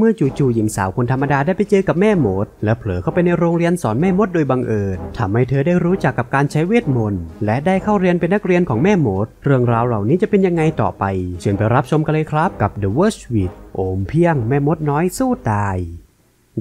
เมื่อจู่ๆหญิงสาวคนธรรมดาได้ไปเจอกับแม่มด และเผลอเข้าไปในโรงเรียนสอนแม่มดโดยบังเอิญทำให้เธอได้รู้จักกับการใช้เวทมนต์และได้เข้าเรียนเป็นนักเรียนของแม่มด เรื่องราวเหล่านี้จะเป็นยังไงต่อไป เชิญไปรับชมกันเลยครับกับ The Worst w i t h โอมเพียงแม่มดน้อยสู้ตาย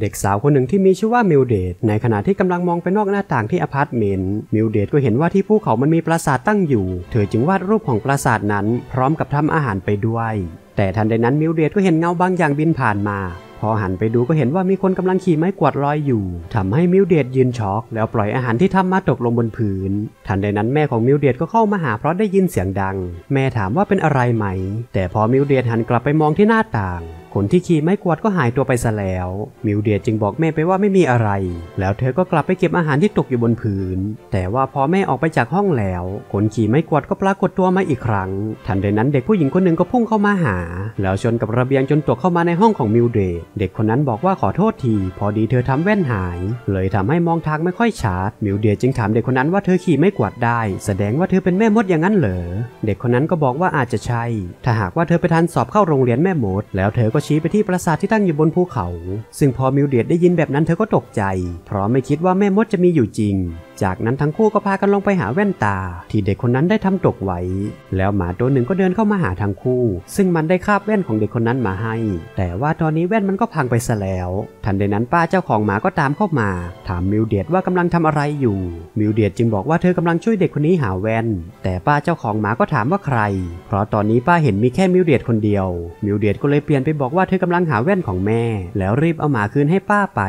เด็กสาวคนหนึ่งที่มีชื่อว่ามิวเดตในขณะที่กำลังมองไปนอกหน้าต่างที่อพาร์ตเมนต์มิวเดตก็เห็นว่าที่ภูเขามันมีปราสาทตั้งอยู่เธอจึงวาดรูปของปราสาทนั้นพร้อมกับทำอาหารไปด้วย แต่ทันใดนั้นมิวเดตก็เห็นเงาบางอย่างบินผ่านมา พอหันไปดูก็เห็นว่ามีคนกำลังขี่ไม้กวาดลอยอยู่ทำให้มิวเดตยืนช็อก แล้วปล่อยอาหารที่ทำมาตกลงบนพื้นทันใดนั้นแม่ของมิวเดตก็เข้ามาหาเพราะได้ยินเสียงดัง แม่ถามว่าเป็นอะไรไหม แต่พอมิวเดตหันกลับไปมองที่หน้าต่างนที่ขี่ไม้กวาดก็หายตัวไปซะแล้ว มิวเดียจึงบอกแม่ไปว่าไม่มีอะไร แล้วเธอก็กลับไปเก็บอาหารที่ตกอยู่บนพื้น แต่ว่าพอแม่ออกไปจากห้องแล้ว คนขี่ไม้กวาดก็ปรากฏตัวมาอีกครั้ง ทันใดนั้นเด็กผู้หญิงคนหนึ่งก็พุ่งเข้ามาหา แล้วชนกับระเบียงจนตกเข้ามาในห้องของมิวเดยเด็กคนนั้นบอกว่าขอโทษที พอดีเธอทำแว่นหาย เลยทำให้มองทางไม่ค่อยชัด มิวเดียจึงถามเด็กคนนั้นว่าเธอขี่ไม่กวาดได้ แสดงว่าเธอเป็นแม่มดอย่างนั้นเหรอ เด็กคนนั้นก็บอกว่าอาจจะใช่ ถ้าหากว่าเธอไปทันสอบเข้าโรงเรียนแม่มด แล้วเธอก็ชี้ไปที่ปราสาทที่ตั้งอยู่บนภูเขา ซึ่งพอมิวเดียดได้ยินแบบนั้นเธอก็ตกใจ เพราะไม่คิดว่าแม่มดจะมีอยู่จริงจากนั้นทั้งคู่ก็พากันลงไปหาแว่นตา ที่เด็กคนนั้นได้ทำตกไว้ แล้วหมาตัวหนึ่งก็เดินเข้ามาหาทั้งคู่ ซึ่งมันได้คาบแว่นของเด็กคนนั้นมาให้ แต่ว่าตอนนี้แว่นมันก็พังไปซะแล้ว ทันใดนั้นป้าเจ้าของหมาก็ตามเข้ามา ถามมิวเดียดว่ากำลังทำอะไรอยู่มิวเดียดจึงบอกว่าเธอกำลังช่วยเด็กคนนี้หาแว่น แต่ป้าเจ้าของหมาก็ถามว่าใคร เพราะตอนนี้ป้าเห็นมีแค่มิวเดียดคนเดียวมิวเดียดก็เลยเปลี่ยนไปบอกว่าเธอกำลังหาแว่นของแม่แล้วรีบเอาหมาคืนให้ป้าไป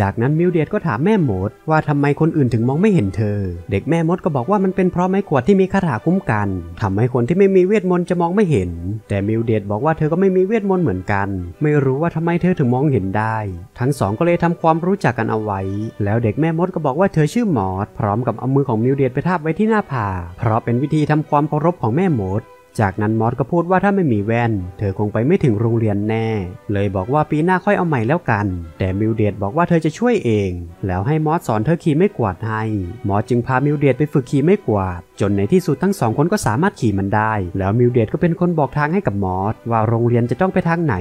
จากนั้นมิวเดียตก็ถามแม่มดว่าทำไมคนอื่นถึงมองไม่เห็นเธอ เด็กแม่มดก็บอกว่ามันเป็นเพราะไม้ขวดที่มีคาถาคุ้มกัน ทำให้คนที่ไม่มีเวทมนต์จะมองไม่เห็น แต่มิวเดียตบอกว่าเธอก็ไม่มีเวทมนต์เหมือนกัน ไม่รู้ว่าทำไมเธอถึงมองเห็นได้ ทั้งสองก็เลยทำความรู้จักกันเอาไว้ แล้วเด็กแม่มดก็บอกว่าเธอชื่อหมอด พร้อมกับเอามือของมิวเดียตไปทาบไว้ที่หน้าผาเพราะเป็นวิธีทำความเคารพของแม่มดจากนั้นมอสก็พูดว่าถ้าไม่มีแว่น เธอคงไปไม่ถึงโรงเรียนแน่ เลยบอกว่าปีหน้าค่อยเอาใหม่แล้วกัน แต่มิวเดียตบอกว่าเธอจะช่วยเอง แล้วให้มอสสอนเธอขี่ไม่กวาดให้มอสจึงพามิวเดียตไปฝึกขี่ไม่กวาดจนในที่สุดทั้งสองคนก็สามารถขี่มันได้ แล้วมิวเดียตก็เป็นคนบอกทางให้กับมอสว่าโรงเรียนจะต้องไปทางไหน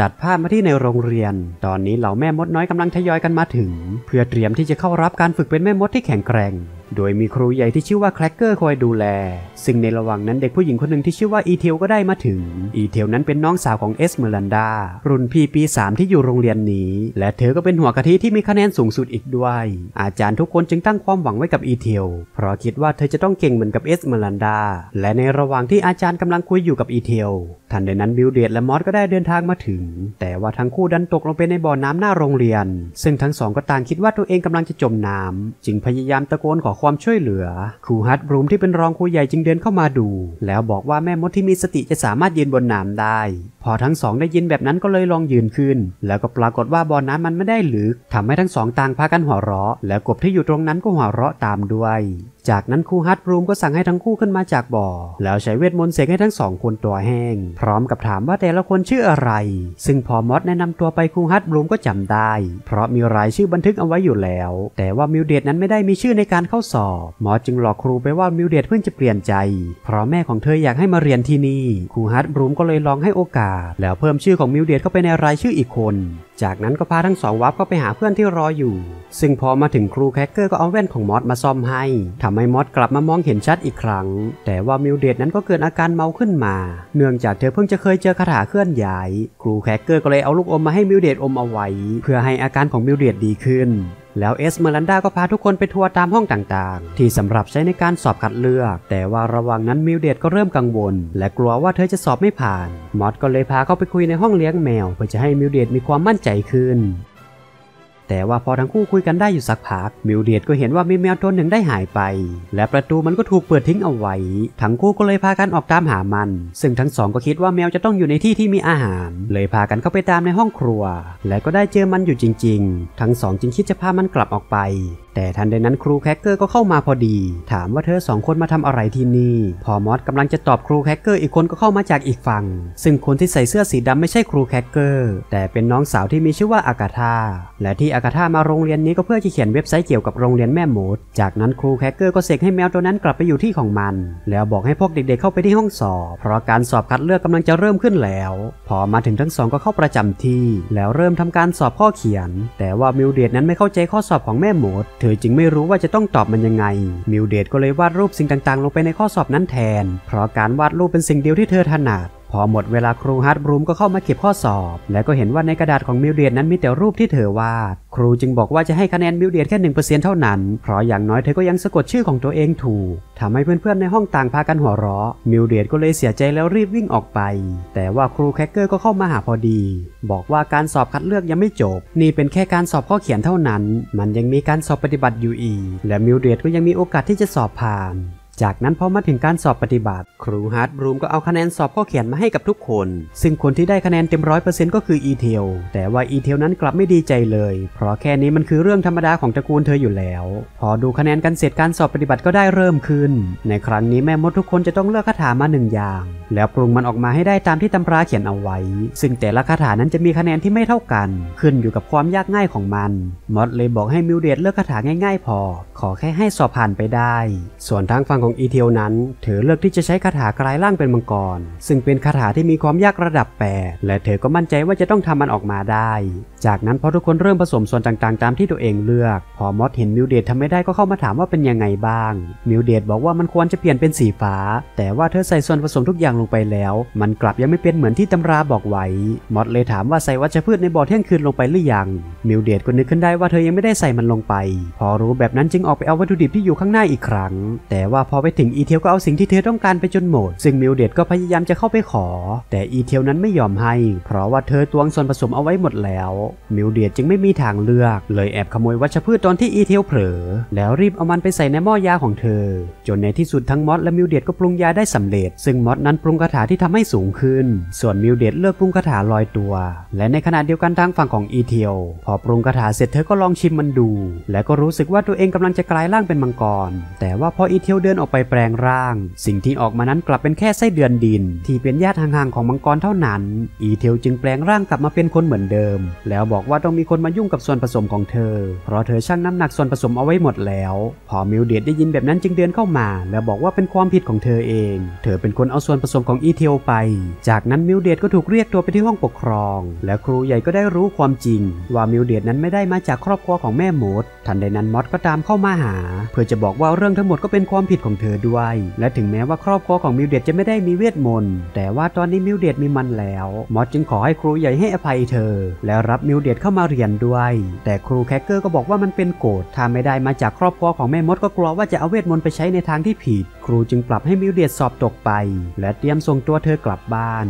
ตัดภาพมาที่ในโรงเรียน ตอนนี้เหล่าแม่มดน้อยกำลังทยอยกันมาถึง เพื่อเตรียมที่จะเข้ารับการฝึกเป็นแม่มดที่แข็งแกร่งโดยมีครูใหญ่ที่ชื่อว่าแคลกเกอร์คอยดูแล ซึ่งในระหว่างนั้นเด็กผู้หญิงคนหนึ่งที่ชื่อว่าอีเทลก็ได้มาถึง อีเทลนั้นเป็นน้องสาวของเอสเมรันดา รุ่นพี่ปี 3 ที่อยู่โรงเรียนนี้ และเธอก็เป็นหัวกะทิที่มีคะแนนสูงสุดอีกด้วย อาจารย์ทุกคนจึงตั้งความหวังไว้กับอีเทล เพราะคิดว่าเธอจะต้องเก่งเหมือนกับเอสเมรันดา และในระหว่างที่อาจารย์กำลังคุยอยู่กับอีเทล ทันใดนั้นบิลเดียและมอสก็ได้เดินทางมาถึง แต่ว่าทั้งคู่ดันตกลงไปในบ่อน้ำหน้าโรงเรียน ซึ่งทั้งสองก็ต่างคิดว่าตัวเองกำลังจะจมน้ำจึงพยายามตะโกนขอความช่วยเหลือครูฮัตบรูมที่เป็นรองครูใหญ่จึงเดินเข้ามาดู แล้วบอกว่าแม่มดที่มีสติจะสามารถยืนบนน้ำได้ พอทั้งสองได้ยินแบบนั้นก็เลยลองยืนขึ้น แล้วก็ปรากฏว่าบ่อน้ำมันไม่ได้ลึกทำให้ทั้งสอง ต่างพากันหัวเราะ และกบที่อยู่ตรงนั้นก็หัวเราะตามด้วยจากนั้นครูฮัตรูมก็สั่งให้ทั้งคู่ขึ้นมาจากบ่อ แล้วใช้เวทมนต์เสกให้ทั้งสองคนตัวแห้ง พร้อมกับถามว่าแต่ละคนชื่ออะไร ซึ่งพอมอสแนะนำตัวไปครูฮัตรูมก็จำได้ เพราะมีรายชื่อบันทึกเอาไว้อยู่แล้ว แต่ว่ามิวเดตนั้นไม่ได้มีชื่อในการเข้าสอบมอสจึงหลอกครูไปว่ามิวเดตเพิ่งจะเปลี่ยนใจ เพราะแม่ของเธออยากให้มาเรียนที่นี่ครูฮัตรูมก็เลยลองให้โอกาสแล้วเพิ่มชื่อของมิวเดตเข้าไปในรายชื่ออีกคนจากนั้นก็พาทั้งสองวับก็ไปหาเพื่อนที่รออยู่ซึ่งพอมาถึงครูแคคเกอร์ก็เอาแว่นของมอสมาซ่อมให้ ทำให้มอสกลับมามองเห็นชัดอีกครั้ง แต่ว่ามิวเดตนั้นก็เกิดอาการเมาขึ้นมา เนื่องจากเธอเพิ่งจะเคยเจอคาถาเคลื่อนย้ายครูแคคเกอร์ก็เลยเอาลูกอมมาให้มิวเดตอมเอาไว้ เพื่อให้อาการของมิวเดตดีขึ้นแล้วเอสเมลันดาก็พาทุกคนไปทัวร์ตามห้องต่างๆ ที่สำหรับใช้ในการสอบคัดเลือก แต่ว่าระหว่างนั้นมิวเดตก็เริ่มกังวล และกลัวว่าเธอจะสอบไม่ผ่านมอดก็เลยพาเขาไปคุยในห้องเลี้ยงแมวเพื่อจะให้มิวเดตมีความมั่นใจขึ้นแต่ว่าพอทั้งคู่คุยกันได้อยู่สักพักมิวเดียดก็เห็นว่ามีแมวตัวหนึ่งได้หายไป และประตูมันก็ถูกเปิดทิ้งเอาไว้ ทั้งคู่ก็เลยพากันออกตามหามัน ซึ่งทั้งสองก็คิดว่าแมวจะต้องอยู่ในที่ที่มีอาหาร เลยพากันเข้าไปตามในห้องครัว และก็ได้เจอมันอยู่จริง ๆ ทั้งสองจึงคิดจะพามันกลับออกไปแต่ทันใดนั้นครูแคคเกอร์ก็เข้ามาพอดี ถามว่าเธอสองคนมาทำอะไรที่นี่พอมอสกำลังจะตอบครูแคคเกอร์อีกคนก็เข้ามาจากอีกฝั่งซึ่งคนที่ใส่เสื้อสีดำไม่ใช่ครูแคคเกอร์แต่เป็นน้องสาวที่มีชื่อว่าอากาธาและที่อากาธามาโรงเรียนนี้ก็เพื่อจะเขียนเว็บไซต์เกี่ยวกับโรงเรียนแม่หมดจากนั้นครูแคคเกอร์ก็เสกให้แมวตัวนั้นกลับไปอยู่ที่ของมันแล้วบอกให้พวกเด็กๆเเข้าไปที่ห้องสอบเพราะการสอบคัดเลือกกำลังจะเริ่มขึ้นแล้ว พอมาถึงทั้งสองก็เข้าประจำที่ แล้วเริ่มทำการสอบข้อเขียนแต่ว่ามิวเดียดนั้นไม่เข้าใจข้อสอบของแม่หมดเธอจึงไม่รู้ว่าจะต้องตอบมันยังไง มิวเดตก็เลยวาดรูปสิ่งต่าง ๆ ลงไปในข้อสอบนั้นแทน เพราะการวาดรูปเป็นสิ่งเดียวที่เธอถนัดพอหมดเวลาครูฮาร์ดรูมก็เข้ามาเก็บข้อสอบ และก็เห็นว่าในกระดาษของมิวเดียนนั้นมีแต่รูปที่เธอวาด ครูจึงบอกว่าจะให้คะแนนมิวเดียนแค่หนึ่งเปอร์เซ็นต์เท่านั้น เพราะอย่างน้อยเธอก็ยังสะกดชื่อของตัวเองถูก ทำให้เพื่อนๆในห้องต่างพากันหัวเราะมิวเดียนก็เลยเสียใจแล้วรีบวิ่งออกไป แต่ว่าครูแคคเกอร์ก็เข้ามาหาพอดีบอกว่าการสอบคัดเลือกยังไม่จบนี่เป็นแค่การสอบข้อเขียนเท่านั้น มันยังมีการสอบปฏิบัติอยู่อีกและมิวเดียนก็ยังมีโอกาสที่จะสอบผ่านจากนั้นพอมาถึงการสอบปฏิบัติ ครูฮาร์ดรูมก็เอาคะแนนสอบข้อเขียนมาให้กับทุกคน ซึ่งคนที่ได้คะแนนเต็มร้อยเปอร์เซ็นต์ก็คืออีเทล แต่ว่าอีเทลนั้นกลับไม่ดีใจเลย เพราะแค่นี้มันคือเรื่องธรรมดาของตระกูลเธออยู่แล้ว พอดูคะแนนกันเสร็จการสอบปฏิบัติก็ได้เริ่มขึ้นในครั้งนี้แม่มดทุกคนจะต้องเลือกคาถามาหนึ่งอย่าง แล้วปรุงมันออกมาให้ได้ตามที่ตำราเขียนเอาไว้ ซึ่งแต่ละคาถานั้นจะมีคะแนนที่ไม่เท่ากัน ขึ้นอยู่กับความยากง่ายของมันมดเลยบอกให้มิวเดตเลือกคาถาง่ายๆ พอ ขอแค่ให้สอบผ่านไปได้ ส่วนทางฝั่งของของอีเทียวนั้นเธอเลือกที่จะใช้คาถากลายร่างเป็นมังกรซึ่งเป็นคาถาที่มีความยากระดับ8และเธอก็มั่นใจว่าจะต้องทำมันออกมาได้ จากนั้นพอทุกคนเริ่มผสมส่วนต่างๆตามที่ตัวเองเลือก พอมอสเห็นมิวเดตทำไม่ได้ก็เข้ามาถามว่าเป็นยังไงบ้างมิวเดตบอกว่ามันควรจะเปลี่ยนเป็นสีฟ้าแต่ว่าเธอใส่ส่วนผสมทุกอย่างลงไปแล้วมันกลับยังไม่เป็นเหมือนที่ตำราบอกไว้มอสเลยถามว่าใส่วัชพืชในบ่อเที่ยงคืนลงไปหรือยังมิวเดตก็นึกขึ้นได้ว่าเธอยังไม่ได้ใส่มันลงไปพอรู้แบบนั้นจึงออกไปเอาวัตถุดิบที่อยู่ข้างหน้าอีกครั้งแต่ว่าพอไปถึงอีเทียวก็เอาสิ่งที่เธอต้องการไปจนหมด ซึ่งมิวเดตก็พยายามจะเข้าไปขอ แต่อีเทียวนั้นไม่ยอมให้ เพราะว่าเธอตวงส่วนผสมเอาไว้หมดแล้ว มิวเดตจึงไม่มีทางเลือก เลยแอบขโมยวัชพืชตอนที่อีเทียวเผลอ แล้วรีบเอามันไปใส่ในหม้อยาของเธอ จนในที่สุดทั้งมอสและมิวเดตก็ปรุงยาได้สำเร็จ ซึ่งมอสนั้นปรุงคาถาที่ทำให้สูงขึ้น ส่วนมิวเดตเลือกปรุงคาถาลอยตัว และในขณะเดียวกันทางฝั่งของอีเทียวพอปรุงคาถาเสร็จเธอก็ลองชิมมันดู และก็รู้สึกว่าตัวเองกำลังจะกลายร่างเป็นมังกร แต่ว่าพออีเทียวเดินออกไปแปลงร่าง สิ่งที่ออกมานั้นกลับเป็นแค่ไส้เดือนดิน ที่เป็นญาติห่างๆของมังกรเท่านั้น อีเทลจึงแปลงร่างกลับมาเป็นคนเหมือนเดิม แล้วบอกว่าต้องมีคนมายุ่งกับส่วนผสมของเธอ เพราะเธอชั่งน้ำหนักส่วนผสมเอาไว้หมดแล้ว พอมิวเดียดได้ยินแบบนั้นจึงเดินเข้ามาแล้วบอกว่าเป็นความผิดของเธอเอง เธอเป็นคนเอาส่วนผสมของอีเทลไป จากนั้นมิวเดียดก็ถูกเรียกตัวไปที่ห้องปกครอง และครูใหญ่ก็ได้รู้ความจริง ว่ามิวเดียดนั้นไม่ได้มาจากครอบครัวของแม่มดทันใดนั้นมอดก็ตามเข้ามาหา เพื่อจะบอกว่าเรื่องทั้งหมดก็เป็นความผิดของของเธอด้วย และถึงแม้ว่าครอบครัวของมิวเดตจะไม่ได้มีเวทมนต์แต่ว่าตอนนี้มิวเดตมีมันแล้วมอสจึงขอให้ครูใหญ่ให้อภัยเธอ และรับมิวเดตเข้ามาเรียนด้วย แต่ครูแคคเกอร์ก็บอกว่ามันเป็นโกรธถ้าไม่ได้มาจากครอบครัวของแม่มดก็กลัวว่าจะเอาเวทมนต์ไปใช้ในทางที่ผิด ครูจึงปรับให้มิวเดตสอบตกไป และเตรียมส่งตัวเธอกลับบ้าน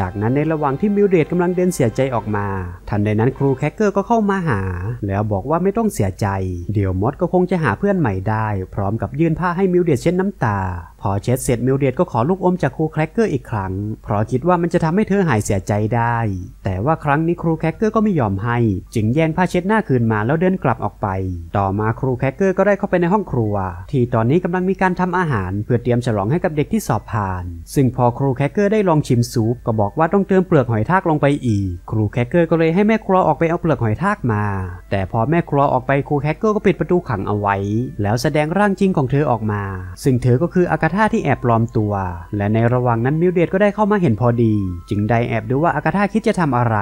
จากนั้นในระหว่างที่มิวเดตกำลังเดินเสียใจออกมา ทันใดนั้นครูแคคเกอร์ก็เข้ามาหา แล้วบอกว่าไม่ต้องเสียใจ เดี๋ยวมดก็คงจะหาเพื่อนใหม่ได้พร้อมกับยื่นผ้าให้มิวเดตเช็ดน้ำตาพอเช็ดเสร็จมิวเดียดก็ขอลูกอมจากครูแครกเกอร์อีกครั้ง เพราะคิดว่ามันจะทำให้เธอหายเสียใจได้แต่ว่าครั้งนี้ครูแครกเกอร์ก็ไม่ยอมให้ จึงแย่งผ้าเช็ดหน้าคืนมาแล้วเดินกลับออกไป ต่อมาครูแครกเกอร์ก็ได้เข้าไปในห้องครัว ที่ตอนนี้กำลังมีการทำอาหารเพื่อเตรียมฉลองให้กับเด็กที่สอบผ่านซึ่งพอครูแครกเกอร์ได้ลองชิมซุปก็บอกว่าต้องเติมเปลือกหอยทากลงไปอีกครูแครกเกอร์ก็เลยให้แม่ครัวออกไปเอาเปลือกหอยทากมา แต่พอแม่ครัวออกไปครูแครกเกอร์ก็ปิดประตูขังเอาไว้ แล้วแสดงร่างจริงของเธอออกมา ซึ่งเธอก็คืออากาธาที่แอบปลอมตัว และในระหว่างนั้นมิวเดตก็ได้เข้ามาเห็นพอดี จึงได้แอบดูว่าอากาธาคิดจะทำอะไร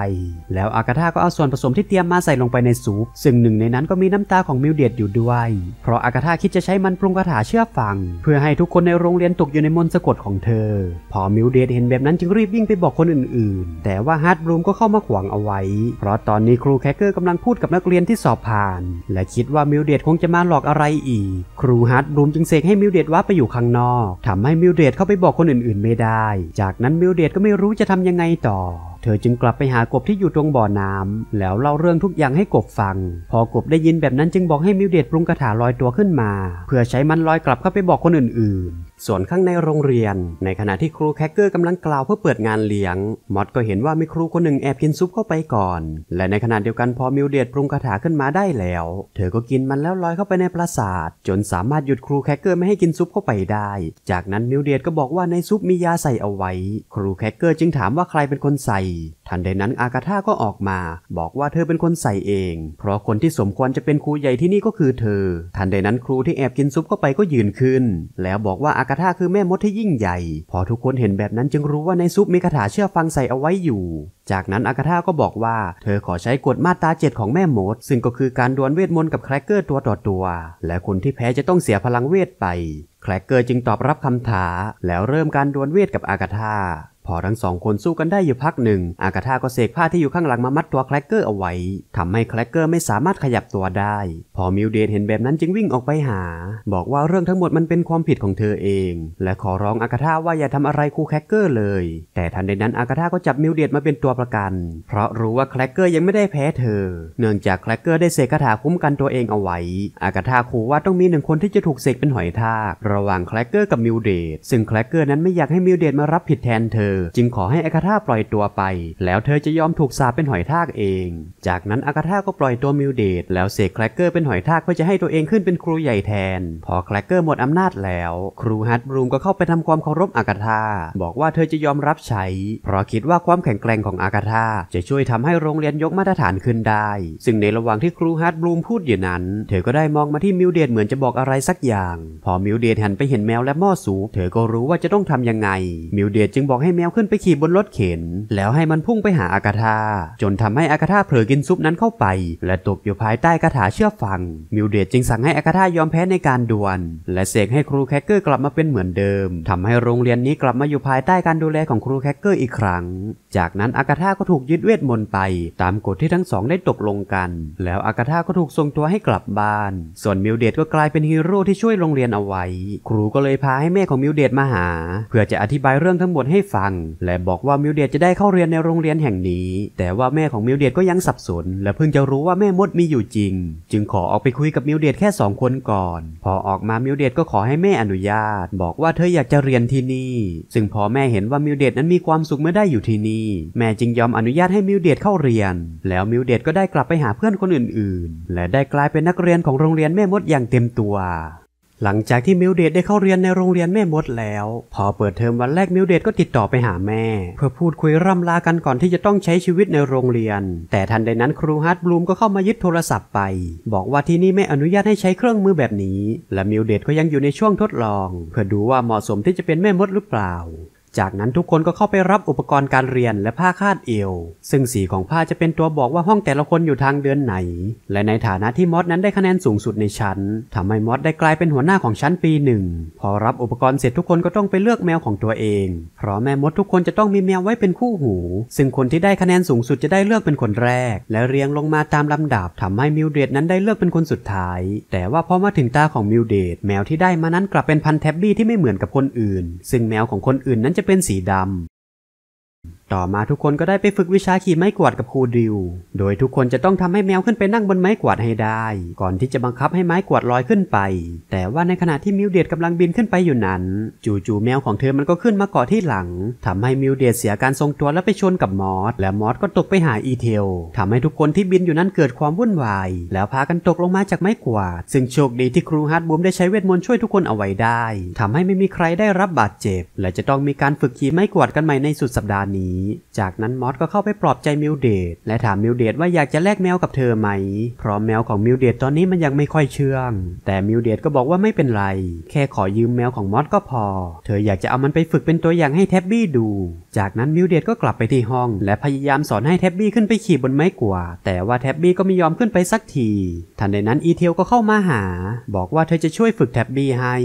แล้วอากาธาก็เอาส่วนผสมที่เตรียมมาใส่ลงไปในซุปซึ่งหนึ่งในนั้นก็มีน้ำตาของมิวเดตอยู่ด้วย เพราะอากาธาคิดจะใช้มันปรุงคาถาเชื่อฟัง เพื่อให้ทุกคนในโรงเรียนตกอยู่ในมนต์สะกดของเธอ พอมิวเดตเห็นแบบนั้นจึงรีบวิ่งไปบอกคนอื่นๆ แต่ว่าฮาร์ดบลูมก็เข้ามาขวางเอาไว้ เพราะตอนนี้ครูแคคเกอร์กำลังพูดกับนักเรียนที่สอบผ่าน และคิดว่ามิวเดตคงจะมาหลอกอะไร อีก ครูฮาร์ดบลูมจึงเสกให้มิวเดตว่าไปอยู่ข้างนอกอกทำให้มิวเดตเข้าไปบอกคนอื่นๆไม่ได้ จากนั้นมิวเดตก็ไม่รู้จะทำยังไงต่อเธอจึงกลับไปหากบที่อยู่ตรงบ่อน้ำ แล้วเล่าเรื่องทุกอย่างให้กบฟัง พอกบได้ยินแบบนั้นจึงบอกให้มิวเดตปรุงกระถาลอยตัวขึ้นมา เพื่อใช้มันลอยกลับเข้าไปบอกคนอื่นๆ ส่วนข้างในโรงเรียน ในขณะที่ครูแคคเกอร์กำลังกล่าวเพื่อเปิดงานเลี้ยงมอดก็เห็นว่ามีครูคนหนึ่งแอบกินซุปเข้าไปก่อนและในขณะเดียวกันพอมิวเดตปรุงกระถาขึ้นมาได้แล้ว เธอก็กินมันแล้วลอยเข้าไปในปราสาทจนสามารถหยุดครูแคคเกอร์ไม่ให้กินซุปเข้าไปได้จากนั้นมิวเดตก็บอกว่าในซุปมียาใส่เอาไว้ ครูแคคเกอร์จึงถามว่าใครเป็นคนใส่ไปทันใดนั้นอากาธาก็ออกมา บอกว่าเธอเป็นคนใส่เอง เพราะคนที่สมควรจะเป็นครูใหญ่ที่นี่ก็คือเธอ ทันใดนั้นครูที่แอบกินซุปเข้าไปก็ยืนขึ้น แล้วบอกว่าอากาธาคือแม่มดที่ยิ่งใหญ่ พอทุกคนเห็นแบบนั้นจึงรู้ว่าในซุปมีคาถาเชื่อฟังใส่เอาไว้อยู่ จากนั้นอากาธาก็บอกว่า เธอขอใช้กฎมาตาเจ็ดของแม่มด ซึ่งก็คือการดวลเวทมนต์กับแครกเกอร์ตัวต่อตัว และคนที่แพ้จะต้องเสียพลังเวทไป แครกเกอร์จึงตอบรับคำถาแล้วเริ่มการดวลเวทกับอากาธาพอทั้งสองคนสู้กันได้อยู่พักหนึ่ง อากาธาก็เสกผ้าที่อยู่ข้างหลังมามัดตัวแคลกเกอร์เอาไว้ ทำให้แคลกเกอร์ไม่สามารถขยับตัวได้ พอมิวเดนเห็นแบบนั้นจึงวิ่งออกไปหา บอกว่าเรื่องทั้งหมดมันเป็นความผิดของเธอเองและขอร้องอากาธาว่าอย่าทำอะไรคูแคลกเกอร์เลย แต่ทันใดนั้นอากาธาก็จับมิวเดนมาเป็นตัวประกัน เพราะรู้ว่าแคลกเกอร์ยังไม่ได้แพ้เธอเนื่องจากแคลกเกอร์ได้เสกคาถาคุ้มกันตัวเองเอาไว้ อากาธาขู่ว่าต้องมีหนึ่งคนที่จะถูกเสกเป็นหอยทากระหว่างแคลกเกอร์กับมิวเดนซึ่งแคลกเกอร์นั้นไม่อยากให้มิวเดนมารับผิดแทนเธออจึงขอให้อากาธาปล่อยตัวไปแล้วเธอจะยอมถูกสาปเป็นหอยทากเอง จากนั้นอากาธาก็ปล่อยตัวมิวเดตแล้วเสกแคลกเกอร์เป็นหอยทากเพื่อจะให้ตัวเองขึ้นเป็นครูใหญ่แทน พอแคลกเกอร์หมดอำนาจแล้วครูฮัตบรูมก็เข้าไปทำความเคารพอากาธาบอกว่าเธอจะยอมรับใช้ เพราะคิดว่าความแข็งแกร่งของอากาธาจะช่วยทำให้โรงเรียนยกมาตรฐานขึ้นได้ ซึ่งในระหว่างที่ครูฮัตบลูมพูดอยู่นั้นเธอก็ได้มองมาที่มิวเดตเหมือนจะบอกอะไรสักอย่าง พอมิวเดตหันไปเห็นแมวและหม้อสูบเธอก็รู้ว่าจะต้องทำยังไงมิวเดตจึงบอกให้แมวขึ้นไปขี่บนรถเข็น แล้วให้มันพุ่งไปหาอากาธา จนทำให้อากาธาเผลอกินซุปนั้นเข้าไป และตกอยู่ภายใต้คาถาเชื่อฟังมิวเดตจึงสั่งให้อากาธายอมแพ้ในการดวลและเสกให้ครูแคคเกอร์กลับมาเป็นเหมือนเดิม ทำให้โรงเรียนนี้กลับมาอยู่ภายใต้การดูแลของครูแคคเกอร์อีกครั้งจากนั้นอากาธาก็ถูกยึดเวทมนต์ไป ตามกฎที่ทั้งสอง ได้ตกลงกัน แล้วอากาธาก็ถูกส่งตัวให้กลับบ้านส่วนมิวเดตก็กลายเป็นฮีโร่ที่ช่วยโรงเรียนเอาไว้ ครูก็เลยพาให้แม่ของมิวเดตมาหา เพื่อจะอธิบายเรื่องทั้งหมดให้ฟังและบอกว่ามิวเดียจะได้เข้าเรียนในโรงเรียนแห่งนี้ แต่ว่าแม่ของมิวเดียก็ยังสับสนและเพิ่งจะรู้ว่าแม่มดมีอยู่จริง จึงขอออกไปคุยกับมิวเดียแค่ 2 คนก่อน พอออกมามิวเดียก็ขอให้แม่อนุญาตบอกว่าเธออยากจะเรียนที่นี่ซึ่งพอแม่เห็นว่ามิวเดียนั้นมีความสุขเมื่อได้อยู่ที่นี่แม่จึงยอมอนุญาตให้มิวเดียเข้าเรียน แล้วมิวเดียก็ได้กลับไปหาเพื่อนคนอื่น ๆ และได้กลายเป็นนักเรียนของโรงเรียนแม่มดอย่างเต็มตัวหลังจากที่มิวเดตได้เข้าเรียนในโรงเรียนแม่มดแล้ว พอเปิดเทอมวันแรกมิวเดตก็ติดต่อไปหาแม่เพื่อพูดคุยร่ำลากันก่อนที่จะต้องใช้ชีวิตในโรงเรียน แต่ทันใดนั้นครูฮาร์ดบลูมก็เข้ามายึดโทรศัพท์ไปบอกว่าที่นี่ไม่อนุญาตให้ใช้เครื่องมือแบบนี้ และมิวเดตก็ยังอยู่ในช่วงทดลองเพื่อดูว่าเหมาะสมที่จะเป็นแม่มดหรือเปล่าจากนั้นทุกคนก็เข้าไปรับอุปกรณ์การเรียนและผ้าคาดเอว ซึ่งสีของผ้าจะเป็นตัวบอกว่าห้องแต่ละคนอยู่ทางเดือนไหน และในฐานะที่มอสนั้นได้คะแนนสูงสุดในชั้น ทำให้มอสได้กลายเป็นหัวหน้าของชั้นปีหนึ่งพอรับอุปกรณ์เสร็จทุกคนก็ต้องไปเลือกแมวของตัวเอง เพราะแม่มดทุกคนจะต้องมีแมวไว้เป็นคู่หู ซึ่งคนที่ได้คะแนนสูงสุดจะได้เลือกเป็นคนแรก และเรียงลงมาตามลำดับ ทำให้มิวเดตนั้นได้เลือกเป็นคนสุดท้าย แต่ว่าพอมาถึงตาของมิวเดตแมวที่ได้มานั้นกลับเป็นพันแท็บบี้ที่ไม่เหมือนกับคนอื่น ซึ่งแมวของคนอื่นนั้นจะเป็นสีดำต่อมาทุกคนก็ได้ไปฝึกวิชาขี่ไม้กวาดกับครูดิว โดยทุกคนจะต้องทำให้แมวขึ้นไปนั่งบนไม้กวาดให้ได้ ก่อนที่จะบังคับให้ไม้กวาดลอยขึ้นไป แต่ว่าในขณะที่มิวเดียดกำลังบินขึ้นไปอยู่นั้น จู่ๆแมวของเธอมันก็ขึ้นมาเกาะที่หลัง ทำให้มิวเดียดเสียการทรงตัวและไปชนกับมอส และมอสก็ตกไปหาอีเทลทำให้ทุกคนที่บินอยู่นั้นเกิดความวุ่นวาย แล้วพากันตกลงมาจากไม้กวาด ซึ่งโชคดีที่ครูฮาร์ดบูมได้ใช้เวทมนต์ช่วยทุกคนเอาไว้ได้ทำให้ไม่มีใครได้รับบาดเจ็บ และจะต้องมีการฝึกขี่ไม้กวาดกันใหม่ในสุดสัปดาห์นี้ี้จากนั้นมอสก็เข้าไปปลอบใจมิวเดตและถามมิวเดตว่าอยากจะแลกแมวกับเธอไหมเพราะแมวของมิวเดตตอนนี้มันยังไม่ค่อยเชื่องแต่มิวเดตก็บอกว่าไม่เป็นไรแค่ขอยืมแมวของมอสก็พอ เธออยากจะเอามันไปฝึกเป็นตัวอย่างให้แท็บบี้ดู จากนั้นมิวเดตก็กลับไปที่ห้อง และพยายามสอนให้แท็บบี้ขึ้นไปขี่บนไม้กวาดแต่ว่าแท็บบี้ก็ไม่ยอมขึ้นไปสักที ทันใดนั้นอีเทลก็เข้ามาหา บอกว่าเธอจะช่วยฝึกแท็บบี้ให้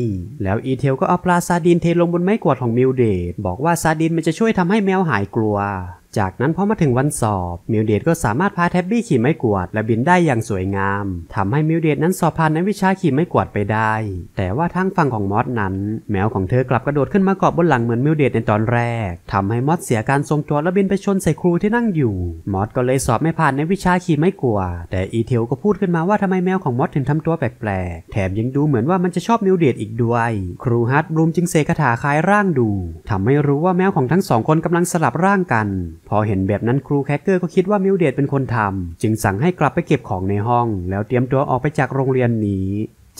แล้วอีเทลก็เอาปลาซาดินเทลงบนไม้กวาดของมิวเดตบอกว่าซาดินมันจะช่วยทำให้แมวหายกลัวัวจากนั้นพอมาถึงวันสอบ มิวเดตก็สามารถพาแท็บบี้ขี่ไม้กวาดและบินได้อย่างสวยงาม ทำให้มิวเดตนั้นสอบผ่านในวิชาขี่ไม้กวาดไปได้ แต่ว่าทางฝั่งของมอสนั้นแมวของเธอกลับกระโดดขึ้นมาเกาะบนหลังเหมือนมิวเดตในตอนแรก ทำให้มอสเสียการทรงตัวและบินไปชนใส่ครูที่นั่งอยู่ มอสก็เลยสอบไม่ผ่านในวิชาขี่ไม้กวาด แต่อีเทลก็พูดขึ้นมาว่าทำไมแมวของมอสถึงทำตัวแปลกๆแถมยังดูเหมือนว่ามันจะชอบมิวเดตอีกด้วย ครูฮาร์ดบลูมจึงเสกคาถาคลายร่างดูทำให้รู้ว่าแมวของทั้งสองคนกำลังสลับร่างกันพอเห็นแบบนั้นครูแคคเกอร์ก็คิดว่ามิวเดตเป็นคนทำ จึงสั่งให้กลับไปเก็บของในห้องแล้วเตรียมตัวออกไปจากโรงเรียนนี้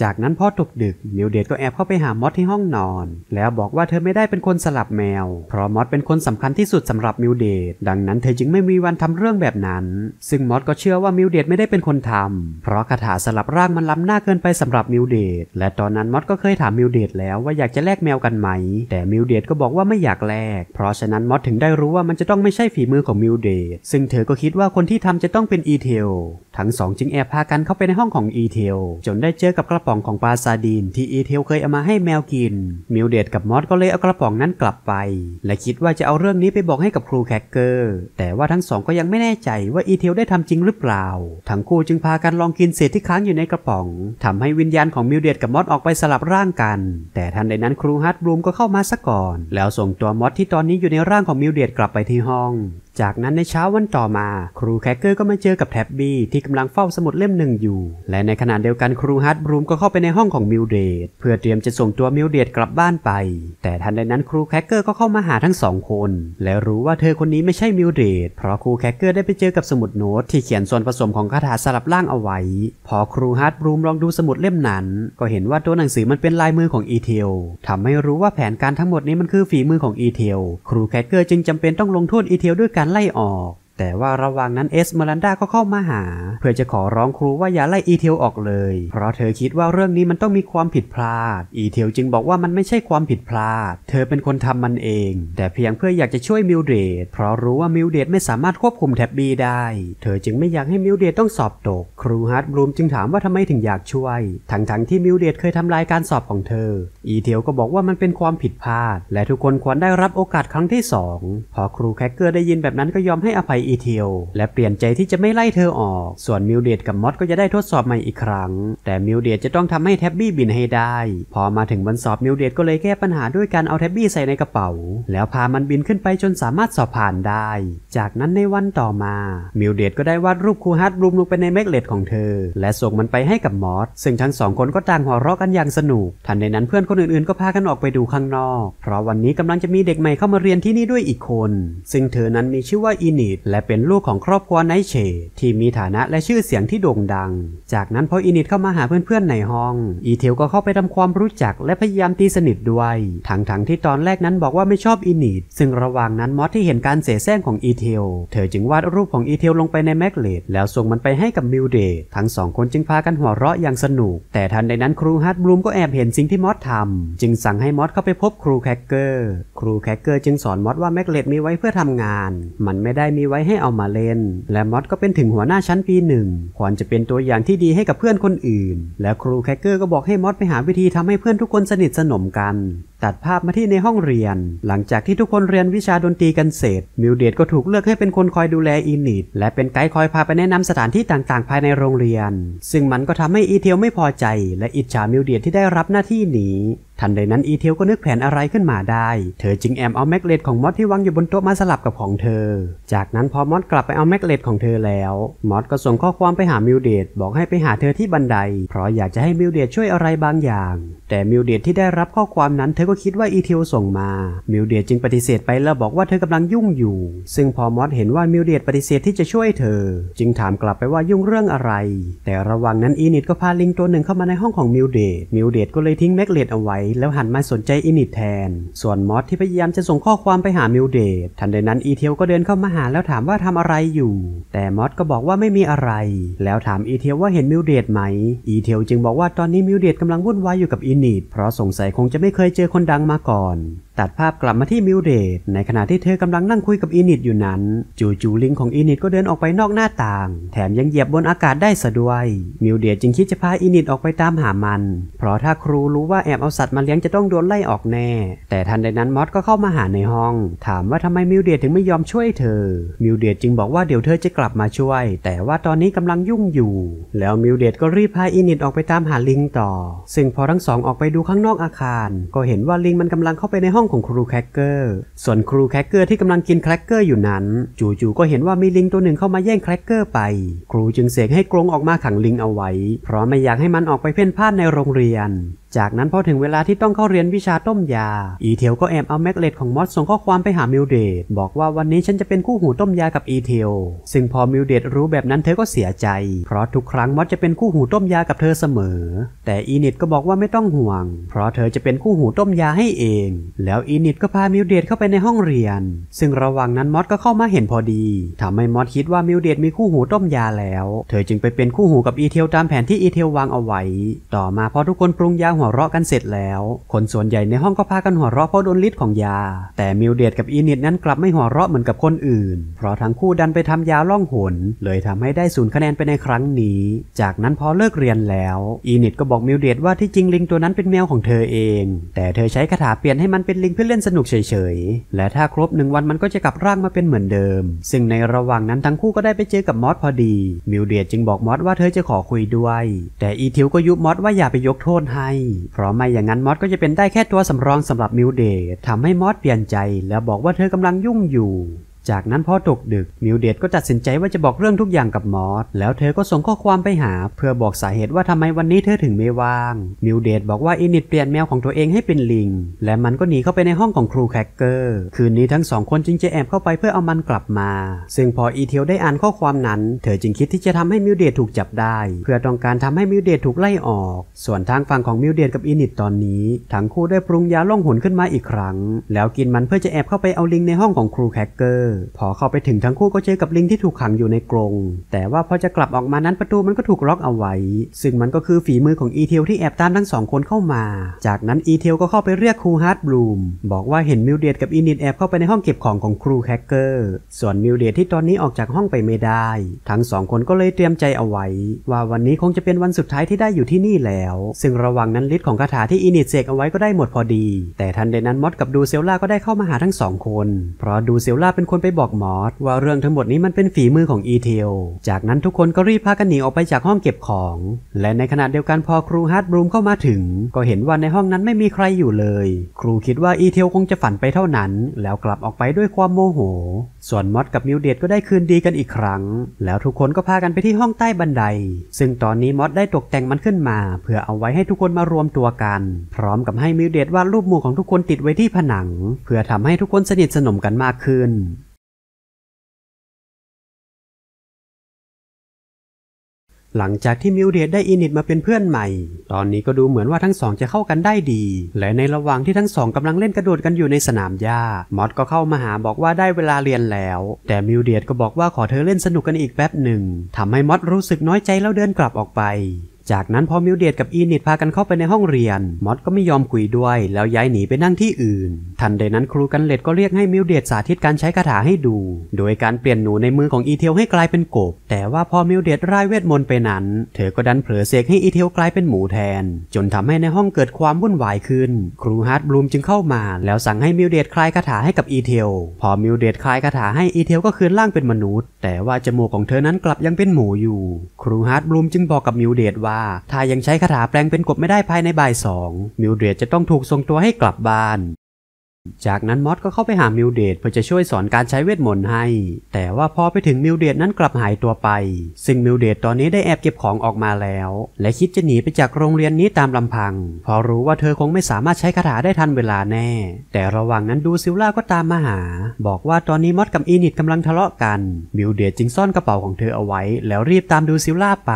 จากนั้นพอตกดึกมิวเดตก็แอบเข้าไปหามอสที่ห้องนอน แล้วบอกว่าเธอไม่ได้เป็นคนสลับแมวเพราะมอสเป็นคนสำคัญที่สุดสำหรับมิวเดตดังนั้นเธอจึงไม่มีวันทำเรื่องแบบนั้น ซึ่งมอสก็เชื่อว่ามิวเดตไม่ได้เป็นคนทำ เพราะคาถาสลับร่างมันล้าหน้าเกินไปสำหรับมิวเดตและตอนนั้นมอสก็เคยถามมิวเดตแล้วว่าอยากจะแลกแมวกันไหม แต่มิวเดตก็บอกว่าไม่อยากแลกเพราะฉะนั้นมอสถึงได้รู้ว่ามันจะต้องไม่ใช่ฝีมือของมิวเดตซึ่งเธอก็คิดว่าคนที่ทำจะต้องเป็นอีเทลทั้งสองจึงแอบพากันเข้าไปในห้องของอีเทลจนได้เจอกับกระป๋องของปลาซาดีนที่อีเทลเคยเอามาให้แมวกินมิวเดตกับมอสก็เลยเอากระป๋องนั้นกลับไป และคิดว่าจะเอาเรื่องนี้ไปบอกให้กับครูแคคเกอร์ แต่ว่าทั้งสองก็ยังไม่แน่ใจว่าอีเทลได้ทำจริงหรือเปล่า ทั้งคู่จึงพากันลองกินเศษที่ค้างอยู่ในกระป๋อง ทำให้วิญญาณของมิวเดตกับมอสออกไปสลับร่างกัน แต่ทันใดนั้นครูฮาร์ดบลูมก็เข้ามาซะก่อนแล้วส่งตัวมอสที่ตอนนี้อยู่ในร่างของมิวเดตกลับไปที่ห้องจากนั้นในเช้าวันต่อมาครูแคคเกอร์ก็มาเจอกับแท็บบี้ ที่กำลังเฝ้าสมุดเล่มหนึ่งอยู่ และในขณะเดียวกันครูฮาร์ดบรูมก็เข้าไปในห้องของมิวเดตเพื่อเตรียมจะส่งตัวมิวเดตกลับบ้านไป แต่ทันใดนั้นครูแคคเกอร์ก็เข้ามาหาทั้งสองคน และรู้ว่าเธอคนนี้ไม่ใช่มิวเดตเพราะครูแคคเกอร์ได้ไปเจอกับสมุดโน้ตที่เขียนส่วนผสมของคาถาสลับล่างเอาไว้ พอครูฮาร์ดบรูมลองดูสมุดเล่มนั้นก็เห็นว่าตัวหนังสือมันเป็นลายมือของอีเทลทำให้รู้ว่าแผนการทั้งหมดนี้มันคือฝีมือของอีเทลครูแคกเกอร์จึงจาเป็นต้องลงโทษอีเทลด้วยกัการไล่ออกแต่ว่าระหว่างนั้นเอสเมรันดาก็เข้ามาหา เพื่อจะขอร้องครูว่าอย่าไล่อีเทลออกเลย เพราะเธอคิดว่าเรื่องนี้มันต้องมีความผิดพลาดอีเทลจึงบอกว่ามันไม่ใช่ความผิดพลาด เธอเป็นคนทำมันเอง แต่เพียงเพื่ออยากจะช่วยมิวเดตเพราะรู้ว่ามิวเดตไม่สามารถควบคุมแท็บบี้ได้ เธอจึงไม่อยากให้มิวเดตต้องสอบตก ครูฮาร์ดบลูมจึงถามว่าทำไมถึงอยากช่วยทั้งๆทที่มิวเดตเคยทำลายการสอบของเธออีเทลก็บอกว่ามันเป็นความผิดพลาด และทุกคนควรได้รับโอกาสครั้งที่ 2 พอครูแคคเกอร์ได้ยินแบบนั้นก็ยอมให้อภัยอีเทียวและเปลี่ยนใจที่จะไม่ไล่เธอออก ส่วนมิวเดียตกับมอสก็จะได้ทดสอบใหม่อีกครั้ง แต่มิวเดียตจะต้องทำให้แท็บบี้บินให้ได้ พอมาถึงวันสอบมิวเดียตก็เลยแก้ปัญหาด้วยการเอาแท็บบี้ใส่ในกระเป๋า แล้วพามันบินขึ้นไปจนสามารถสอบผ่านได้ จากนั้นในวันต่อมา มิวเดียตก็ได้วาดรูปครูฮาร์ดรูมลงไปในแมกเลตของเธอ และส่งมันไปให้กับมอสซึ่งทั้งสองคนก็ต่างหัวเราะกันอย่างสนุก ทันใดนั้นเพื่อนคนอื่นๆ ก็พากันออกไปดูข้างนอก เพราะวันนี้กำลังจะมีเด็กใหม่เข้ามาเรียนที่นี่ด้วยอีกคน ซึ่งเธอนั้นมีชื่อว่าอินิดและเป็นลูกของครอบครัวไนเชที่มีฐานะและชื่อเสียงที่โด่งดัง จากนั้นพออินิดเข้ามาหาเพื่อน ๆ ในห้องอีเทลก็เข้าไปทำความรู้จักและพยายามตีสนิทด้วย ทั้งๆที่ตอนแรกนั้นบอกว่าไม่ชอบอินิด ซึ่งระหว่างนั้นมอสที่เห็นการเสแสร้งของอีเทลเธอจึงวาดรูปของอีเทล ลงไปในแมกเลดแล้วส่งมันไปให้กับมิวเดตทั้งสองคนจึงพากันหัวเราะอย่างสนุก แต่ทันใดนั้นครูฮาร์ดบลูมก็แอบเห็นสิ่งที่มอสทำจึงสั่งให้มอสเข้าไปพบครูแคคเกอร์ครูแคคเกอร์จึงสอนมอสว่าแมกเลดมีไว้เพื่อทำงานมันไม่ได้มีไว้ให้เอามาเล่นและมอสก็เป็นถึงหัวหน้าชั้นปีหนึ่ง ควรจะเป็นตัวอย่างที่ดีให้กับเพื่อนคนอื่น และครูแคคเกอร์ก็บอกให้มอสไปหาวิธีทำให้เพื่อนทุกคนสนิทสนมกัน ตัดภาพมาที่ในห้องเรียน หลังจากที่ทุกคนเรียนวิชาดนตรีกันเสร็จ มิวเดตก็ถูกเลือกให้เป็นคนคอยดูแลอีนิดและเป็นไกด์คอยพาไปแนะนำสถานที่ต่างๆ ภายในโรงเรียน ซึ่งมันก็ทำให้อีเทลไม่พอใจ และอิจฉามิวเดตที่ได้รับหน้าที่นี้ทันใดนั้นอีเทลก็นึกแผนอะไรขึ้นมาได้ เธอจึงแอบเอาแมกเลตของมอสที่วางอยู่บนโต๊ะมาสลับกับของเธอ จากนั้นพอมอสกลับไปเอาแมกเลตของเธอแล้ว มอสก็ส่งข้อความไปหามิวเดตบอกให้ไปหาเธอที่บันไดเพราะอยากจะให้มิวเดตช่วยอะไรบางอย่าง แต่มิวเดตที่ได้รับข้อความนั้นเธอก็คิดว่าอีเทลส่งมา มิวเดตจึงปฏิเสธไปแล้วบอกว่าเธอกำลังยุ่งอยู่ ซึ่งพอมอสเห็นว่ามิวเดตปฏิเสธที่จะช่วยเธอจึงถามกลับไปว่ายุ่งเรื่องอะไร แต่ระหว่างนั้นอีนิดก็พาลิงตัวหนึ่งเข้ามาในห้องของมิวเดตมิวเดตก็เลยทิ้งแมกเลตเอาไว้แล้วหันมาสนใจอินิดแทน ส่วนมอสที่พยายามจะส่งข้อความไปหามิวเดตทันใดนั้นอีเทียวก็เดินเข้ามาหาแล้วถามว่าทำอะไรอยู่ แต่มอสก็บอกว่าไม่มีอะไร แล้วถามอีเทียวว่าเห็นมิวเดตไหม อีเทียวจึงบอกว่าตอนนี้มิวเดตกำลังวุ่นวายอยู่กับอินิด เพราะสงสัยคงจะไม่เคยเจอคนดังมาก่อนตัดภาพกลับมาที่มิวเดตในขณะที่เธอกำลังนั่งคุยกับอินิตอยู่นั้น จูจูลิงของอินิตก็เดินออกไปนอกหน้าต่าง แถมยังเหยียบบนอากาศได้สะดวยมิวเดตจึงคิดจะพาอินิตออกไปตามหามัน เพราะถ้าครูรู้ว่าแอบเอาสัตว์มาเลี้ยงจะต้องโดนไล่ออกแน่ แต่ทันใดนั้นมอสก็เข้ามาหาในห้อง ถามว่าทำไมมิวเดตถึงไม่ยอมช่วยเธอมิวเดตจึงบอกว่าเดี๋ยวเธอจะกลับมาช่วย แต่ว่าตอนนี้กำลังยุ่งอยู่ แล้วมิวเดตก็รีบพาอินิตออกไปตามหาลิงต่อ ซึ่งพอทั้งสองออกไปดูข้างนอกอาคาร ก็เห็นว่าลิงมันกำลังเข้าไปในห้ององของครูแครกเกอร์ ส่วนครูแครกเกอร์ที่กำลังกินแครกเกอร์อยู่นั้น จู่ๆก็เห็นว่ามีลิงตัวหนึ่งเข้ามาแย่งแครกเกอร์ไป ครูจึงเสกให้กรงออกมาขังลิงเอาไว้ เพราะไม่อยากให้มันออกไปเพ่นพ่านในโรงเรียนจากนั้นพอถึงเวลาที่ต้องเข้าเรียนวิชาต้มยา อีเทลก็แอบเอาแมกเลตของมอสส่งข้อความไปหามิวเดตบอกว่าวันนี้ฉันจะเป็นคู่หูต้มยากับอีเทล ซึ่งพอมิวเดตรู้แบบนั้นเธอก็เสียใจ เพราะทุกครั้งมอสจะเป็นคู่หูต้มยากับเธอเสมอ แต่อีนิดก็บอกว่าไม่ต้องห่วง เพราะเธอจะเป็นคู่หูต้มยาให้เอง แล้วอีนิดก็พามิวเดตเข้าไปในห้องเรียน ซึ่งระหว่างนั้นมอสก็เข้ามาเห็นพอดี ทำให้มอสคิดว่ามิวเดตมีคู่หูต้มยาแล้ว เธอจึงไปเป็นคู่หูกับอีเทลตามแผนที่อีเทลวางเอาไว้ ต่อมาพอทุกคนปรุงยาหัวหัวเราะกันเสร็จแล้ว คนส่วนใหญ่ในห้องก็พากันหัวเราะเพราะโดนฤทธิ์ของยา แต่มิวเดียดกับอีนิดนั้นกลับไม่หัวเราะเหมือนกับคนอื่น เพราะทั้งคู่ดันไปทำยาล่องหน เลยทำให้ได้ศูนย์คะแนนไปในครั้งนี้ จากนั้นพอเลิกเรียนแล้ว อีนิดก็บอกมิวเดียดว่าที่จริงลิงตัวนั้นเป็นแมวของเธอเอง แต่เธอใช้คาถาเปลี่ยนให้มันเป็นลิงเพื่อเล่นสนุกเฉยๆ และถ้าครบหนึ่งวันมันก็จะกลับร่างมาเป็นเหมือนเดิม ซึ่งในระหว่างนั้นทั้งคู่ก็ได้ไปเจอกับมอสพอดี มิวเดียดจึงบอกมอสว่าเธอจะขอคุยด้วย แต่อีทิวก็ยุบมอสว่าอย่าไปยกโทษให้เพราะไม่อย่างนั้นมอสก็จะเป็นได้แค่ตัวสำรองสำหรับมิวเดย์ทำให้มอสเปลี่ยนใจแล้วบอกว่าเธอกำลังยุ่งอยู่จากนั้นพอตกดึกมิวเดตก็ตัดสินใจว่าจะบอกเรื่องทุกอย่างกับมอสแล้วเธอก็ส่งข้อความไปหา เพื่อบอกสาเหตุว่าทำไมวันนี้เธอถึงไม่ว่างมิวเดตบอกว่าอินิตเปลี่ยนแมวของตัวเองให้เป็นลิงและมันก็หนีเข้าไปในห้องของครูแคคเกอร์ คืนนี้ทั้งสองคนจึงจะแอบเข้าไปเพื่อเอามันกลับมา ซึ่งพออีเทียได้อ่านข้อความนั้น เธอจึงคิดที่จะทำให้มิวเดตถูกจับได้ เพื่อต้องการทำให้มิวเดตถูกไล่ออก ส่วนทางฝั่งของมิวเดตกับอินิตตอนนี้ทั้งคู่ได้ปรุงยาล่องหนขึ้นมาอีกครั้ง แล้วกินมันเพื่อจะแอบเข้าไปเอาลิงในห้องของครูแคคเกอร์พอเข้าไปถึงทั้งคู่ก็เจอกับลิงที่ถูกขังอยู่ในกรง แต่ว่าพอจะกลับออกมานั้นประตูมันก็ถูกล็อกเอาไว้ ซึ่งมันก็คือฝีมือของอีเทลที่แอบตามทั้งสองคนเข้ามา จากนั้นอีเทลก็เข้าไปเรียกครูฮาร์ดบลูม บอกว่าเห็นมิวเดียตกับอินิดแอบเข้าไปในห้องเก็บของของครูแฮกเกอร์ ส่วนมิวเดียตที่ตอนนี้ออกจากห้องไปไม่ได้ ทั้งสองคนก็เลยเตรียมใจเอาไว้ว่าวันนี้คงจะเป็นวันสุดท้ายที่ได้อยู่ที่นี่แล้ว ซึ่งระหว่างนั้นฤทธิ์ของคาถาที่อินิดเสกเอาไว้ก็ได้หมดพอดีแต่ทันใดนั้นมอดกับดูเซลล่าก็ได้เข้ามาหาทั้งสองคนเพราะดูเซลล่าเป็นคนไปบอกมอสว่าเรื่องทั้งหมดนี้มันเป็นฝีมือของอีเทล จากนั้นทุกคนก็รีบพากันหนีออกไปจากห้องเก็บของ และในขณะเดียวกันพอครูฮาร์ดบลูมเข้ามาถึง ก็เห็นว่าในห้องนั้นไม่มีใครอยู่เลย ครูคิดว่าอีเทลคงจะฝันไปเท่านั้น แล้วกลับออกไปด้วยความโมโห ส่วนมอสกับมิวเดตก็ได้คืนดีกันอีกครั้ง แล้วทุกคนก็พากันไปที่ห้องใต้บันได ซึ่งตอนนี้มอสได้ตกแต่งมันขึ้นมา เพื่อเอาไว้ให้ทุกคนมารวมตัวกัน พร้อมกับให้มิวเดตวาดรูปหมู่ของทุกคนติดไว้ที่ผนังเพื่อทำให้ทุกคนสนิทสนมกันมากขึ้นหลังจากที่มิวเดียได้อินิตมาเป็นเพื่อนใหม่ ตอนนี้ก็ดูเหมือนว่าทั้งสองจะเข้ากันได้ดี และในระหว่างที่ทั้งสองกำลังเล่นกระโดดกันอยู่ในสนามหญ้ามอดก็เข้ามาหาบอกว่าได้เวลาเรียนแล้ว แต่มิวเดียก็บอกว่าขอเธอเล่นสนุกกันอีกแป๊บหนึ่งทำให้มอดรู้สึกน้อยใจแล้วเดินกลับออกไปจากนั้นพอมิวเดียดกับอีนิดพากันเข้าไปในห้องเรียนมอดก็ไม่ยอมคุยด้วยแล้วย้ายหนีไปนั่งที่อื่นทันใดนั้นครูกันเลดก็เรียกให้มิวเดียดสาธิตการใช้คาถาให้ดู โดยการเปลี่ยนหนูในมือของอีเทลให้กลายเป็นกบแต่ว่าพอมิวเดียดร่ายเวทมนต์ไปนั้นเธอก็ดันเผลอเสกให้อีเทลกลายเป็นหมูแทน จนทำให้ในห้องเกิดความวุ่นวายขึ้น ครูฮาร์ดบลูมจึงเข้ามาแล้วสั่งให้มิวเดียดคลายคาถาให้กับอีเทลพอมิวเดียดคลายคาถาให้อีเทลก็คืนร่างเป็นมนุษย์ แต่ว่าจมูกของเธอนั้นกลับยังเป็นหมูอยู่ ครูฮาร์ดบลูมจึงบอกกับมิวเดียดว่าาถ้ายังใช้คาถาแปลงเป็นกบไม่ได้ภายในบ่ายสองมิวเดรียจะต้องถูกส่งตัวให้กลับบ้านจากนั้นมอสก็เข้าไปหามิวเดตเพื่อจะช่วยสอนการใช้เวทมนต์ให้ แต่ว่าพอไปถึงมิวเดตนั้นกลับหายตัวไป ซึ่งมิวเดตตอนนี้ได้แอบเก็บของออกมาแล้ว และคิดจะหนีไปจากโรงเรียนนี้ตามลำพัง พอรู้ว่าเธอคงไม่สามารถใช้คาถาได้ทันเวลาแน่ แต่ระหว่างนั้นดูซิลล่าก็ตามมาหา บอกว่าตอนนี้มอสกับอีนิดกำลังทะเลาะกัน มิวเดตจึงซ่อนกระเป๋าของเธอเอาไว้ แล้วรีบตามดูซิลล่าไป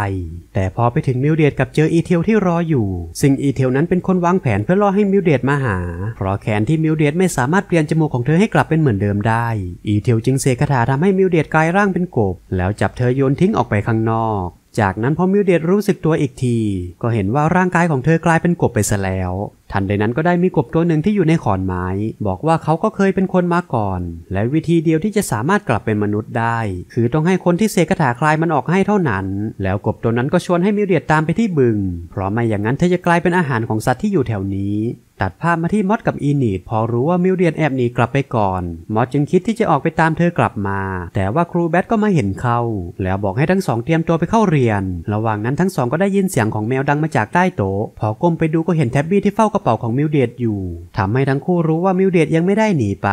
แต่พอไปถึงมิวเดตกับเจออีเทล ที่รออยู่ซึ่งอีเทลนั้นเป็นคนวางแผนเพื่อล่อให้มิวเดตมาหา เพราะแขนที่มิวเดตไม่สามารถเปลี่ยนจมูกของเธอให้กลับเป็นเหมือนเดิมได้ อีเทลจึงเสกคาถาทำให้มิวเดียดกลายร่างเป็นกบ แล้วจับเธอโยนทิ้งออกไปข้างนอก จากนั้นพอมิวเดียดรู้สึกตัวอีกที ก็เห็นว่าร่างกายของเธอกลายเป็นกบไปซะแล้วทันใดนั้นก็ได้มีกบตัวหนึ่งที่อยู่ในขอนไม้ บอกว่าเขาก็เคยเป็นคนมาก่อน และวิธีเดียวที่จะสามารถกลับเป็นมนุษย์ได้ คือต้องให้คนที่เสกคาถาคลายมันออกให้เท่านั้น แล้วกบตัวนั้นก็ชวนให้มิเรียดตามไปที่บึง เพราะไม่อย่างนั้นเธอจะกลายเป็นอาหารของสัตว์ที่อยู่แถวนี้ ตัดภาพมาที่มอดกับอีนีดพอรู้ว่ามิวเรียนแอบหนีกลับไปก่อนมอดจึงคิดที่จะออกไปตามเธอกลับมา แต่ว่าครูแบทก็มาเห็นเขาแล้วบอกให้ทั้งสองเตรียมตัวไปเข้าเรียน ระหว่างนั้นทั้งสองก็ได้ยินเสียงของแมวดังมาจากใต้โต๊ะ พอก้มไปดูก็เห็นแท็บบี้ที่เฝ้ากระเป๋าของมิวเดตอยู่ทำให้ทั้งคู่รู้ว่ามิวเดตยังไม่ได้หนีไป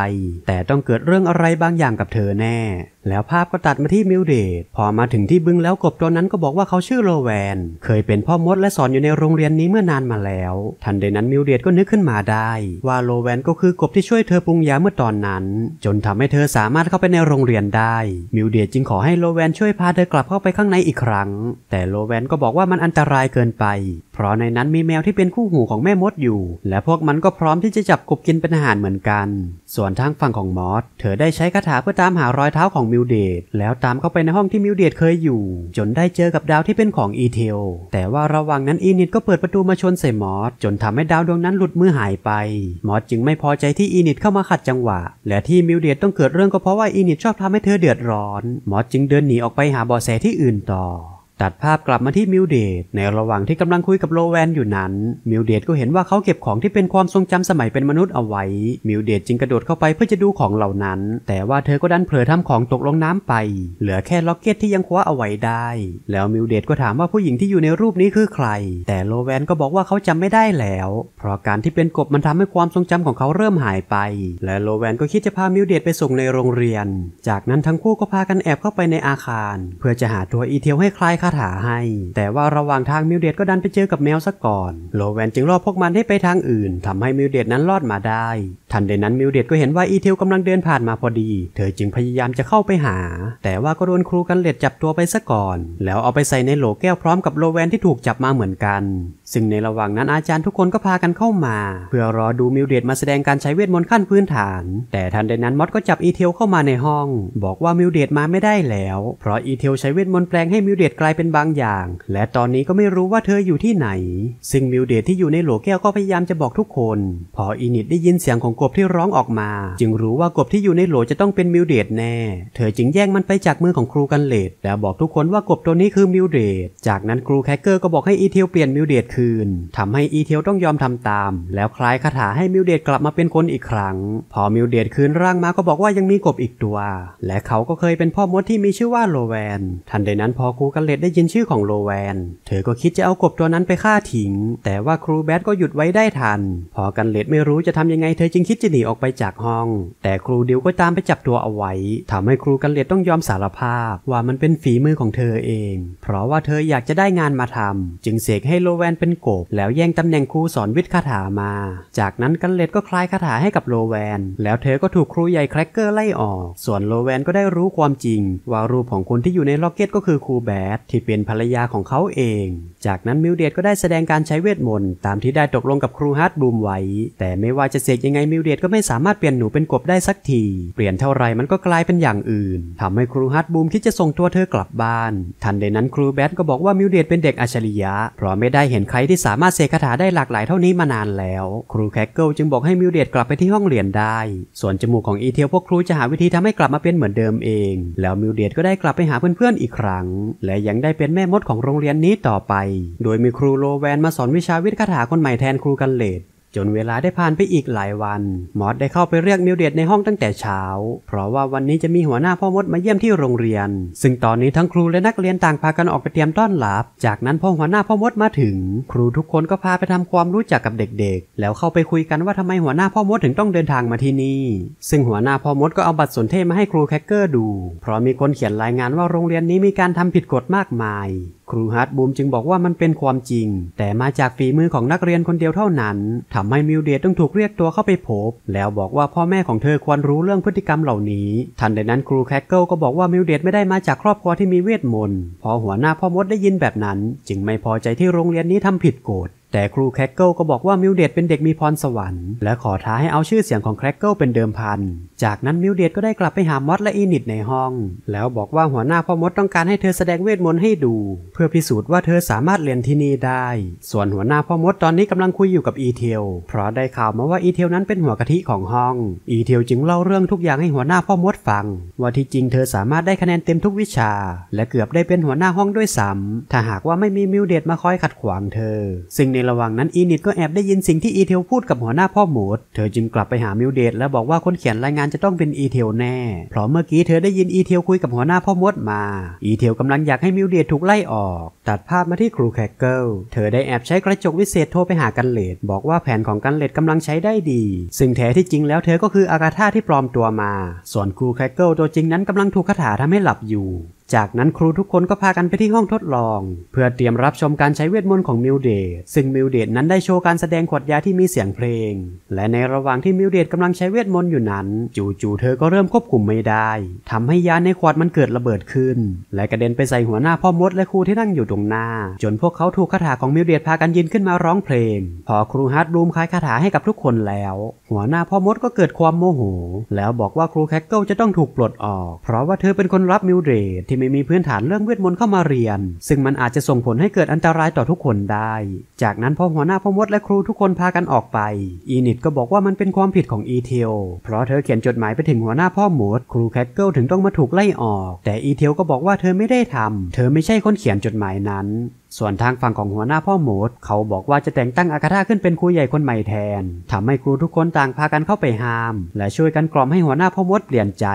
แต่ต้องเกิดเรื่องอะไรบางอย่างกับเธอแน่ แล้วภาพก็ตัดมาที่มิวเดตพอมาถึงที่บึงแล้วกบตัวนั้นก็บอกว่าเขาชื่อโรแวน เคยเป็นพ่อมดและสอนอยู่ในโรงเรียนนี้เมื่อนานมาแล้ว ทันใดนั้นมิวเดตก็นึกขึ้นมาได้ ว่าโรแวนก็คือกบที่ช่วยเธอปรุงยาเมื่อตอนนั้น จนทำให้เธอสามารถเข้าไปในโรงเรียนได้มิวเดตจึงขอให้โรแวนช่วยพาเธอกลับเข้าไปข้างในอีกครั้ง แต่โรแวนก็บอกว่ามันอันตรายเกินไป เพราะในนั้นมีแมวที่เป็นคู่หูของแม่มดอยูู่่และพวกมันก็พร้อมที่จะจับกบกินเป็นอาหารเหมือนกัน ส่วนทางฝั่งของมอส เธอได้ใช้คาถาเพื่อตามหารอยเท้าของมิวเดตแล้วตามเข้าไปในห้องที่มิวเดตเคยอยู่ จนได้เจอกับดาวที่เป็นของอีเทล แต่ว่าระหว่างนั้นอีนิดก็เปิดประตูมาชนใส่มอส จนทำให้ดาวดวงนั้นหลุดมือหายไปมอสจึงไม่พอใจที่อีนิดเข้ามาขัดจังหวะและที่มิวเดตต้องเกิดเรื่องก็เพราะว่าอีนิดชอบทำให้เธอเดือดร้อนมอสจึงเดินหนีออกไปหาบอแสที่อื่นต่อตัดภาพกลับมาที่มิวเดตในระหว่างที่กำลังคุยกับโลแวน อยู่นั้น มิวเดตก็เห็นว่าเขาเก็บของที่เป็นความทรงจำสมัยเป็นมนุษย์เอาไว้ มิวเดตจึงกระโดดเข้าไปเพื่อจะดูของเหล่านั้น แต่ว่าเธอก็ดันเผลอทำของตกลงน้ำไป เหลือแค่ล็อกเก็ตที่ยังคว้าเอาไว้ได้ แล้วมิวเดตก็ถามว่าผู้หญิงที่อยู่ในรูปนี้คือใคร แต่โลแวนก็บอกว่าเขาจำไม่ได้แล้ว เพราะการที่เป็นกบมันทำให้ความทรงจำของเขาเริ่มหายไป และโลแวนก็คิดจะพามิวเดตไปส่งในโรงเรียน จากนั้นทั้งคู่ก็พากันแอบเข้าไปในอาคาร เพื่อจะหาตัวอีเทียวให้คลายาถาให้ แต่ว่าระหว่างทางมิวเดตก็ดันไปเจอกับแมวซะก่อน โลแวนจึงลอพวกมันให้ไปทางอื่น ทำให้มิวเดตนั้นรอดมาได้ ทันใดนั้นมิวเดตก็เห็นว่าอีเทลกำลังเดินผ่านมาพอดี เธอจึงพยายามจะเข้าไปหา แต่ว่าก็โดนครูกันเล็ดจับตัวไปซะก่อน แล้วเอาไปใส่ในโหลแก้วพร้อมกับโลแวนที่ถูกจับมาเหมือนกัน ซึ่งในระหว่างนั้นอาจารย์ทุกคนก็พากันเข้ามา เพื่อรอดูมิวเดตมาแสดงการใช้เวทมนต์ขั้นพื้นฐาน แต่ทันใดนั้นมอดก็จับอีเทลเข้ามาในห้อง บอกว่ามิวเดตมาไม่ได้แล้ว เพราะอีเทล ใช้เวทมนต์แปลงให้มิวเดตกลายเป็นบางอย่าง และตอนนี้ก็ไม่รู้ว่าเธออยู่ที่ไหน ซึ่งมิวเดตที่อยู่ในโหลแก้วก็พยายามจะบอกทุกคน พออินิดได้ยินเสียงของกบที่ร้องออกมา จึงรู้ว่ากบที่อยู่ในโหลจะต้องเป็นมิวเดตแน่ เธอจึงแย่งมันไปจากมือของครูกันเลดแล้วบอกทุกคนว่ากบตัวนี้คือมิวเดตจากนั้นครูแคคเกอร์ก็บอกให้อีเทลเปลี่ยนมิวเดตคืนทำให้อีเทลต้องยอมทำตาม แล้วคลายคาถาให้มิวเดตกลับมาเป็นคนอีกครั้ง พอมิวเดตคืนร่างมาก็บอกว่ายังมีกบอีกตัวและเขาก็เคยเป็นพ่อมดที่มีชื่อว่าโลแวนทันใดนั้นพอครูกันเลดได้ยินชื่อของโลแวน เธอก็คิดจะเอากบตัวนั้นไปฆ่าทิ้ง แต่ว่าครูแบทก็หยุดไว้ได้ทัน พอกันเลดไม่รู้จะทำยังไงเธอจึงคิดจะหนีออกไปจากห้อง แต่ครูดิวก็ตามไปจับตัวเอาไว้ ทำให้ครูกันเลดต้องยอมสารภาพ ว่ามันเป็นฝีมือของเธอเอง เพราะว่าเธออยากจะได้งานมาทำ จึงเสกให้โลแวนเป็นกบ แล้วแย่งตำแหน่งครูสอนวิทย์คาถามา จากนั้นกันเลดก็คลายคาถาให้กับโลแวน แล้วเธอก็ถูกครูใหญ่แครกเกอร์ไล่ออก ส่วนโลแวนก็ได้รู้ความจริง ว่ารูปของคนที่อยู่ในล็อกเก็ตก็คือครูแบทที่เป็นภรรยาของเขาเอง จากนั้นมิวเดียตก็ได้แสดงการใช้เวทมนต์ตามที่ได้ตกลงกับครูฮาร์ดบูมไว้ แต่ไม่ว่าจะเสกยังไงมิวเดียตก็ไม่สามารถเปลี่ยนหนูเป็นกบได้สักที เปลี่ยนเท่าไรมันก็กลายเป็นอย่างอื่น ทำให้ครูฮาร์ดบูมคิดจะส่งตัวเธอกลับบ้าน ทันใดนั้นครูแบทก็บอกว่ามิวเดียตเป็นเด็กอัจฉริยะ เพราะไม่ได้เห็นใครที่สามารถเสกคาถาได้หลากหลายเท่านี้มานานแล้ว ครูแคคเกิลจึงบอกให้มิวเดียตกลับไปที่ห้องเรียนได้ ส่วนจมูกของอีเทียวพวกครูจะหาวิธีทำให้กลับมาเป็นเหมือนเดิมเอง แล้วมิวเดียตก็ได้กลับไปหาเพื่อนๆอีกครั้ง และยังได้เป็นแม่มดของโรงเรียนนี้ต่อไป โดยมีครูโลแวนมาสอนวิชาวิทย์คาถาคนใหม่แทนครูกันเลดจนเวลาได้ผ่านไปอีกหลายวันมอสได้เข้าไปเรียกมิวเดียตในห้องตั้งแต่เช้า เพราะว่าวันนี้จะมีหัวหน้าพ่อมดมาเยี่ยมที่โรงเรียน ซึ่งตอนนี้ทั้งครูและนักเรียนต่างพากันออกไปเตรียมต้อนรับ จากนั้นพอหัวหน้าพ่อมดมาถึง ครูทุกคนก็พาไปทำความรู้จักกับเด็กๆ แล้วเข้าไปคุยกันว่าทำไมหัวหน้าพ่อมดถึงต้องเดินทางมาที่นี่ ซึ่งหัวหน้าพ่อมดก็เอาบัตรสนเทศมาให้ครูแคคเกอร์ดู เพราะมีคนเขียนรายงานว่าโรงเรียนนี้มีการทำผิดกฎมากมายครูฮาร์ดบูมจึงบอกว่ามันเป็นความจริง แต่มาจากฝีมือของนักเรียนคนเดียวเท่านั้นทำให้มิวเดียต้องถูกเรียกตัวเข้าไปพบ แล้วบอกว่าพ่อแม่ของเธอควรรู้เรื่องพฤติกรรมเหล่านี้ทันใดนั้นครูแคคเกิลก็บอกว่ามิวเดียไม่ได้มาจากครอบครัวที่มีเวทมนต์พอหัวหน้าพ่อมดได้ยินแบบนั้น จึงไม่พอใจที่โรงเรียนนี้ทำผิดกฎแต่ครูแคร็กเกิลก็บอกว่ามิวเดตเป็นเด็กมีพรสวรรค์และขอท้าให้เอาชื่อเสียงของแคร็กเกิลเป็นเดิมพัน จากนั้นมิวเดตก็ได้กลับไปหามอสและอินิดในห้อง แล้วบอกว่าหัวหน้าพ่อมดต้องการให้เธอแสดงเวทมนต์ให้ดู เพื่อพิสูจน์ว่าเธอสามารถเรียนที่นี่ได้ ส่วนหัวหน้าพ่อมดตอนนี้กำลังคุยอยู่กับอีเทล เพราะได้ข่าวมาว่าอีเทลนั้นเป็นหัวกะทิของห้องอีเทลจึงเล่าเรื่องทุกอย่างให้หัวหน้าพ่อมดฟังว่าที่จริงเธอสามารถได้คะแนนเต็มทุกวิชา และเกือบได้เป็นหัวหน้าห้องด้วยซ้ำถ้าหากว่าไม่มีมิวเดตมาคอยขัดขวางเธอซึ่งในระหว่างนั้นอีนิดก็แอบได้ยินสิ่งที่อีเทลพูดกับหัวหน้าพ่อหมูดเธอจึงกลับไปหามิวเดตและบอกว่าคนเขียนรายงานจะต้องเป็นอีเทลแน่ เพราะเมื่อกี้เธอได้ยินอีเทลคุยกับหัวหน้าพ่อมด มา อีเทลกำลังอยากให้มิวเดตถูกไล่ออก ตัดภาพมาที่ครูแคคเกิล เธอได้แอบใช้กระจกวิเศษโทรไปหากันเลดบอกว่าแผนของกันเลดกำลังใช้ได้ดี ซึ่งแท้ที่จริงแล้วเธอก็คืออากาธาที่ปลอมตัวมา ส่วนครูแคคเกิลตัวจริง นั้นกำลังถูกคาถาทำให้หลับอยู่จากนั้นครูทุกคนก็พากันไปที่ห้องทดลอง เพื่อเตรียมรับชมการใช้เวทมนต์ของมิวเดตซึ่งมิวเดตนั้นได้โชว์การแสดงขวดยาที่มีเสียงเพลง และในระหว่างที่มิวเดตกำลังใช้เวทมนต์อยู่นั้น จู่ๆเธอก็เริ่มควบคุมไม่ได้ทำให้ยาในขวดมันเกิดระเบิดขึ้น และกระเด็นไปใส่หัวหน้าพ่อมดและครูที่นั่งอยู่ตรงหน้า จนพวกเขาถูกคาถาของมิวเดตพากันยินขึ้นมาร้องเพลง พอครูฮาร์ดรูมคายคาถาให้กับทุกคนแล้วหัวหน้าพ่อมดก็เกิดความโมโหแล้วบอกว่าครูแคคเกิลจะต้องถูกปลดออก เพราะว่าเธอเป็นคนรับมิวเดตทที่ไม่มีพื้นฐานเรื่องเวทมนต์เข้ามาเรียน ซึ่งมันอาจจะส่งผลให้เกิดอันตรายต่อทุกคนได้ จากนั้นพอหัวหน้าพ่อมดและครูทุกคนพากันออกไปอีนิดก็บอกว่ามันเป็นความผิดของอีเทลเพราะเธอเขียนจดหมายไปถึงหัวหน้าพ่อมด ครูแคทเกิลถึงต้องมาถูกไล่ออก แต่อีเทลก็บอกว่าเธอไม่ได้ทำเธอไม่ใช่คนเขียนจดหมายนั้นส่วนทางฝั่งของหัวหน้าพ่อหมด เขาบอกว่าจะแต่งตั้งอาคาธาขึ้นเป็นครูใหญ่คนใหม่แทน ทำให้ครูทุกคนต่างพากันเข้าไปห้าม และช่วยกันกล่อมให้หัวหน้าพ่อมดเปลี่ยนใจ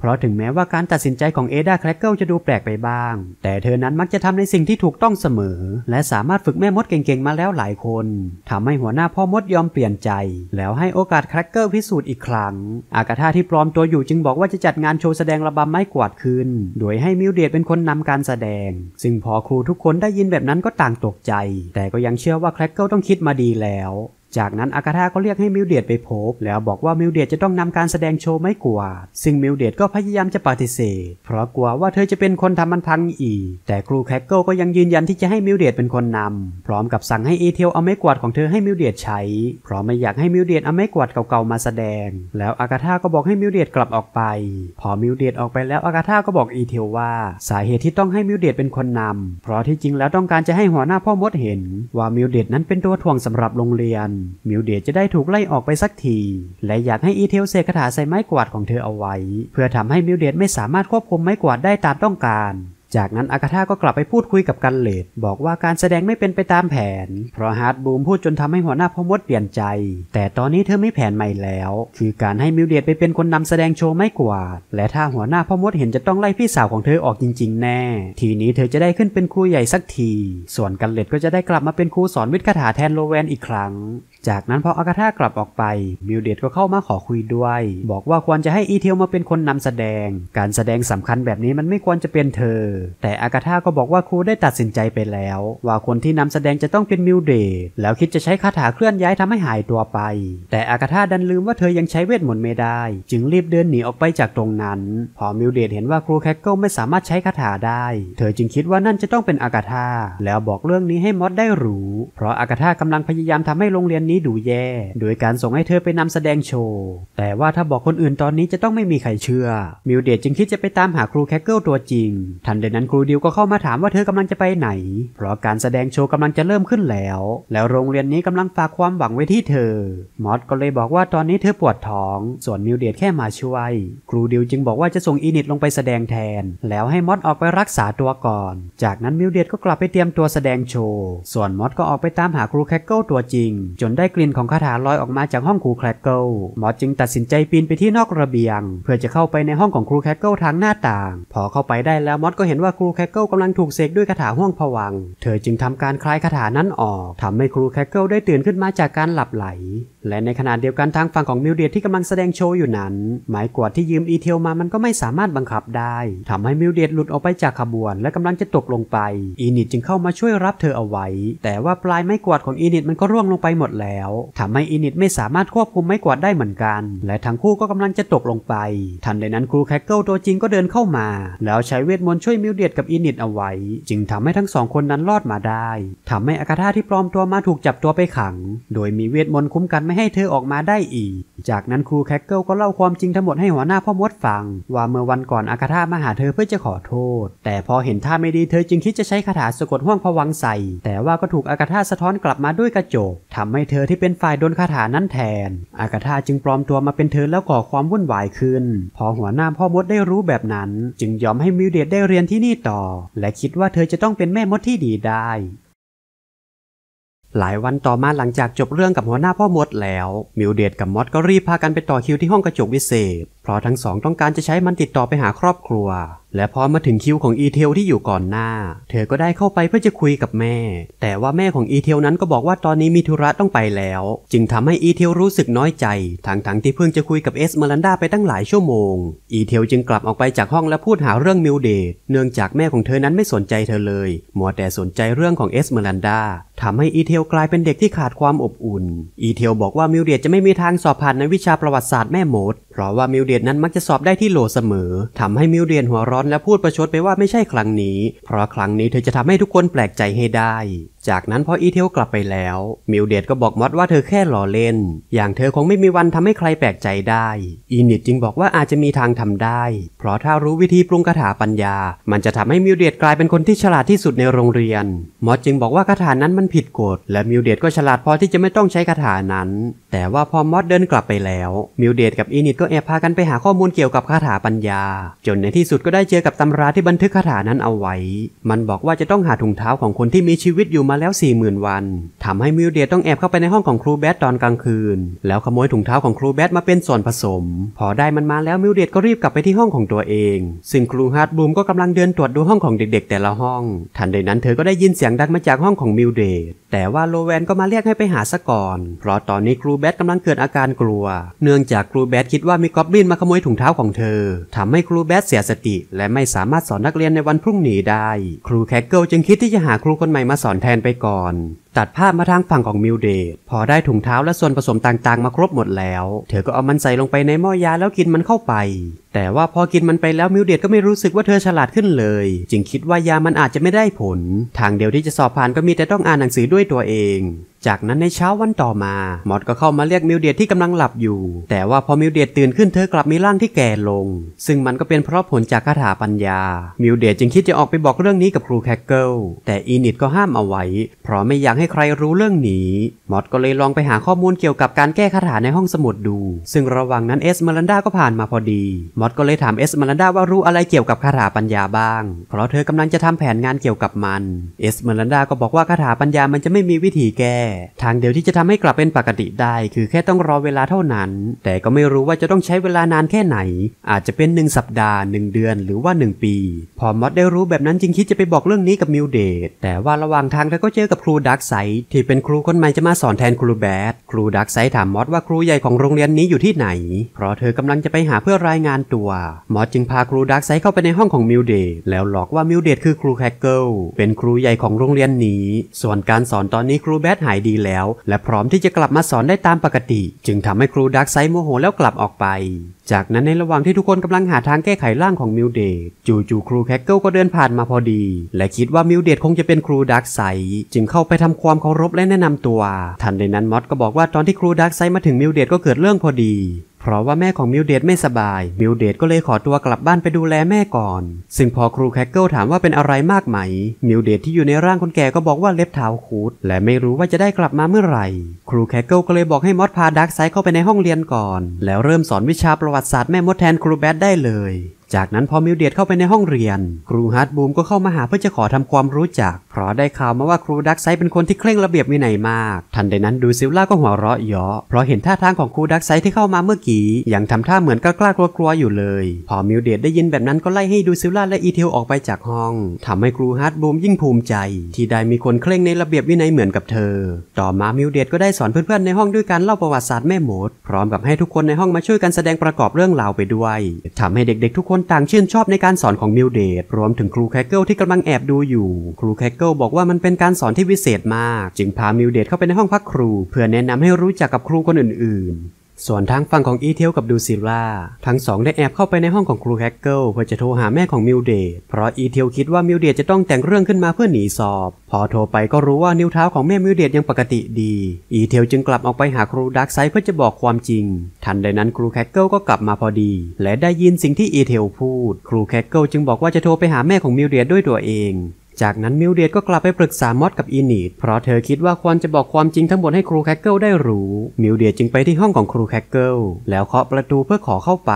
เพราะถึงแม้ว่าการตัดสินใจของเอดาแคลเกิลจะดูแปลกไปบ้าง แต่เธอนั้นมักจะทำในสิ่งที่ถูกต้องเสมอ และสามารถฝึกแม่มดเก่งๆมาแล้วหลายคน ทำให้หัวหน้าพ่อมดยอมเปลี่ยนใจ แล้วให้โอกาสแคลเกิลพิสูจน์อีกครั้ง อากาธาที่ปลอมตัวอยู่จึงบอกว่าจะจัดงานโชว์แสดงระบำไม้กวาดคืนโดยให้มิวเดียเป็นคนนำการแสดง ซึ่งพอครูทุกคนได้ยินแบบนั้นก็ต่างตกใจ แต่ก็ยังเชื่อว่าแครกเกิลต้องคิดมาดีแล้วจากนั้น อากาธาก็เรียกให้มิวเดียตไปพบ แล้วบอกว่ามิวเดียตจะต้องนำการแสดงโชว์ไม่กวาดซึ่งมิวเดียตก็พยายามจะปฏิเสธ เพราะกลัวว่าเธอจะเป็นคนทำมันพังอีกแต่ครูแคคเกิลก็ยังยืนยันที่จะให้มิวเดียตเป็นคนนำพร้อมกับสั่งให้เอเทียลเอาไม้กวาดของเธอให้มิวเดียตใช้ เพราะไม่อยากให้มิวเดียตเอาไม้กวาดเก่าๆมาแสดง แล้วอากาธาก็บอกให้มิวเดียตกลับออกไปพอมิวเดียตออกไปแล้วอากาธาก็บอกเอเทียลว่าสาเหตุที่ต้องให้มิวเดียตเป็นคนนำ เพราะที่จริงแล้วต้องการจะให้หัวหน้าพ่อมดเห็น ว่ามิวเดียตนั้นเป็นตัวทวงสำหรับโรงเรียนมิวเดจะได้ถูกไล่ออกไปสักที และอยากให้อีเทลเซกคาถาใส่ไม้กวาดของเธอเอาไว้ เพื่อทำให้มิวเดไม่สามารถควบคุมไม้กวาดได้ตามต้องการ จากนั้นอากาธาก็กลับไปพูดคุยกับกันเลดบอกว่าการแสดงไม่เป็นไปตามแผน เพราะฮาร์ดบูมพูดจนทำให้หัวหน้าพมดเปลี่ยนใจ แต่ตอนนี้เธอไม่แผนใหม่แล้ว คือการให้มิวเดไปเป็นคนนำแสดงโชว์ไม้กวาด และถ้าหัวหน้าพมดเห็นจะต้องไล่พี่สาวของเธอออกจริง ๆ แน่ ทีนี้เธอจะได้ขึ้นเป็นครูใหญ่สักที ส่วนกันเลดก็จะได้กลับมาเป็นครูสอนวิทย์คาถาแทนโลเวนอีกครั้งจากนั้นพออากาธากลับออกไปมิวเดตก็เข้ามาขอคุยด้วย บอกว่าควรจะให้อีเทลมาเป็นคนนำแสดง การแสดงสำคัญแบบนี้มันไม่ควรจะเป็นเธอ แต่อากาธาก็บอกว่าครูได้ตัดสินใจไปแล้ว ว่าคนที่นำแสดงจะต้องเป็นมิวเดตแล้วคิดจะใช้คาถาเคลื่อนย้ายทำให้หายตัวไป แต่อากาธาดันลืมว่าเธอยังใช้เวทมนต์ไม่ได้ จึงรีบเดินหนีออกไปจากตรงนั้น พอมิวเดตเห็นว่าครูแคคเกิลไม่สามารถใช้คาถาได้ เธอจึงคิดว่านั่นจะต้องเป็นอากาธาแล้วบอกเรื่องนี้ให้มอสได้รู้ เพราะอากาธากำลังพยายามทำให้โรงเรียนนี้ดูแย่ โดยการส่งให้เธอไปนำแสดงโชว์ แต่ว่าถ้าบอกคนอื่นตอนนี้จะต้องไม่มีใครเชื่อมิวเดียจึงคิดจะไปตามหาครูแคคเกิลตัวจริงทันใดนั้นครูดิวก็เข้ามาถามว่าเธอกำลังจะไปไหน เพราะการแสดงโชว์กำลังจะเริ่มขึ้นแล้ว แล้วโรงเรียนนี้กำลังฝากความหวังไว้ที่เธอมอสก็เลยบอกว่าตอนนี้เธอปวดท้อง ส่วนมิวเดียแค่มาช่วยครูดิวจึงบอกว่าจะส่งอินิตลงไปแสดงแทน แล้วให้มอสออกไปรักษาตัวก่อน จากนั้นมิวเดียก็กลับไปเตรียมตัวแสดงโชว์ส่วนมอสก็ออกไปตามหาครูแคคเกิลตัวจริง จนได้กลิ่นของคาถาลอยออกมาจากห้องครูแคลเกิลหมอจึงตัดสินใจปีนไปที่นอกระเบียงเพื่อจะเข้าไปในห้องของครูแคลเกิลทางหน้าต่างพอเข้าไปได้แล้วมอสก็เห็นว่าครูแคลเกิลกำลังถูกเสกด้วยคาถาห้วงผวังเธอจึงทำการคลายคาถานั้นออกทำให้ครูแคลเกิลได้ตื่นขึ้นมาจากการหลับไหลและในขณะเดียวกันทางฝั่งของมิวเดียที่กำลังแสดงโชว์อยู่นั้นหมายกวดที่ยืมอีเทลมามันก็ไม่สามารถบังคับได้ ทำให้มิวเดียหลุดออกไปจากขบวนและกำลังจะตกลงไปอีนิดจึงเข้ามาช่วยรับเธอเอาไว้ แต่ว่าปลายไม้กวาดของอีนิดมันก็ร่วงลงไปหมดแล้ว ทำให้อีนิดไม่สามารถควบคุมไม้กวาดได้เหมือนกัน และทั้งคู่ก็กำลังจะตกลงไป ทันใดนั้นครูแคคเกิลตัวจริงก็เดินเข้ามา แล้วใช้เวทมนต์ช่วยมิวเดียกับอีนิดเอาไว้ จึงทำให้ทั้งสองคนนั้นรอดมาได้ทำให้อากาธาที่ปลอมตัวมาถูกจับตัวไปขัง โดยมีเวทมนต์คุ้มกันไม่ให้เธอออกมาได้อีก จากนั้นครูแคคเกิลก็เล่าความจริงทั้งหมดให้หัวหน้าพ่อมดฟัง ว่าเมื่อวันก่อนอากาธามาหาเธอเพื่อจะขอโทษ แต่พอเห็นท่าไม่ดีเธอจึงคิดจะใช้คาถาสะกดห้วงพวังใส่ แต่ว่าก็ถูกอากาธาสะท้อนกลับมาด้วยกระจก ทำให้เธอที่เป็นฝ่ายโดนคาถานั้นแทน อากาธาจึงปลอมตัวมาเป็นเธอแล้วก่อความวุ่นวายขึ้น พอหัวหน้าพ่อมดได้รู้แบบนั้น จึงยอมให้มิวเดตได้เรียนที่นี่ต่อ และคิดว่าเธอจะต้องเป็นแม่มดที่ดีได้หลายวันต่อมาหลังจากจบเรื่องกับหัวหน้าพ่อมดแล้วมิวเดตกับมดก็รีบพากันไปต่อคิวที่ห้องกระจกวิเศษ เพราะทั้งสองต้องการจะใช้มันติดต่อไปหาครอบครัวและพอมาถึงคิวของอีเทลที่อยู่ก่อนหน้า เธอก็ได้เข้าไปเพื่อจะคุยกับแม่ แต่ว่าแม่ของอีเทลนั้นก็บอกว่าตอนนี้มีธุระต้องไปแล้ว จึงทำให้อีเทลรู้สึกน้อยใจ ทั้งๆทที่เพิ่งจะคุยกับเอสเมลรันดาไปตั้งหลายชั่วโมง อีเทลจึงกลับออกไปจากห้องและพูดหาเรื่องมิวเดต เนื่องจากแม่ของเธอนั้นไม่สนใจเธอเลยมัวแต่สนใจเรื่องของเอสเมลรันดาทำให้อีเทลกลายเป็นเด็กที่ขาดความอบอุ่น อีเทลบอกว่ามิวเดตจะไม่มีทางสอบผ่านในวิชาประวัติศาสตร์แม่โมด เพราะว่ามิวเดตนั้นมักจะสอบได้ที่โหลเสมอ ทำให้มิวเดตหัวรอนและพูดประชดไปว่าไม่ใช่ครั้งนี้ เพราะครั้งนี้เธอจะทำให้ทุกคนแปลกใจให้ได้จากนั้นพออีเทลกลับไปแล้วมิวเดตก็บอก มอดว่าเธอแค่หล่อเล่น อย่างเธอคงไม่มีวันทำให้ใครแปลกใจได้อีนิดจึงบอกว่าอาจจะมีทางทำได้ เพราะถ้ารู้วิธีปรุงคาถาปัญญา มันจะทำให้มิวเดตกลายเป็นคนที่ฉลาดที่สุดในโรงเรียนมอดจึงบอกว่าคาถานั้นมันผิดกฎ และมิวเดตก็ฉลาดพอที่จะไม่ต้องใช้คาถานั้น แต่ว่าพอมอดเดินกลับไปแล้วมิวเดตกับอีนิดก็แอบพากันไปหาข้อมูลเกี่ยวกับคาถาปัญญา จนในที่สุดก็ได้เจอกับตำราที่บันทึกคาถานั้นเอาไว้ มันบอกว่าจะต้องหาถุงเท้าของคนที่มีชีวิตอยู่มาแล้ว 4 0 0่นวัน ทำให้มิวเดียต้องแอบเข้าไปในห้องของครูแบทตอนกลางคืน แล้วขโมยถุงเท้าของครูแบทมาเป็นส่วนผสม พอได้มันมาแล้วมิวเดียก็รีบกลับไปที่ห้องของตัวเอง ซึ่งครูฮาร์ดบูมก็กำลังเดินตรวจ ดูห้องของเด็กๆแต่ละห้อง ทันใดนั้นเธอก็ได้ยินเสียงดังมาจากห้องของมิวเดตแต่ว่าโลแวนก็มาเรียกให้ไปหาซะก่อนเพราะตอนนี้ครูแบทกำลังเกิดอาการกลัว เนื่องจากครูแบทคิดว่ามีกอบลินมาขโมยถุงเท้าของเธอทำให้ครูแบทเสียสติ และไม่สามารถสอนนักเรียนในวันพรุ่งนี้ได้ ครูแคคเกิลจึงคิดที่จะหาครูคนใหม่มาสอนแทนไปก่อนตัดภาพมาทางฝั่งของมิวเดตพอได้ถุงเท้าและส่วนผสมต่างๆมาครบหมดแล้ว เธอก็เอามันใส่ลงไปในหม้อยาแล้วกินมันเข้าไป แต่ว่าพอกินมันไปแล้วมิวเดตก็ไม่รู้สึกว่าเธอฉลาดขึ้นเลย จึงคิดว่ายามันอาจจะไม่ได้ผล ทางเดียวที่จะสอบผ่านก็มีแต่ต้องอ่านหนังสือด้วยตัวเอง จากนั้นในเช้าวันต่อมามอดก็เข้ามาเรียกมิวเดียที่กำลังหลับอยู่ แต่ว่าพอมิวเดียตื่นขึ้นเธอกลับมีร่างที่แก่ลง ซึ่งมันก็เป็นเพราะผลจากคาถาปัญญามิวเดียจึงคิดจะออกไปบอกเรื่องนี้กับครูแคคเกิลแต่อีนิดก็ห้ามเอาไว้เพราะไม่อยากให้ใครรู้เรื่องนี้มอดก็เลยลองไปหาข้อมูลเกี่ยวกับการแก้คาถาในห้องสมุดดู ซึ่งระหว่างนั้นเอสมารันดาก็ผ่านมาพอดีมอดก็เลยถามเอสมารันดาว่ารู้อะไรเกี่ยวกับคาถาปัญญาบ้าง เพราะเธอกำลังจะทำแผนงานเกี่ยวกับมันเอสมารันดาก็บอกว่าคาถาปัญญามันจะไม่มีวิธีแก้ ทางเดียวที่จะทำให้กลับเป็นปกติได้ คือแค่ต้องรอเวลาเท่านั้น แต่ก็ไม่รู้ว่าจะต้องใช้เวลานานแค่ไหน อาจจะเป็น 1 สัปดาห์ 1 เดือนหรือว่า 1 ปี พอมอดได้รู้แบบนั้นจึงคิดจะไปบอกเรื่องนี้กับมิวเดตแต่ว่าระหว่างทางเธอก็เจอกับครูดักไซที่เป็นครูคนใหม่จะมาสอนแทนครูแบด ครูดักไซถามมอสว่าครูใหญ่ของโรงเรียนนี้อยู่ที่ไหน เพราะเธอกำลังจะไปหาเพื่อรายงานตัว มอสจึงพาครูดักไซเข้าไปในห้องของมิวเดตแล้วหลอกว่ามิวเดตคือครูแคคเกิล เป็นครูใหญ่ของโรงเรียนนี้ ส่วนการสอนตอนนี้ครูแบดหายดีแล้ว และพร้อมที่จะกลับมาสอนได้ตามปกติ จึงทำให้ครูดักไซโมโหแล้วกลับออกไป จากนั้นในระหว่างที่ทุกคนกำลังหาทางแก้ไขร่างของมิวเดตจู่ๆครูแคคเกิลก็เดินผ่านมาพอดีและคิดว่ามิวเดตคงจะเป็นครูดักไซจึงเข้าไปทำความเคารพและแนะนำตัว ทันใดนั้นมอสก็บอกว่าตอนที่ครูดักไซมาถึงมิวเดตก็เกิดเรื่องพอดีพราะว่าแม่ของมิวเดตไม่สบาย มิวเดตก็เลยขอตัวกลับบ้านไปดูแลแม่ก่อน ซึ่งพอครูแคคเกิลถามว่าเป็นอะไรมากไหม มิวเดตที่อยู่ในร่างคนแก่ก็บอกว่าเล็บเท้าขูด และไม่รู้ว่าจะได้กลับมาเมื่อไหร่ ครูแคคเกิลก็เลยบอกให้มอดพาดักไซเข้าไปในห้องเรียนก่อน แล้วเริ่มสอนวิชาประวัติศาสตร์แม่มดแทนครูแบทได้เลย จากนั้นพอมิวเดียเข้าไปในห้องเรียน ครูฮาร์ดบูมก็เข้ามาหาเพื่อจะขอทำความรู้จัก เพราะได้ข่าวมาว่าครูดักไซเป็นคนที่เคร่งระเบียบวินัยมาก ทันใดนั้นดูซิลล่าก็หัวเราะเยาะเพราะเห็นท่าทางของครูดักไซที่เข้ามาเมื่อกี้ี้ยังทำท่าเหมือนกล้ากลัวๆ อยู่เลย พอมิวเดตได้ยินแบบนั้นก็ไล่ให้ดูซิลล่าและอีเทลออกไปจากห้อง ทำให้ครูฮาร์ดบูมยิ่งภูมิใจ ที่ได้มีคนเคร่งในระเบียบวินัยเหมือนกับเธอ ต่อมามิวเดตก็ได้สอนเพื่อนๆ ในห้องด้วยการเล่าประวัติศาสตร์แม่หมด พร้อมกับให้ทุกคนในห้องมาช่วยกันแสดงประกอบเรื่องราวไปด้วยทำให้เด็กๆทุกคนต่างชื่นชอบในการสอนของมิวเดตรวมถึงครูแคคเกิลที่กำลังแอบดูอยู่ ครูแคคเกิลบอกว่ามันเป็นการสอนที่วิเศษมาก จึงพามิวเดตเข้าไปในห้องพักครู เพื่อแนะนำให้รู้จักกับครูคนอื่น ๆส่วนทางฝั่งของอีเทลกับดูซิล่า ทั้งสองได้แอบเข้าไปในห้องของครูแฮกเกิลเพื่อจะโทรหาแม่ของมิวเดย์เพราะอีเทลคิดว่ามิวเดย์จะต้องแต่งเรื่องขึ้นมาเพื่อหนีสอบ พอโทรไปก็รู้ว่านิ้วเท้าของแม่มิวเดย์ยังปกติดีอีเทลจึงกลับออกไปหาครูดักไซเพื่อจะบอกความจริง ทันใดนั้นครูแฮกเกิลก็กลับมาพอดี และได้ยินสิ่งที่อีเทลพูดครูแฮกเกิลจึงบอกว่าจะโทรไปหาแม่ของมิวเดย์ด้วยตัวเองจากนั้นมิวเดียดก็กลับไปปรึกษามอดกับอีนีดเพราะเธอคิดว่าควรจะบอกความจริงทั้งหมดให้ครูแคคเกิลได้รู้มิวเดียดจึงไปที่ห้องของครูแคคเกิลแล้วเคาะประตูเพื่อขอเข้าไป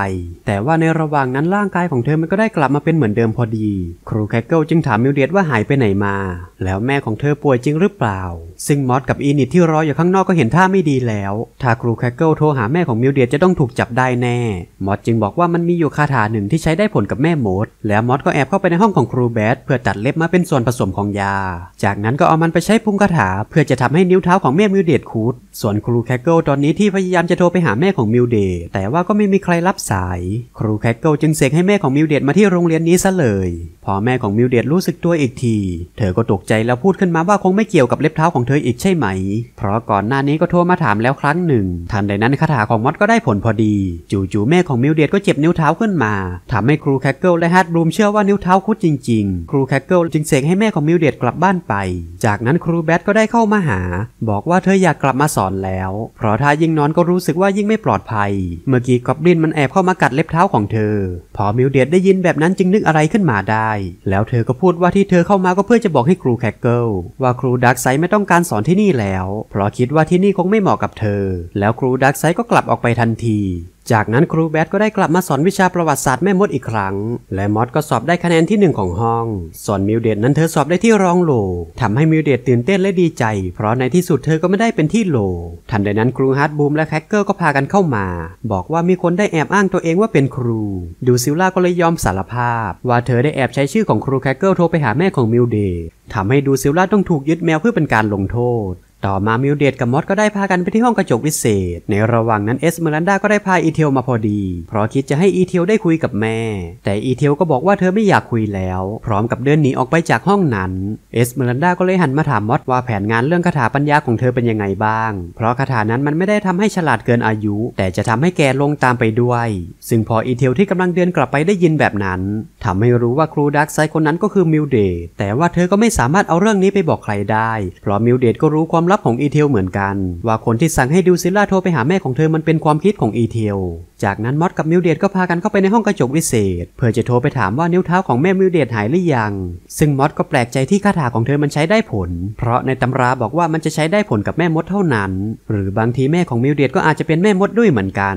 แต่ว่าในระหว่างนั้นร่างกายของเธอมันก็ได้กลับมาเป็นเหมือนเดิมพอดี ครูแคคเกิลจึงถามมิวเดียดว่าหายไปไหนมา แล้วแม่ของเธอป่วยจริงหรือเปล่าซึ่งมอสกับอีนิดที่รออยู่ข้างนอกก็เห็นท่าไม่ดีแล้ว ถ้าครูแคคเกิลโทรหาแม่ของมิวเดียจะต้องถูกจับได้แน่ มอสจึงบอกว่ามันมีอยู่คาถาหนึ่งที่ใช้ได้ผลกับแม่มดแล้วมอสก็แอบเข้าไปในห้องของครูแบทเพื่อตัดเล็บมาเป็นส่วนผสมของยา จากนั้นก็เอามันไปใช้พุ่งคาถาเพื่อจะทำให้นิ้วเท้าของแม่มิวเดียคูด ส่วนครูแคคเกิลตอนนี้ที่พยายามจะโทรไปหาแม่ของมิวเดียแต่ว่าก็ไม่มีใครรับสาย ครูแคคเกิลจึงเสกให้แม่ของมิวเดียมาที่โรงเรียนนี้ซะเลย พอแม่ของมิวเดียรู้สึกตัวอีกทีเธอก็ตกใจแล้วพูดขึ้นมาว่าคงไม่เกี่ยวกับเล็บเท้าของเธธออีกใช่ไหม เพราะก่อนหน้านี้ก็โทรมาถามแล้วครั้งหนึ่ง ทันใดนั้นคาถาของมอสก็ได้ผลพอดี จู่ๆแม่ของมิวเดียก็เจ็บนิ้วเท้าขึ้นมา ทำให้ครูแคคเกิลและฮัตบลูมเชื่อว่านิ้วเท้าคุดจริงๆ ครูแคคเกิลจึงเสกให้แม่ของมิวเดียกลับบ้านไป จากนั้นครูแบทก็ได้เข้ามาหา บอกว่าเธออยากกลับมาสอนแล้ว เพราะถ้ายิ่งนอนก็รู้สึกว่ายิ่งไม่ปลอดภัย เมื่อกี้กอบลินมันแอบเข้ามากัดเล็บเท้าของเธอ พอมิวเดียได้ยินแบบนั้นจึงนึกอะไรขึ้นมาได้ แล้วเธอก็พูดว่าที่เธอเข้ามาก็เพื่อจะบอกให้ครูแคคเกิลว่าครูดักไซไม่ต้องการการสอนที่นี่แล้ว เพราะคิดว่าที่นี่คงไม่เหมาะกับเธอ แล้วครูดักไซก็กลับออกไปทันทีจากนั้นครูแบทก็ได้กลับมาสอนวิชาประวัติศาสตร์แม่มดอีกครั้ง และมอดก็สอบได้คะแนนที่ 1 ของห้องส่วนมิวเดตนั้นเธอสอบได้ที่รองโลทำให้มิวเดตตื่นเต้นและดีใจ เพราะในที่สุดเธอก็ไม่ได้เป็นที่โลทันใดนั้นครูฮาร์ดบูมและแฮคเกอร์ก็พากันเข้ามา บอกว่ามีคนได้แอบอ้างตัวเองว่าเป็นครู ดูซิลล่าก็เลยยอมสารภาพว่าเธอได้แอบใช้ชื่อของครูแฮคเกอร์โทรไปหาแม่ของมิวเดตทำให้ดูซิลล่าต้องถูกยึดแมวเพื่อเป็นการลงโทษต่อมามิวเดตกับมอสก็ได้พากันไปที่ห้องกระจกวิเศษ ในระหว่างนั้นเอสเมรันดาก็ได้พาอีเทลมาพอดี เพราะคิดจะให้อีเทลได้คุยกับแม่ แต่อีเทลก็บอกว่าเธอไม่อยากคุยแล้ว พร้อมกับเดินหนีออกไปจากห้องนั้นเอสเมรันดาก็เลยหันมาถามมอสว่าแผนงานเรื่องคาถาปัญญาของเธอเป็นยังไงบ้าง เพราะคาถานั้นมันไม่ได้ทำให้ฉลาดเกินอายุ แต่จะทำให้แกลงตามไปด้วย ซึ่งพออีเทลที่กำลังเดินกลับไปได้ยินแบบนั้น ทำให้รู้ว่าครูดักไซคนนั้นก็คือมิวเดตแต่ว่าเธอก็ไม่สามารถเอาเรื่องนี้ไปบอกใครได้เพราะมิวเดตก็รู้ความลับของอีเทลเหมือนกัน ว่าคนที่สั่งให้ดิวซิลล่าโทรไปหาแม่ของเธอมันเป็นความคิดของอีเทลจากนั้นมอสกับมิวเดียตก็พากันเข้าไปในห้องกระจกวิเศษเพื่อจะโทรไปถามว่านิ้วเท้าของแม่มิวเดียตหายหรือยัง ซึ่งมอสก็แปลกใจที่คาถาของเธอมันใช้ได้ผล เพราะในตำราบอกว่ามันจะใช้ได้ผลกับแม่มดเท่านั้น หรือบางทีแม่ของมิวเดียตก็อาจจะเป็นแม่มดด้วยเหมือนกัน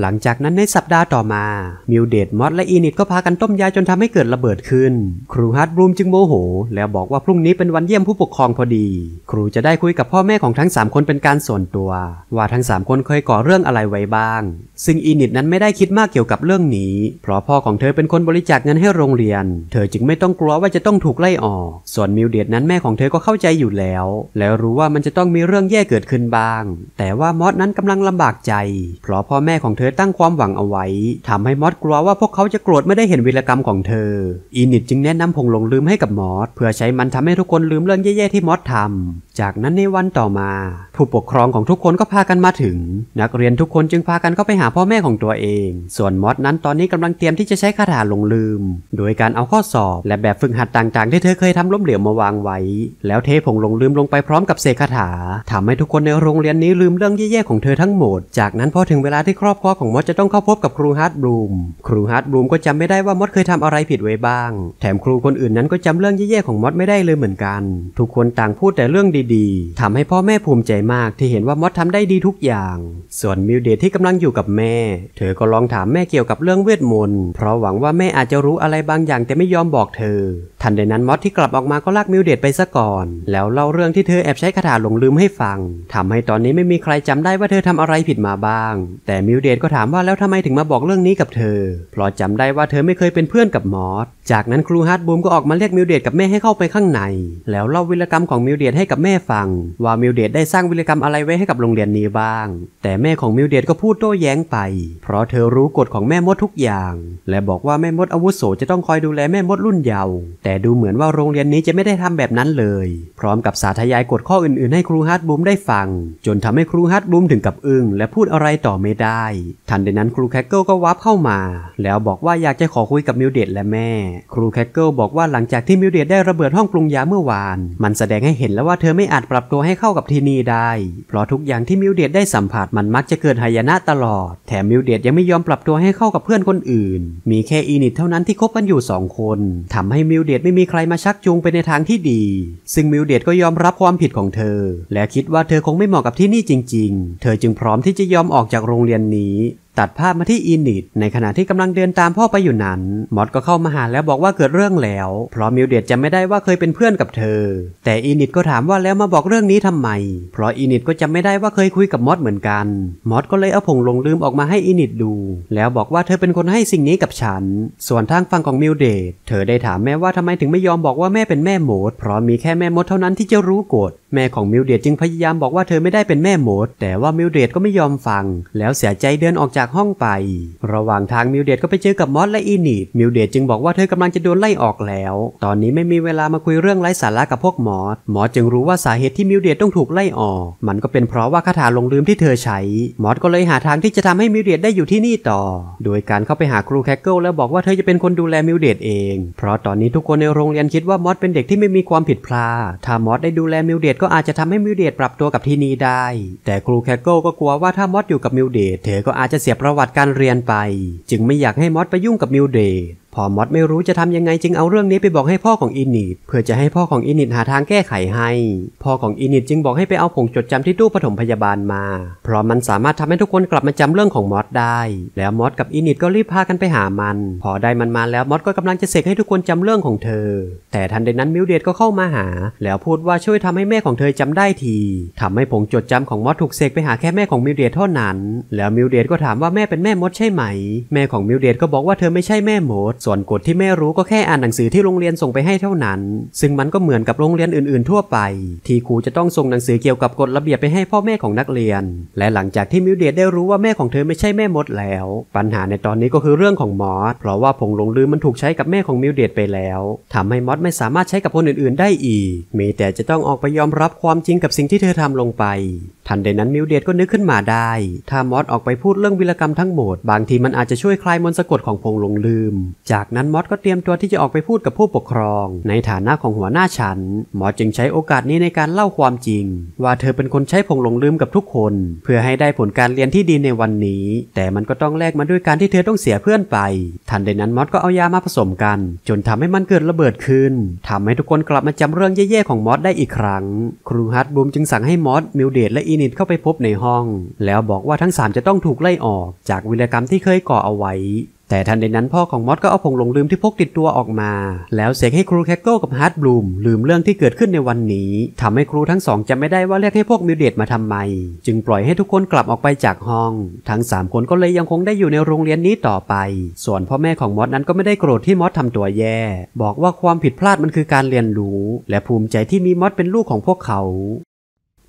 หลังจากนั้นในสัปดาห์ต่อมา มิวเดดมอสและอีนิดก็พากันต้มยา จนทำให้เกิดระเบิดขึ้น ครูฮาร์ดบลูมจึงโมโห แล้วบอกว่าพรุ่งนี้เป็นวันเยี่ยมผู้ปกครองพอดี ครูจะได้คุยกับพ่อแม่ของทั้ง 3 คนเป็นการส่วนตัว ว่าทั้ง 3 คนเคยก่อเรื่องอะไรไว้บ้าง ซึ่งอีนิดนั้นไม่ได้คิดมากเกี่ยวกับเรื่องนี้ เพราะพ่อของเธอเป็นคนบริจาคเงินให้โรงเรียน เธอจึงไม่ต้องกลัวว่าจะต้องถูกไล่ออก ส่วนมิวเดดนั้นแม่ของเธอก็เข้าใจอยู่แล้ว แล้วรู้ว่ามันจะต้องมีเรื่องแย่เกิดขึ้นบ้าง แต่ว่ามอสนั้นกำลังลำบากใจ เพราะพ่อแม่ของเธธอตั้งความหวังเอาไว้ทำให้มอสกลัวว่าพวกเขาจะโกรธไม่ได้เห็นวีรกรรมของเธอ อินิดจึงแนะนำผงหลงลืมให้กับมอสเพื่อใช้มันทำให้ทุกคนลืมเรื่องแย่ๆที่มอสทำจากนั้นในวันต่อมา ผู้ปกครองของทุกคนก็พากันมาถึง นักเรียนทุกคนจึงพากันเข้าไปหาพ่อแม่ของตัวเอง ส่วนมอสนั้นตอนนี้กำลังเตรียมที่จะใช้คาถาหลงลืม โดยการเอาข้อสอบ และแบบฝึกหัดต่างๆที่เธอเคยทำล้มเหลวมาวางไว้ แล้วเทผงหลงลืมลงไปพร้อมกับเศษคาถา ทำให้ทุกคนในโรงเรียนนี้ลืมเรื่องแย่ๆของเธอทั้งหมดจากนั้นพอถึงเวลาที่ครอบครัวของมอสจะต้องเข้าพบกับครูฮาร์ดบลูมครูฮาร์ดบลูมก็จำไม่ได้ว่ามอสเคยทำอะไรผิดไว้บ้างแถมครูคนอื่นนั้นก็จำเรื่องแย่ๆของมอสไม่ได้เลยเหมือนกัน ทุกคนต่างพูดแต่เรื่องดีทำให้พ่อแม่ภูมิใจมาก ที่เห็นว่ามอสทำได้ดีทุกอย่าง ส่วนมิวเดทที่กำลังอยู่กับแม่ เธอก็ลองถามแม่เกี่ยวกับเรื่องเวทมนต์เพราะหวังว่าแม่อาจจะรู้อะไรบางอย่าง แต่ไม่ยอมบอกเธอ ทันใดนั้นมอสที่กลับออกมาก็ลากมิวเดทไปซะก่อน แล้วเล่าเรื่องที่เธอแอบใช้คาถาหลงลืมให้ฟังทำให้ตอนนี้ไม่มีใครจำได้ว่าเธอทำอะไรผิดมาบ้าง แต่มิวเดทก็ถามว่าแล้วทำไมถึงมาบอกเรื่องนี้กับเธอเพราะจำได้ว่าเธอไม่เคยเป็นเพื่อนกับมอสจากนั้นครูฮาร์ดบูมก็ออกมาเรียกมิวเดทกับแม่ให้เข้าไปข้างในแล้วเล่าวิรกรรมของมิวเดทให้กับแม่ฟังว่ามิวเดตได้สร้างวิรกรรมอะไรไว้ให้กับโรงเรียนนี้บ้าง แต่แม่ของมิวเดตก็พูดโต้แย้งไป เพราะเธอรู้กฎของแม่มดทุกอย่างและบอกว่าแม่มดอาวุโสจะต้องคอยดูแลแม่มดรุ่นเยาว์แต่ดูเหมือนว่าโรงเรียนนี้จะไม่ได้ทำแบบนั้นเลย พร้อมกับสาธยายกฎข้ออื่นๆให้ครูฮาร์ดบูมได้ฟัง จนทำให้ครูฮาร์ดบูมถึงกับอึ้งและพูดอะไรต่อไม่ได้ทันใดนั้นครูแคคเกิลก็วับเข้ามา แล้วบอกว่าอยากจะขอคุยกับมิวเดตและแม่ ครูแคคเกิลบอกว่าหลังจากที่มิวเดตได้ระเบิดห้องปรุงยาเมื่อวาน มันแสดงให้เห็นแล้วว่าเธอไม่อาจปรับตัวให้เข้ากับที่นี่ได้ เพราะทุกอย่างที่มิวเดียดได้สัมผัสมันมักจะเกิดหายนะตลอด แถมมิวเดียดยังไม่ยอมปรับตัวให้เข้ากับเพื่อนคนอื่น มีแค่อีนิดเท่านั้นที่คบกันอยู่2คนทำให้มิวเดียดไม่มีใครมาชักจูงไปในทางที่ดี ซึ่งมิวเดียดก็ยอมรับความผิดของเธอ และคิดว่าเธอคงไม่เหมาะกับที่นี่จริง ๆ เธอจึงพร้อมที่จะยอมออกจากโรงเรียนนี้ตัดภาพมาที่อินิดในขณะที่กำลังเดินตามพ่อไปอยู่นั้นมอดก็เข้ามาหาแล้วบอกว่าเกิดเรื่องแล้วเพราะมิวเดียจะไม่ได้ว่าเคยเป็นเพื่อนกับเธอแต่อินิดก็ถามว่าแล้วมาบอกเรื่องนี้ทำไมเพราะอินิดก็จะไม่ได้ว่าเคยคุยกับมอดเหมือนกันมอดก็เลยเอาผงลงลืมออกมาให้อินิดดูแล้วบอกว่าเธอเป็นคนให้สิ่งนี้กับฉัน ส่วนทางฝั่งของมิวเดตเธอได้ถามแม่ว่าทำไมถึงไม่ยอมบอกว่าแม่เป็นแม่มดเพราะมีแค่แม่มดเท่านั้นที่จะรู้กฎแม่ของมิวเดียจึงพยายามบอกว่าเธอไม่ได้เป็นแม่มด แต่ว่ามิวเดียก็ไม่ยอมฟัง แล้วเสียใจเดินออกจากห้องไป ระหว่างทางมิวเดียก็ไปเจอกับมอสและอีนิดมิวเดียจึงบอกว่าเธอกำลังจะโดนไล่ออกแล้ว ตอนนี้ไม่มีเวลามาคุยเรื่องไร้สาระกับพวกมอสมอสจึงรู้ว่าสาเหตุที่มิวเดียต้องถูกไล่ออก มันก็เป็นเพราะว่าคาถาลงลืมที่เธอใช้มอสก็เลยหาทางที่จะทำให้มิวเดียได้อยู่ที่นี่ต่อ โดยการเข้าไปหาครูแคคเกิลแล้วบอกว่าเธอจะเป็นคนดูแลมิวเดียเอง เพราะตอนนี้ทุกคนในโรงเรียนคิดว่ามอสเป็นเด็กที่ไม่มีความผิดพลาดถ้ามอสได้ดูแลมิวเดียก็ก็อาจจะทำให้มิวเดตปรับตัวกับที่นี่ได้ แต่ครูแคโก้ก็กลัวว่าถ้ามอสอยู่กับมิวเดตเธอก็อาจจะเสียประวัติการเรียนไป จึงไม่อยากให้มอสไปยุ่งกับมิวเดตพอมอดไม่รู้จะทำยังไงจึงเอาเรื่องนี้ไปบอกให้พ่อของอินิดเพื่อจะให้พ่อของอินิดหาทางแก้ไขให้ พ่อของอินิดจึงบอกให้ไปเอาผงจดจำที่ตู้ปฐมพยาบาลมา เพราะมันสามารถทำให้ทุกคนกลับมาจำเรื่องของมอดได้ แล้วมอดกับอินิดก็รีบพากันไปหามัน พอได้มันมาแล้วมอดก็กำลังจะเสกให้ทุกคนจำเรื่องของเธอ แต่ทันใดนั้นมิวเดียตก็เข้ามาหา แล้วพูดว่าช่วยทำให้แม่ของเธอจำได้ทีทำให้ผงจดจำของมอดถูกเสกไปหาแค่แม่ของมิวเดียตเท่านั้น แล้วมิวเดียตก็ถามว่าแม่เป็นแม่มดใช่ไหม แม่ของมิวเดียตก็บอกว่าเธอไม่ใช่แม่มดส่วนกฎที่แม่รู้ก็แค่อ่านหนังสือที่โรงเรียนส่งไปให้เท่านั้น ซึ่งมันก็เหมือนกับโรงเรียนอื่น ๆ ทั่วไป ที่ครูจะต้องส่งหนังสือเกี่ยวกับกฎระเบียบไปให้พ่อแม่ของนักเรียน และหลังจากที่มิวเดียได้รู้ว่าแม่ของเธอไม่ใช่แม่มดแล้ว ปัญหาในตอนนี้ก็คือเรื่องของมอสเพราะว่าผงลงลืมมันถูกใช้กับแม่ของมิวเดียไปแล้ว ทำให้มอสไม่สามารถใช้กับคนอื่นๆ ได้อีก มีแต่จะต้องออกไปยอมรับความจริงกับสิ่งที่เธอทำลงไป ทันใดนั้นมิวเดียก็นึกขึ้นมาได้ ถ้ามอสออกไปพูดเรื่องวิรกรรมทั้งหมดบางทีมันอาจจะช่วยคลายมนต์สะกดของผงลงลืมจจากนั้นมอสก็เตรียมตัวที่จะออกไปพูดกับผู้ปกครอง ในฐานะของหัวหน้าชั้นมอสจึงใช้โอกาสนี้ในการเล่าความจริง ว่าเธอเป็นคนใช้ผงหลงลืมกับทุกคน เพื่อให้ได้ผลการเรียนที่ดีในวันนี้ แต่มันก็ต้องแลกมาด้วยการที่เธอต้องเสียเพื่อนไป ทันใดนั้นมอสก็เอายามาผสมกัน จนทำให้มันเกิดระเบิดขึ้นทำให้ทุกคนกลับมาจำเรื่องแย่ๆของมอสได้อีกครั้ง ครูฮัตบูมจึงสั่งให้มอสมิลเดตและอินิดเข้าไปพบในห้อง แล้วบอกว่าทั้ง3จะต้องถูกไล่ออกจากวิรกรรมที่เคยก่อเอาไว้แต่ทันใดนั้นพ่อของมอสก็เอาผงหลงลืมที่พกติดตัวออกมา แล้วเสกให้ครูแคคโก้กับฮาร์ดบลูมลืมเรื่องที่เกิดขึ้นในวันนี้ทำให้ครูทั้งสองจำไม่ได้ว่าเรียกให้พวกมิวเดตมาทำไม จึงปล่อยให้ทุกคนกลับออกไปจากห้อง ทั้ง3คนก็เลยยังคงได้อยู่ในโรงเรียนนี้ต่อไปส่วนพ่อแม่ของมอสนั้นก็ไม่ได้โกรธที่มอสทำตัวแย่ บอกว่าความผิดพลาดมันคือการเรียนรู้และภูมิใจที่มีมอสเป็นลูกของพวกเขา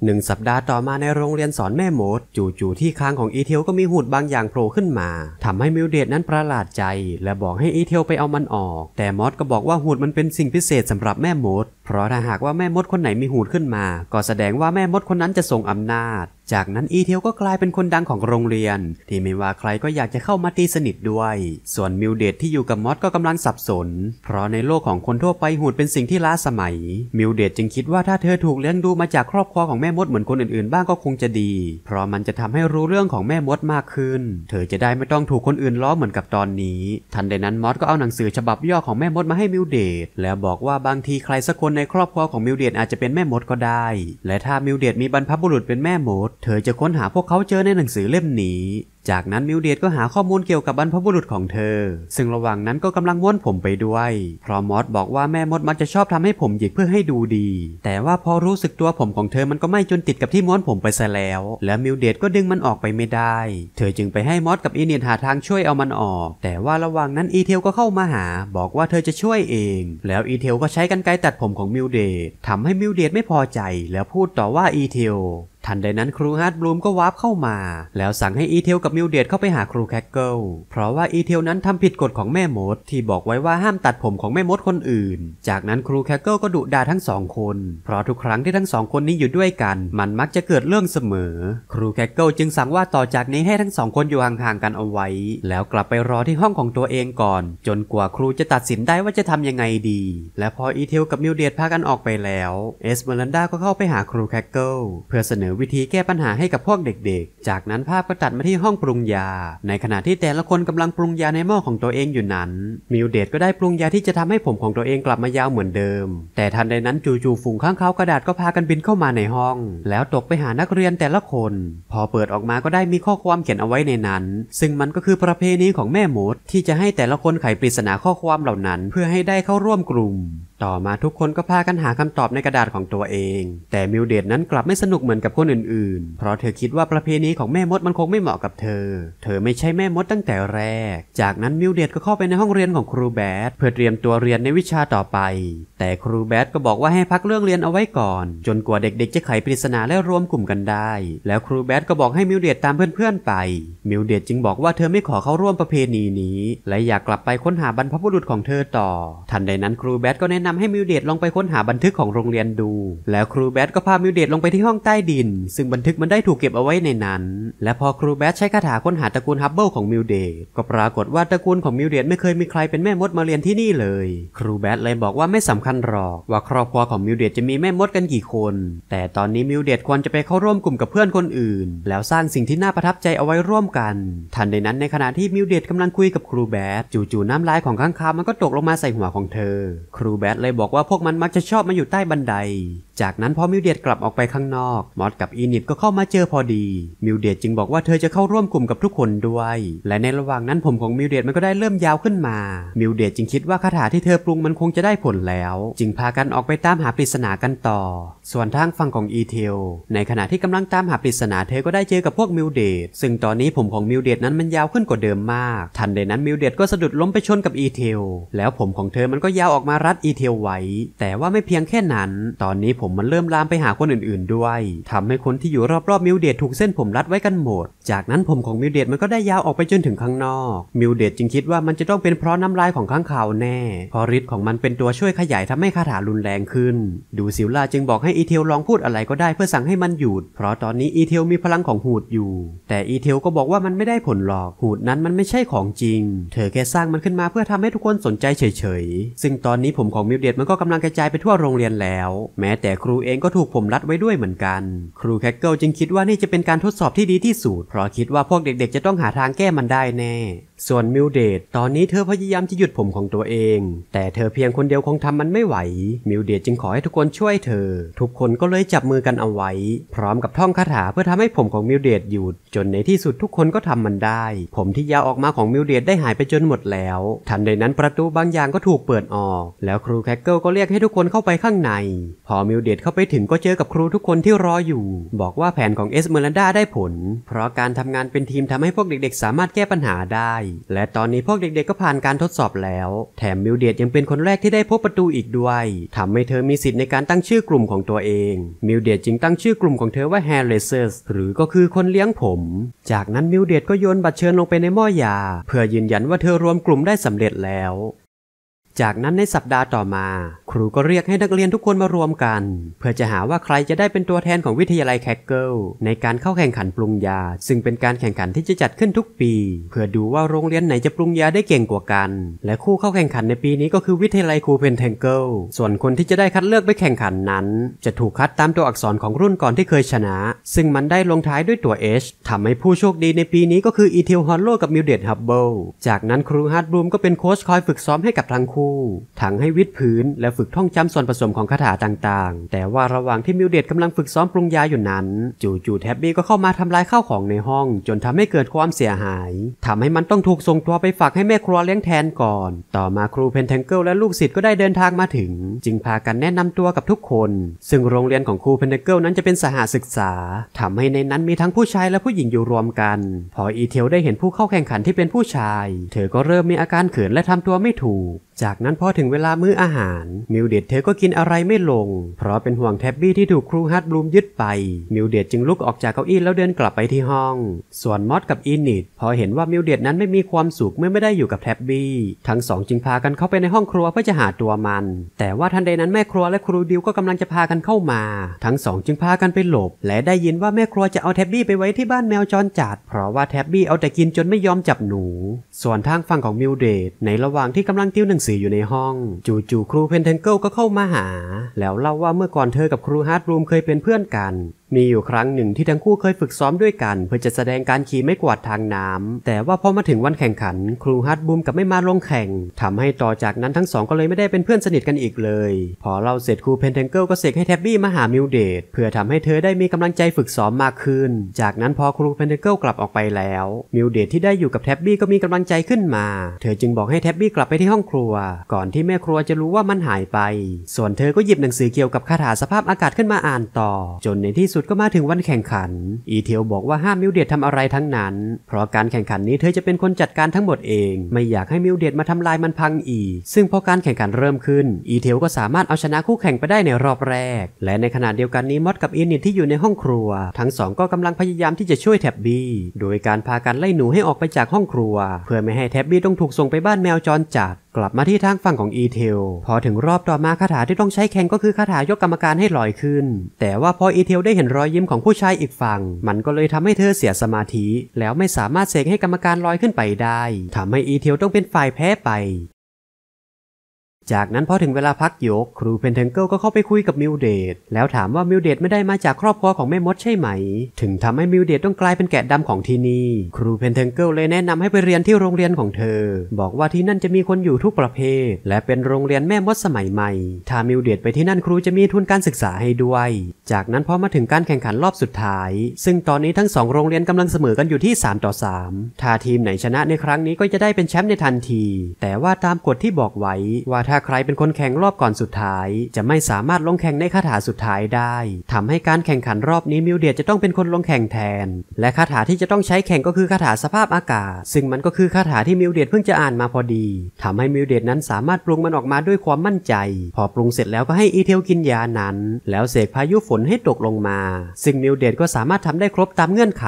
หนึ่งสัปดาห์ต่อมาในโรงเรียนสอนแม่โมดจู่ๆที่คางของอีเทียวก็มีหูดบางอย่างโผล่ขึ้นมาทำให้มิวเดตนั้นประหลาดใจ และบอกให้อีเทียวไปเอามันออก แต่มอดก็บอกว่าหูดมันเป็นสิ่งพิเศษสำหรับแม่โมดเพราะถ้าหากว่าแม่มดคนไหนมีหูดขึ้นมา ก็แสดงว่าแม่มดคนนั้นจะทรงอำนาจ จากนั้นอีเทียวก็กลายเป็นคนดังของโรงเรียน ที่ไม่ว่าใครก็อยากจะเข้ามาตีสนิทด้วย ส่วนมิวเดตที่อยู่กับมอสก็กำลังสับสน เพราะในโลกของคนทั่วไปหูดเป็นสิ่งที่ล้าสมัย มิวเดตจึงคิดว่าถ้าเธอถูกเลี้ยงดูมาจากครอบครัวของแม่มดเหมือนคนอื่นๆ บ้างก็คงจะดี เพราะมันจะทำให้รู้เรื่องของแม่มดมากขึ้น เธอจะได้ไม่ต้องถูกคนอื่นล้อเหมือนกับตอนนี้ ทันใดนั้นมอสก็เอาหนังสือฉบับย่อของแม่มดมาให้มิวเดต แล้วบอกว่าบางทีใครสักคนในครอบครัวของมิวเดียนอาจจะเป็นแม่มดก็ได้ และถ้ามิวเดียนมีบรรพบุรุษเป็นแม่มด เธอจะค้นหาพวกเขาเจอในหนังสือเล่มนี้จากนั้นมิวเดียตก็หาข้อมูลเกี่ยวกับบรรพบุรุษของเธอ ซึ่งระหว่างนั้นก็กำลังม้วนผมไปด้วย เพราะมอสบอกว่าแม่มดมักจะชอบทำให้ผมหยิกเพื่อให้ดูดี แต่ว่าพอรู้สึกตัวผมของเธอมันก็ไม่จนติดกับที่ม้วนผมไปซะแล้ว และมิวเดียตก็ดึงมันออกไปไม่ได้ เธอจึงไปให้มอสกับอีเนียนหาทางช่วยเอามันออก แต่ว่าระหว่างนั้นอีเทลก็เข้ามาหา บอกว่าเธอจะช่วยเอง แล้วอีเทลก็ใช้กันไกตัดผมของมิวเดตทำให้มิวเดตไม่พอใจ แล้วพูดต่อว่าอีเทลทันใดนั้นครูฮาร์ดบลูมก็วาร์ปเข้ามาแล้วสั่งให้อีเทลกับมิวเดียดเข้าไปหาครูแคคเกิลเพราะว่าอีเทลนั้นทำผิดกฎของแม่มด ที่บอกไว้ว่าห้ามตัดผมของแม่มดคนอื่น จากนั้นครูแคคเกิลก็ดุด่าทั้งสองคน เพราะทุกครั้งที่ทั้งสองคนนี้อยู่ด้วยกัน มันมักจะเกิดเรื่องเสมอครูแคคเกิลจึงสั่งว่าต่อจากนี้ให้ทั้งสองคนอยู่ห่างๆกันเอาไว้แล้วกลับไปรอที่ห้องของตัวเองก่อน จนกว่าครูจะตัดสินได้ว่าจะทำยังไงดี และพออีเทลกับมิวเดียดพากันออกไปแล้วเอสเมรันดาก็เข้าไปหาครูแคคเกิลเพื่อเสนอวิธีแก้ปัญหาให้กับพวกเด็ก ๆ จากนั้นภาพก็ตัดมาที่ห้องปรุงยา ในขณะที่แต่ละคนกำลังปรุงยาในหม้อของตัวเองอยู่นั้น มิวเดตก็ได้ปรุงยาที่จะทำให้ผมของตัวเองกลับมายาวเหมือนเดิม แต่ทันใดนั้นจู่ๆฝูงข้างเขากระดาษก็พากันบินเข้ามาในห้อง แล้วตกไปหานักเรียนแต่ละคน พอเปิดออกมาก็ได้มีข้อความเขียนเอาไว้ในนั้น ซึ่งมันก็คือประเพณีของแม่มด ที่จะให้แต่ละคนไขปริศนาข้อความเหล่านั้น เพื่อให้ได้เข้าร่วมกลุ่มต่อมาทุกคนก็พากันหาคำตอบในกระดาษของตัวเอง แต่มิวเดตนั้นกลับไม่สนุกเหมือนกับคนอื่นๆ เพราะเธอคิดว่าประเพณีของแม่มดมันคงไม่เหมาะกับเธอ เธอไม่ใช่แม่มดตั้งแต่แรก จากนั้นมิวเดตก็เข้าไปในห้องเรียนของครูแบดเพื่อเตรียมตัวเรียนในวิชาต่อไป แต่ครูแบดก็บอกว่าให้พักเรื่องเรียนเอาไว้ก่อน จนกว่าเด็กๆ จะไขปริศนาและรวมกลุ่มกันได้ แล้วครูแบดก็บอกให้มิวเดตตามเพื่อนๆไปมิวเดตจึงบอกว่าเธอไม่ขอเข้าร่วมประเพณีนี้ และอยากกลับไปค้นหาบรรพบุรุษของเธอต่อ ทันใดนั้นครูแบดก็แนะนำให้มิวเดตลองไปค้นหาบันทึกของโรงเรียนดู แล้วครูแบทก็พามิวเดตลงไปที่ห้องใต้ดิน ซึ่งบันทึกมันได้ถูกเก็บเอาไว้ในนั้น และพอครูแบทใช้คาถาค้นหาตระกูลฮับเบิลของมิวเดตก็ปรากฏว่าตระกูลของมิวเดตไม่เคยมีใครเป็นแม่มดมาเรียนที่นี่เลย ครูแบทเลยบอกว่าไม่สำคัญหรอก ว่าครอบครัวของมิวเดตจะมีแม่มดกันกี่คน แต่ตอนนี้มิวเดตควรจะไปเข้าร่วมกลุ่มกับเพื่อนคนอื่น แล้วสร้างสิ่งที่น่าประทับใจเอาไว้ร่วมกัน ทันใดนั้นในขณะที่มิวเดตกำลังคุยกับครูแบทจู่ๆน้าลายของข้างคาวมันก็ตกลงมาใส่หัวของเธอครูแบเลยบอกว่าพวกมันมักจะชอบมาอยู่ใต้บันไดจากนั้นพอมิวเดียตกลับออกไปข้างนอกมอสกับอีนิดก็เข้ามาเจอพอดีมิวเดียตจึงบอกว่าเธอจะเข้าร่วมกลุ่มกับทุกคนด้วย และในระหว่างนั้นผมของมิวเดียตมันก็ได้เริ่มยาวขึ้นมามิวเดียตจึงคิดว่าคาถาที่เธอปรุงมันคงจะได้ผลแล้ว จึงพากันออกไปตามหาปริศนากันต่อ ส่วนทางฝั่งของอีเทล ในขณะที่กำลังตามหาปริศนาเธอก็ได้เจอกับพวกมิวเดตซึ่งตอนนี้ผมของมิวเดตนั้นมันยาวขึ้นกว่าเดิมมาก ทันใดนั้นมิวเดตก็สะดุดล้มไปชนกับอีเทลแล้วผมของเธอมันก็ยาวออกมารัดอีเทลไว้ แต่ว่าไม่เพียงแค่นั้น ตอนนี้ผมมันเริ่มลามไปหาคนอื่นๆด้วย ทำให้คนที่อยู่รอบๆมิวเดตถูกเส้นผมรัดไว้กันหมด จากนั้นผมของมิวเดตมันก็ได้ยาวออกไปจนถึงข้างนอก มิวเดตจึงคิดว่ามันจะต้องเป็นเพราะน้ำลายของข้างข่าวแน่พอฤทธิ์ของมันเป็นตัวช่วยขยายทำให้คาถารุนแรงขึ้น ดูซิลล่าจึงบอกให้อีเทลลองพูดอะไรก็ได้เพื่อสั่งให้มันหยุด เพราะตอนนี้อีเทลมีพลังของหูดอยู่ แต่อีเทล ก็บอกว่ามันไม่ได้ผลหรอก หูดนั้นมันไม่ใช่ของจริง เธอแค่สร้างมันขึ้นมาเพื่อทำให้ทุกคนสนใจเฉยๆ ซึ่งตอนนี้ผมของมิวเดตมันก็กำลังกระจายไปทั่วโรงเรียนแล้ว แม้แต่ครูเองก็ถูกผมรัดไว้ด้วยเหมือนกัน ครูแคคเกิลจึงคิดว่านี่จะเป็นการทดสอบที่ดีที่สุด เพราะคิดว่าพวกเด็ก ๆ จะต้องหาทางแก้มันได้แน่ส่วนมิวเดตตอนนี้เธอพยายามจะหยุดผมของตัวเอง แต่เธอเพียงคนเดียวคงทำมันไม่ไหวมิวเดตจึงขอให้ทุกคนช่วยเธอ ทุกคนก็เลยจับมือกันเอาไว้ พร้อมกับท่องคาถาเพื่อทำให้ผมของมิวเดตหยุด จนในที่สุดทุกคนก็ทำมันได้ ผมที่ยาวออกมาของมิวเดตได้หายไปจนหมดแล้ว ทันใดนั้นประตูบางอย่างก็ถูกเปิดออก แล้วครูแคคเกิลก็เรียกให้ทุกคนเข้าไปข้างใน พอมิวเดตเข้าไปถึงก็เจอกับครูทุกคนที่รออยู่ บอกว่าแผนของเอสเมรันดาได้ผล เพราะการทำงานเป็นทีมทำให้พวกเด็กๆ สามารถแก้ปัญหาได้และตอนนี้พวกเด็กๆ ก็ผ่านการทดสอบแล้ว แถมมิวเดียตยังเป็นคนแรกที่ได้พบประตูอีกด้วย ทำให้เธอมีสิทธิ์ในการตั้งชื่อกลุ่มของตัวเอง มิวเดียตจึงตั้งชื่อกลุ่มของเธอว่า Hair r เซ e r s หรือก็คือคนเลี้ยงผม จากนั้นมิวเดียตก็โยนบัตรเชิญลงไปในหม้อยา เพื่อยืนยันว่าเธอรวมกลุ่มได้สำเร็จแล้วจากนั้นในสัปดาห์ต่อมา ครูก็เรียกให้นักเรียนทุกคนมารวมกัน เพื่อจะหาว่าใครจะได้เป็นตัวแทนของวิทยาลัยแคคเกิลในการเข้าแข่งขันปรุงยา ซึ่งเป็นการแข่งขันที่จะจัดขึ้นทุกปี เพื่อดูว่าโรงเรียนไหนจะปรุงยาได้เก่งกว่ากัน และคู่เข้าแข่งขันในปีนี้ก็คือวิทยาลัยครูเพนเทนเกิลส่วนคนที่จะได้คัดเลือกไปแข่งขันนั้น จะถูกคัดตามตัวอักษรของรุ่นก่อนที่เคยชนะ ซึ่งมันได้ลงท้ายด้วยตัว H ทำให้ผู้โชคดีในปีนี้ก็คืออีเทลฮอลโลกับมิวเดตฮับเบิลจากนั้นครูฮาร์ดบูมก็เป็นโค้ชคอยฝึกซ้อมให้กับทั้งคูู่ทั้งให้วิดพื้นและฝึกท่องจำส่วนผสมของคาถาต่างๆ แต่ว่าระหว่างที่มิวเดตกำลังฝึกซ้อมปรุงยาอยู่นั้น จู่ๆแท็บบี้ก็เข้ามาทำลายข้าวของในห้อง จนทำให้เกิดความเสียหาย ทำให้มันต้องถูกส่งตัวไปฝากให้แม่ครัวเลี้ยงแทนก่อน ต่อมาครูเพนเทงเกิลและลูกศิษย์ก็ได้เดินทางมาถึง จึงพากันแนะนำตัวกับทุกคน ซึ่งโรงเรียนของครูเพนเทงเกิลนั้นจะเป็นสหศึกษาทำให้ในนั้นมีทั้งผู้ชายและผู้หญิงอยู่รวมกัน พออีเทลได้เห็นผู้เข้าแข่งขันที่เป็นผู้ชาย เธอก็เริ่มมีอาการเขินและทำตัวไม่ถูกจากนั้นพอถึงเวลามื้ออาหารมิวเดตเธอก็กินอะไรไม่ลง เพราะเป็นห่วงแท็บบี้ที่ถูกครูฮัตบลูมยึดไปมิวเดตจึงลุกออกจากเก้าอี้แล้วเดินกลับไปที่ห้อง ส่วนมอสกับอินิดพอเห็นว่ามิวเดตนั้นไม่มีความสุขเมื่อไม่ได้อยู่กับแท็บบี้ทั้งสองจึงพากันเข้าไปในห้องครัว เพื่อจะหาตัวมัน แต่ว่าทันใดนั้นแม่ครัวและครูดิวก็กำลังจะพากันเข้ามา ทั้งสองจึงพากันไปหลบ และได้ยินว่าแม่ครัวจะเอาแท็บบี้ไปไว้ที่บ้านแมวจรจัดเพราะว่าแท็บบี้เอาแต่กินจนไม่ยอมจับหนู ส่วนทางฝั่งของมิวเดดในระหว่างที่กำลังติวหนังสืออยู่ในห้อง จู่ๆครูเพนเทนเกิลก็เข้ามาหา แล้วเล่าว่าเมื่อก่อนเธอกับครูฮาร์ดรูมเคยเป็นเพื่อนกันมีอยู่ครั้งหนึ่งที่ทั้งคู่เคยฝึกซ้อมด้วยกันเพื่อจะแสดงการขี่ไม้กวาดทางน้ำแต่ว่าพอมาถึงวันแข่งขัน ครูฮัตบูมกับไม่มาลงแข่งทำให้ต่อจากนั้นทั้งสองก็เลยไม่ได้เป็นเพื่อนสนิทกันอีกเลย พอเราเสร็จครูเพนเทงเกิลก็เสกให้แท็บบี้มาหามิวเดตเพื่อทำให้เธอได้มีกำลังใจฝึกซ้อมมากขึ้น จากนั้นพอครูเพนเทงเกิลกลับออกไปแล้วมิวเดตที่ได้อยู่กับแท็บบี้ก็มีกำลังใจขึ้นมาเธอจึงบอกให้แท็บบี้กลับไปที่ห้องครัวก่อนที่แม่ครัวจะรู้ว่ามันหายไป ส่วนเธอก็หยิบหนังสือเกี่ยวกับคาถาสภาพอากาศขึ้นมาอ่านต่อจนในที่สสุดก็มาถึงวันแข่งขัน อีเทลบอกว่าห้ามมิวเดียตทำอะไรทั้งนั้น เพราะการแข่งขันนี้เธอจะเป็นคนจัดการทั้งหมดเอง ไม่อยากให้มิวเดียตมาทำลายมันพังอีก ซึ่งพอการแข่งขันเริ่มขึ้น อีเทลก็สามารถเอาชนะคู่แข่งไปได้ในรอบแรก และในขณะเดียวกันนี้มอดกับอินนิตที่อยู่ในห้องครัว ทั้งสองก็กำลังพยายามที่จะช่วยแท็บบี้ โดยการพากันไล่หนูให้ออกไปจากห้องครัว เพื่อไม่ให้แท็บบี้ต้องถูกส่งไปบ้านแมวจรจัดกลับมาที่ทางฝั่งของอีเทลพอถึงรอบต่อมาคาถาที่ต้องใช้แข่งก็คือคาถายกกรรมการให้ลอยขึ้น แต่ว่าพออีเทลได้เห็นรอยยิ้มของผู้ชายอีกฝั่งมันก็เลยทำให้เธอเสียสมาธิ แล้วไม่สามารถเสกให้กรรมการลอยขึ้นไปได้ ทำให้อีเทลต้องเป็นฝ่ายแพ้ไปจากนั้นพอถึงเวลาพักยก ครูเพนเทงเกิลก็เข้าไปคุยกับมิวเดตแล้วถามว่ามิวเดตไม่ได้มาจากครอบครัวของแม่มดใช่ไหม ถึงทำให้มิวเดตต้องกลายเป็นแกะดำของที่นี่ครูเพนเทงเกิลเลยแนะนำให้ไปเรียนที่โรงเรียนของเธอ บอกว่าที่นั่นจะมีคนอยู่ทุกประเภท และเป็นโรงเรียนแม่มดสมัยใหม่ถ้ามิวเดตไปที่นั่นครูจะมีทุนการศึกษาให้ด้วย จากนั้นพอมาถึงการแข่งขันรอบสุดท้าย ซึ่งตอนนี้ทั้งสองโรงเรียนกำลังเสมอกันอยู่ที่3ต่อ3ถ้าทีมไหนชนะในครั้งนี้ก็จะได้เป็นแชมป์ในทันที แต่ว่าตามกฎที่บอกไว้ว่าถ้าาใครเป็นคนแข่งรอบก่อนสุดท้ายจะไม่สามารถลงแข่งในคาถาสุดท้ายได้ทำให้การแข่งขันรอบนี้มิวเดียจะต้องเป็นคนลงแข่งแทน และคาถาที่จะต้องใช้แข่งก็คือคาถาสภาพอากาศ ซึ่งมันก็คือคาถาที่มิวเดียเพิ่งจะอ่านมาพอดีทำให้มิวเดียนั้นสามารถปรุงมันออกมาด้วยความมั่นใจพอปรุงเสร็จแล้วก็ให้อีเทลกินยานั้น แล้วเสกพายุฝนให้ตกลงมา ซึ่งมิวเดียก็สามารถทำได้ครบตามเงื่อนไข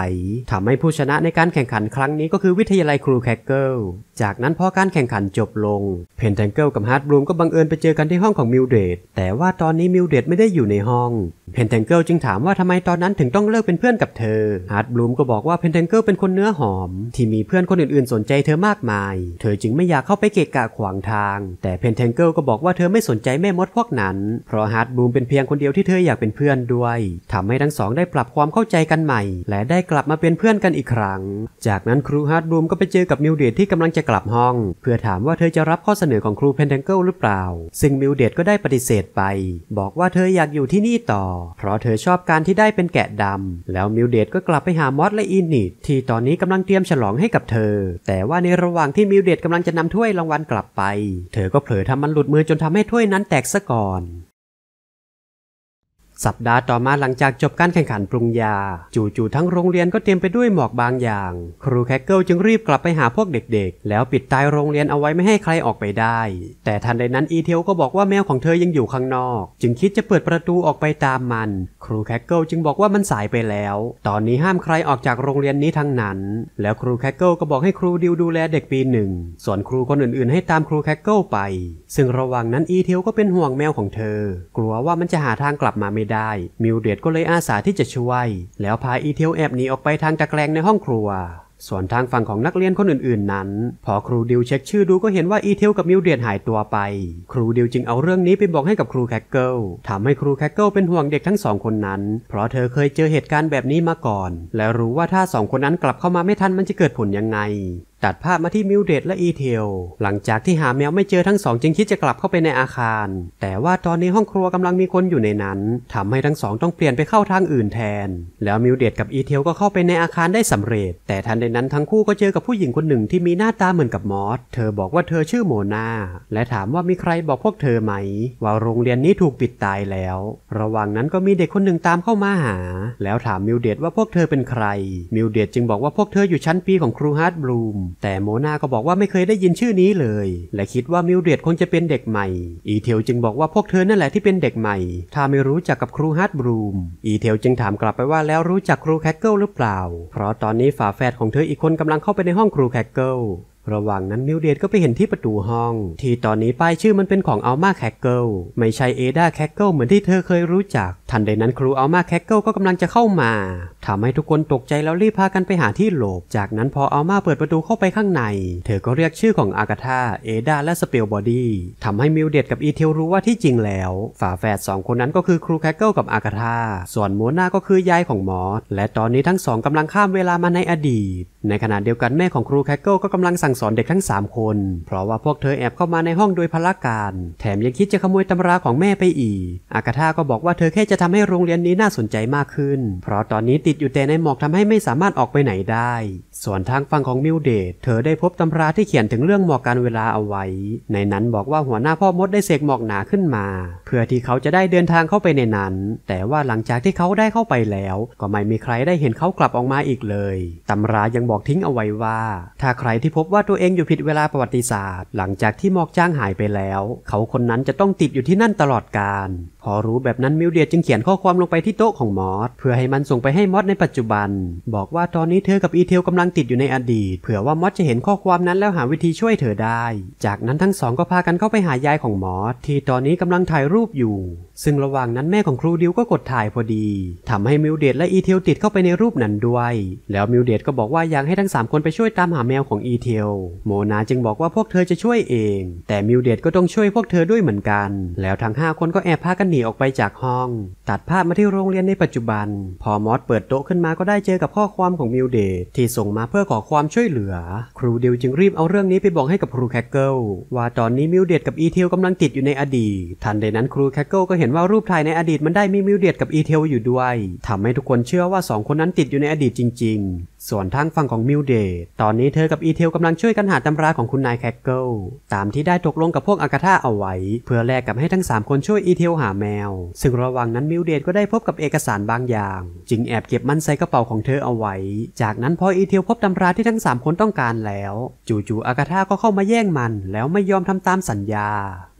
ทำให้ผู้ชนะในการแข่งขันครั้งนี้ก็คือวิทยาลัยครูแคกเกิลจากนั้นพอการแข่งขันจบลงเพนแทงเกิลกับฮาร์ดบลูมก็บังเอิญไปเจอกันที่ห้องของมิวเดตแต่ว่าตอนนี้มิวเดตไม่ได้อยู่ในห้องเพนแทงเกิลจึงถามว่าทำไมตอนนั้นถึงต้องเลิกเป็นเพื่อนกับเธอฮาร์ดบลูมก็บอกว่าเพนแทงเกิลเป็นคนเนื้อหอม ที่มีเพื่อนคนอื่นๆสนใจเธอมากมาย เธอจึงไม่อยากเข้าไปเกะกะขวางทาง แต่เพนแทงเกิลก็บอกว่าเธอไม่สนใจแม่มดพวกนั้นเพราะฮาร์ดบลูมเป็นเพียงคนเดียวที่เธออยากเป็นเพื่อนด้วยทำให้ทั้งสองได้ปรับความเข้าใจกันใหม่ และได้กลับมาเป็นเพื่อนกันอีกครั้งจากนั้นครูฮาร์ดบลูมก็ไปเจอกับมิวเดตที่กาลังจะกลับห้อง เพื่อถามว่าเธอจะรับข้อเสนอของครูเพนเทงเกิลหรือเปล่า ซึ่งมิวเดตก็ได้ปฏิเสธไป บอกว่าเธออยากอยู่ที่นี่ต่อ เพราะเธอชอบการที่ได้เป็นแกะดำ แล้วมิวเดตก็กลับไปหามอสและอินิดที่ตอนนี้กำลังเตรียมฉลองให้กับเธอ แต่ว่าในระหว่างที่มิวเดตกำลังจะนำถ้วยรางวัลกลับไป เธอก็เผลอทำมันหลุดมือจนทำให้ถ้วยนั้นแตกซะก่อนสัปดาห์ต่อมาหลังจากจบการแข่งขันปรุงยา จู่ๆทั้งโรงเรียนก็เต็มไปด้วยหมอกบางอย่าง ครูแคคเกิลจึงรีบกลับไปหาพวกเด็กๆแล้วปิดตายโรงเรียนเอาไว้ไม่ให้ใครออกไปได้ แต่ทันใดนั้นอีเทลก็บอกว่าแมวของเธอยังอยู่ข้างนอก จึงคิดจะเปิดประตูออกไปตามมัน ครูแคคเกิลจึงบอกว่ามันสายไปแล้ว ตอนนี้ห้ามใครออกจากโรงเรียนนี้ทั้งนั้นแล้วครูแคคเกิลก็บอกให้ครูดิวดูแลเด็กปีหนึ่งส่วนครูคนอื่นๆ ให้ตามครูแคคเกิลไป ซึ่งระหว่างนั้นอีเทลก็เป็นห่วงแมวของเธอ กลัวว่ามันจะหาทางกลับมาไม่ได้มิวเดีดก็เลยอาสาที่จะช่วย แล้วพาอีเทลแอบหนีออกไปทางตะแกรงในห้องครัว ส่วนทางฝั่งของนักเรียนคนอื่นๆ นั้น พอครูดิวเช็คชื่อดูก็เห็นว่าอีเทลกับมิวเดียนหายตัวไปครูดิวจึงเอาเรื่องนี้ ไปบอกให้กับครูแคคเกิลทำให้ครูแคคเกิลเป็นห่วงเด็กทั้งสองคนนั้นเพราะเธอเคยเจอเหตุการณ์แบบนี้มาก่อน และรู้ว่าถ้าสองคนนั้นกลับเข้ามาไม่ทันมันจะเกิดผลยังไงตัดภาพมาที่มิวเดตและอีเทล หลังจากที่หาแมวไม่เจอทั้งสองจึงคิดจะกลับเข้าไปในอาคาร แต่ว่าตอนนี้ห้องครัวกำลังมีคนอยู่ในนั้นทำให้ทั้งสองต้องเปลี่ยนไปเข้าทางอื่นแทน แล้วมิวเดตกับอีเทลก็เข้าไปในอาคารได้สำเร็จ แต่ทันใดนั้นทั้งคู่ก็เจอกับผู้หญิงคนหนึ่งที่มีหน้าตาเหมือนกับมอส เธอบอกว่าเธอชื่อโมนาและถามว่ามีใครบอกพวกเธอไหม ว่าโรงเรียนนี้ถูกปิดตายแล้ว ระหว่างนั้นก็มีเด็กคนหนึ่งตามเข้ามาหา แล้วถามมิวเดตว่าพวกเธอเป็นใคร มิวเดตจึงบอกว่าพวกเธออยู่ชั้นปีของครูฮาร์ดบลูมแต่โมนาก็ บอกว่าไม่เคยได้ยินชื่อนี้เลย และคิดว่ามิวเดียดคงจะเป็นเด็กใหม่ อีเทลจึงบอกว่าพวกเธอนั่นแหละที่เป็นเด็กใหม่ถ้าไม่รู้จักกับครูฮาร์ดบรูม อีเทลจึงถามกลับไปว่าแล้วรู้จัก ครูแคคเกิลหรือเปล่า เพราะตอนนี้ฝาแฝดของเธออีกคนกำลังเข้าไปในห้องครูแคคเกิลระหว่างนั้นมิวเดียก็ไปเห็นที่ประตูห้อง ที่ตอนนี้ป้ายชื่อมันเป็นของอัลมาแคคเกิลไม่ใช่เอดาแคคเกิลเหมือนที่เธอเคยรู้จัก ทันใดนั้นครูอัลมาแคคเกิลก็กำลังจะเข้ามา ทำให้ทุกคนตกใจแล้วรีบพากันไปหาที่หลบ จากนั้นพออัลมาเปิดประตูเข้าไปข้างใน เธอก็เรียกชื่อของอากาธาเอดา และสเปียลบอดี้ทำให้มิวเดียกับอีเทลรู้ว่าที่จริงแล้วฝาแฝดสองคนนั้นก็คือครูแคคเกิลกับอากาธาส่วนโมนาก็คือยายของมอสและตอนนี้ทั้งสองกำลังข้ามเวลามาในอดีตในขณะเดียวกันแม่ของครูแคคเกิลก็กำลังสั่งสอนเด็กทั้ง 3 คน เพราะว่าพวกเธอแอบเข้ามาในห้องโดยพละการ แถมยังคิดจะขโมยตำราของแม่ไปอีก อากาธาก็บอกว่าเธอแค่จะทำให้โรงเรียนนี้น่าสนใจมากขึ้น เพราะตอนนี้ติดอยู่แต่ในหมอกทำให้ไม่สามารถออกไปไหนได้ ส่วนทางฝั่งของมิวเดตเธอได้พบตำราที่เขียนถึงเรื่องหมอกการเวลาเอาไว้ ในนั้นบอกว่าหัวหน้าพ่อมดได้เสกหมอกหนาขึ้นมา เพื่อที่เขาจะได้เดินทางเข้าไปในนั้น แต่ว่าหลังจากที่เขาได้เข้าไปแล้ว ก็ไม่มีใครได้เห็นเขากลับออกมาอีกเลย ตำรายังบอกทิ้งเอาไว้ว่า ถ้าใครที่พบว่าว่าตัวเองอยู่ผิดเวลาประวัติศาสตร์ หลังจากที่มอกจ้างหายไปแล้ว เขาคนนั้นจะต้องติดอยู่ที่นั่นตลอดการพอรู้แบบนั้นมิวเดียจึงเขียนข้อความลงไปที่โต๊ะของมอสเพื่อให้มันส่งไปให้มอสในปัจจุบัน บอกว่าตอนนี้เธอกับอีเทลกำลังติดอยู่ในอดีตเผื่อว่ามอสจะเห็นข้อความนั้นแล้วหาวิธีช่วยเธอได้ จากนั้นทั้งสองก็พากันเข้าไปหายายของมอสที่ตอนนี้กำลังถ่ายรูปอยู่ซึ่งระหว่างนั้นแม่ของครูดิวก็กดถ่ายพอดี ทำให้มิวเดตและอีเทลติดเข้าไปในรูปนั้นด้วย แล้วมิวเดตก็บอกว่าอยากให้ทั้ง 3 คนไปช่วยตามหาแมวของอีเทลโมนาจึงบอกว่าพวกเธอจะช่วยเอง แต่มิวเดตก็ต้องช่วยพวกเธอด้วยเหมือนกัน แล้วทั้ง 5 คนก็แอบพากันหนีออกไปจากห้อง ตัดภาพมาที่โรงเรียนในปัจจุบัน พอมอสเปิดโต๊ะขึ้นมาก็ได้เจอกับข้อความของมิวเดตที่ส่งมาเพื่อขอความช่วยเหลือ ครูดิวจึงรีบเอาเรื่องนี้ไปบอกให้กับครูแคคเกิลว่าตอนนี้มิวเดตกับอีเทลกำลังติดอยู่ในอดีตทันใดนั้นครูแคคเกิลก็เห็นนว่ารูปถ่ายในอดีตมันได้มีมิวเดียตกับอีเทลอยู่ด้วย ทำให้ทุกคนเชื่อว่า 2 คนนั้นติดอยู่ในอดีตจริงส่วนทางฝั่งของมิวเดย์ตอนนี้เธอกับอีเทลกำลังช่วยกันหาตำราของคุณนายแคคเกิลตามที่ได้ตกลงกับพวกอากาธาเอาไว้ เพื่อแลกกับให้ทั้ง 3 คนช่วยอีเทลหาแมว ซึ่งระหว่างนั้นมิวเดย์ก็ได้พบกับเอกสารบางอย่าง จึงแอบเก็บมันใส่กระเป๋าของเธอเอาไว้ จากนั้นพออีเทลพบตำราที่ทั้ง 3 คนต้องการแล้ว จู่ๆอากาธาก็เข้ามาแย่งมันแล้วไม่ยอมทำตามสัญญา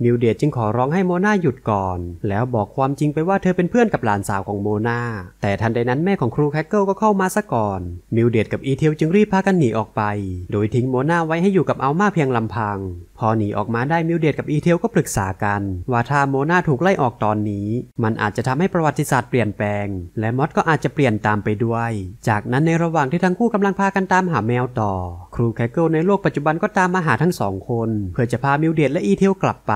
มิวเดย์จึงขอร้องให้โมนาหยุดก่อน แล้วบอกความจริงไปว่าเธอเป็นเพื่อนกับหลานสาวของโมนาแต่ทันใดนั้นแม่ของครูแคคเกิลก็เข้ามาซะก่อนมิวเดตกับอีเทลจึงรีบพากันหนีออกไป โดยทิ้งโมนาไว้ให้อยู่กับอัลมาเพียงลำพังพอหนีออกมาได้มิวเดตกับอีเทลก็ปรึกษากัน ว่าถ้าโมนาถูกไล่ออกตอนนี้มันอาจจะทำให้ประวัติศาสตร์เปลี่ยนแปลง และมอสก็อาจจะเปลี่ยนตามไปด้วย จากนั้นในระหว่างที่ทั้งคู่กำลังพากันตามหาแมวต่อครูแคเกิลในโลกปัจจุบันก็ตามมาหาทั้งสองคน เพื่อจะพามิวเดตและอีเทลกลับไป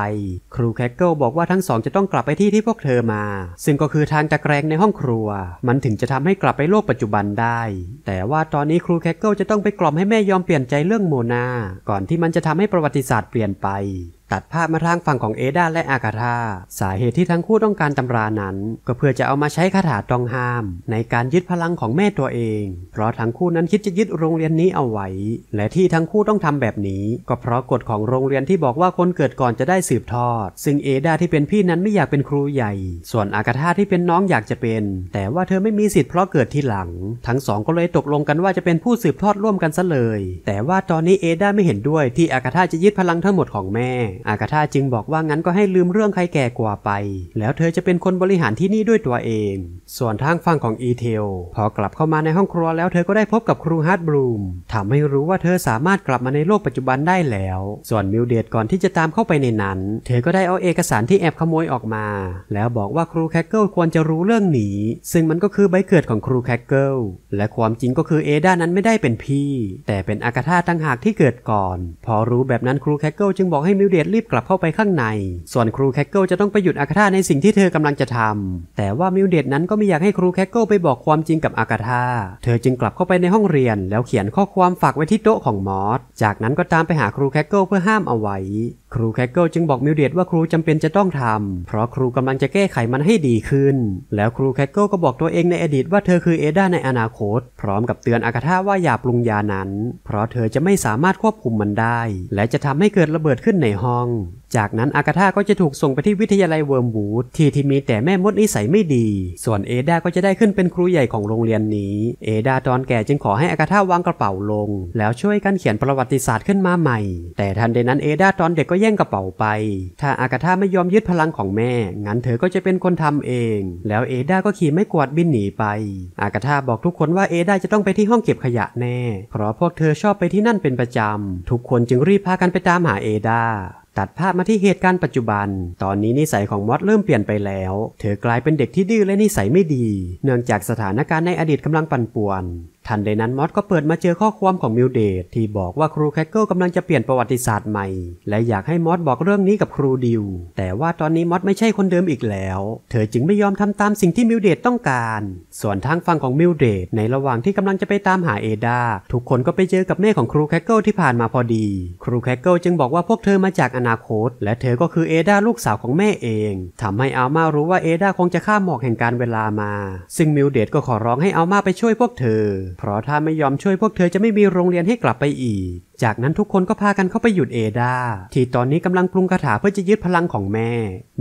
ครูแคเกิลบอกว่าทั้งสองจะต้องกลับไปที่ที่พวกเธอมา ซึ่งก็คือทางตะแกรงในห้องครัว มันถึงจะทำให้กลับไปโลกปัจจุบันได้ แต่ว่าตอนนี้ครูแคเกิลจะต้องไปกล่อมให้แม่ยอมเปลี่ยนใจเรื่องโมนาก่อนที่มันจะทำให้ประวัติศาสตร์เปลี่ยนไปัดภาพมาทางฝั่งของเอดาและอากาธาสาเหตุที่ทั้งคู่ต้องการตำรานั้น ก็เพื่อจะเอามาใช้คาถาตองห้าม ในการยึดพลังของแม่ตัวเอง เพราะทั้งคู่นั้นคิดจะยึดโรงเรียนนี้เอาไว้ และที่ทั้งคู่ต้องทำแบบนี้ ก็เพราะกฎของโรงเรียนที่บอกว่า คนเกิดก่อนจะได้สืบทอด ซึ่งเอดาที่เป็นพี่นั้นไม่อยากเป็นครูใหญ่ ส่วนอากาธาที่เป็นน้องอยากจะเป็น แต่ว่าเธอไม่มีสิทธิ์เพราะเกิดที่หลัง ทั้งสองก็เลยตกลงกันว่าจะเป็นผู้สืบทอดร่วมกันซะเลย แต่ว่าตอนนี้เอดาไม่เห็นด้วยที่อากาธาจะยึดพลังทั้งหมดของแม่อากาธาจึงบอกว่างั้นก็ให้ลืมเรื่องใครแก่กว่าไป แล้วเธอจะเป็นคนบริหารที่นี่ด้วยตัวเอง ส่วนทางฝั่งของอีเทล พอกลับเข้ามาในห้องครัวแล้วเธอก็ได้พบกับครูฮาร์ดบลูมทำให้รู้ว่าเธอสามารถกลับมาในโลกปัจจุบันได้แล้ว ส่วนมิวเดยก่อนที่จะตามเข้าไปในนั้น เธอก็ได้เอาเอกสารที่แอบขโมยออกมา แล้วบอกว่าครูแคคเกิลควรจะรู้เรื่องนี้ซึ่งมันก็คือใบเกิดของครูแคคเกิล และความจริงก็คือเอดานั้นไม่ได้เป็นพี่แต่เป็นอากาธาตั้งหากที่เกิดก่อน พอรู้แบบนั้นครูแคคเกิลจึงบอกให้มิวเดดรีบกลับเข้าไปข้างใน ส่วนครูแคคเกิลจะต้องไปหยุดอากาธาในสิ่งที่เธอกำลังจะทำ แต่ว่ามิวเดตนั้นก็ไม่อยากให้ครูแคคเกิลไปบอกความจริงกับอากาธา เธอจึงกลับเข้าไปในห้องเรียน แล้วเขียนข้อความฝากไว้ที่โต๊ะของมอส จากนั้นก็ตามไปหาครูแคคเกิลเพื่อห้ามเอาไว้ครูแคคเกิลจึงบอกมิวเดียตว่าครูจำเป็นจะต้องทำเพราะครูกำลังจะแก้ไขมันให้ดีขึ้น แล้วครูแคคเกิลก็บอกตัวเองในอดีตว่าเธอคือเอด้าในอนาคต พร้อมกับเตือนอากาธาว่าอย่าปรุงยานั้น เพราะเธอจะไม่สามารถควบคุมมันได้ และจะทำให้เกิดระเบิดขึ้นในห้องจากนั้นอากาธาก็จะถูกส่งไปที่วิทยาลัยเวิร์มบูดที่ที่มีแต่แม่มดนิสัยไม่ดี ส่วนเอดาก็จะได้ขึ้นเป็นครูใหญ่ของโรงเรียนนี้ เอดาตอนแก่จึงขอให้อากาธาวางกระเป๋าลง แล้วช่วยกันเขียนประวัติศาสตร์ขึ้นมาใหม่ แต่ทันใดนั้นเอดาตอนเด็กก็แย่งกระเป๋าไป ถ้าอากาธาไม่ยอมยึดพลังของแม่ งั้นเธอก็จะเป็นคนทำเอง แล้วเอดา ก็ขี่ไม่กวาดบินหนีไป อากาธาบอกทุกคนว่าเอดาจะต้องไปที่ห้องเก็บขยะแน่ เพราะพวกเธอชอบไปที่นั่นเป็นประจำ ทุกคนจึงรีบพากันไปตามหาเอดาตัดภาพมาที่เหตุการณ์ปัจจุบัน ตอนนี้นิสัยของมอสเริ่มเปลี่ยนไปแล้ว เธอกลายเป็นเด็กที่ดื้อและนิสัยไม่ดี เนื่องจากสถานการณ์ในอดีตกำลังปั่นป่วนทันใดนั้น มอสก็เปิดมาเจอข้อความของมิวเดตที่บอกว่าครูแคคเกิลกำลังจะเปลี่ยนประวัติศาสตร์ใหม่ และอยากให้มอสบอกเรื่องนี้กับครูดิว แต่ว่าตอนนี้มอสไม่ใช่คนเดิมอีกแล้ว เธอจึงไม่ยอมทำตามสิ่งที่มิวเดตต้องการ ส่วนทางฝั่งของมิวเดตในระหว่างที่กำลังจะไปตามหาเอดา ทุกคนก็ไปเจอกับแม่ของครูแคคเกิลที่ผ่านมาพอดี ครูแคคเกิลจึงบอกว่าพวกเธอมาจากอนาคต และเธอก็คือเอดาลูกสาวของแม่เองทำให้อัลมารู้ว่าเอดาคงจะข้ามหมอกแห่งการเวลามาซึ่งมิวเดตก็ขอร้องให้อัลมาไปช่วยพวกเธอเพราะถ้าไม่ยอมช่วยพวกเธอจะไม่มีโรงเรียนให้กลับไปอีกจากนั้นทุกคนก็พากันเข้าไปหยุดเอดาที่ตอนนี้กำลังปรุงคาถาเพื่อจะยึดพลังของแม่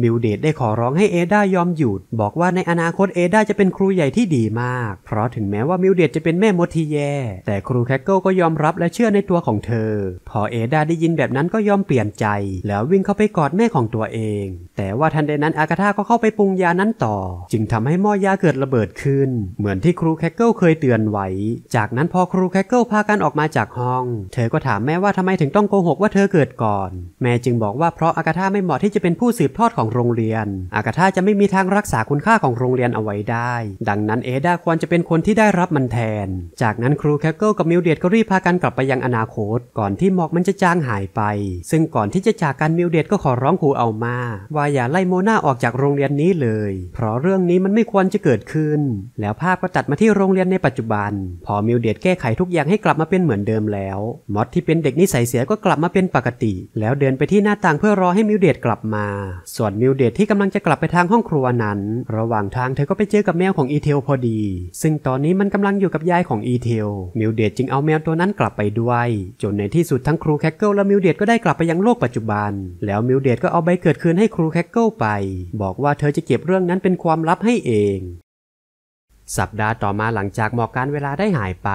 มิวเดตได้ขอร้องให้เอดายอมหยุด บอกว่าในอนาคตเอดาจะเป็นครูใหญ่ที่ดีมากเพราะถึงแม้ว่ามิวเดตจะเป็นแม่มดที่แย่แต่ครูแคคเกิลก็ยอมรับและเชื่อในตัวของเธอ พอเอดาได้ยินแบบนั้นก็ยอมเปลี่ยนใจ แล้ววิ่งเข้าไปกอดแม่ของตัวเอง แต่ว่าทันใดนั้นอากาธาก็เข้าไปปรุงยานั้นต่อ จึงทำให้หม้อยาเกิดระเบิดขึ้น เหมือนที่ครูแคคเกิลเคยเตือนไว้จากนั้นพอครูแคคเกิลพากันออกมาจากห้อง เธอก็ถามามแม่ว่าทำไมถึงต้องโกหกว่าเธอเกิดก่อน แม่จึงบอกว่าเพราะอากาธาไม่เหมาะที่จะเป็นผู้สืบทอดของโรงเรียน อากาธาจะไม่มีทางรักษาคุณค่าของโรงเรียนเอาไว้ได้ ดังนั้นเอดาควรจะเป็นคนที่ได้รับมันแทน จากนั้นครูแคคเกิลกับมิวเดียดก็รีบพากันกลับไปยังอนาคตก่อนที่หมอกมันจะจางหายไป ซึ่งก่อนที่จะจากกันมิวเดียดก็ขอร้องครูเอามาว่าอย่าไล่โมนาออกจากโรงเรียนนี้เลย เพราะเรื่องนี้มันไม่ควรจะเกิดขึ้น แล้วภาพก็ตัดมาที่โรงเรียนในปัจจุบัน พอมิวเดียดแก้ไขทุกอย่างให้กลับมาเป็นเหมือนเดิมแล้วมอดที่เป็นเด็กนิสัยเสียก็กลับมาเป็นปกติ แล้วเดินไปที่หน้าต่างเพื่อรอให้มิวเดตกลับมา ส่วนมิวเดตที่กำลังจะกลับไปทางห้องครัวนั้น ระหว่างทางเธอก็ไปเจอกับแมวของอีเทลพอดี ซึ่งตอนนี้มันกำลังอยู่กับยายของอีเทลมิวเดตจึงเอาแมวตัวนั้นกลับไปด้วย จนในที่สุดทั้งครูแคคเกิลและมิวเดตก็ได้กลับไปยังโลกปัจจุบัน แล้วมิวเดตก็เอาใบเกิดคืนให้ครูแคคเกิลไป บอกว่าเธอจะเก็บเรื่องนั้นเป็นความลับให้เองสัปดาห์ต่อมาหลังจากหมอกการเวลาได้หายไป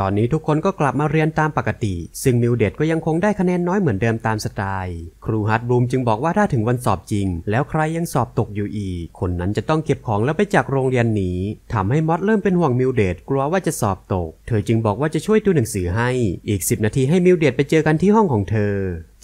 ตอนนี้ทุกคนก็กลับมาเรียนตามปกติ ซึ่งมิวเดตก็ยังคงได้คะแนนน้อยเหมือนเดิมตามสไตล์ ครูฮาร์ดบลูมจึงบอกว่าถ้าถึงวันสอบจริง แล้วใครยังสอบตกอยู่อีก คนนั้นจะต้องเก็บของแล้วไปจากโรงเรียนหนีทำให้มอสเริ่มเป็นห่วงมิวเดตกลัวว่าจะสอบตก เธอจึงบอกว่าจะช่วยดูหนังสือให้ อีก10 นาทีให้มิวเดตไปเจอกันที่ห้องของเธอ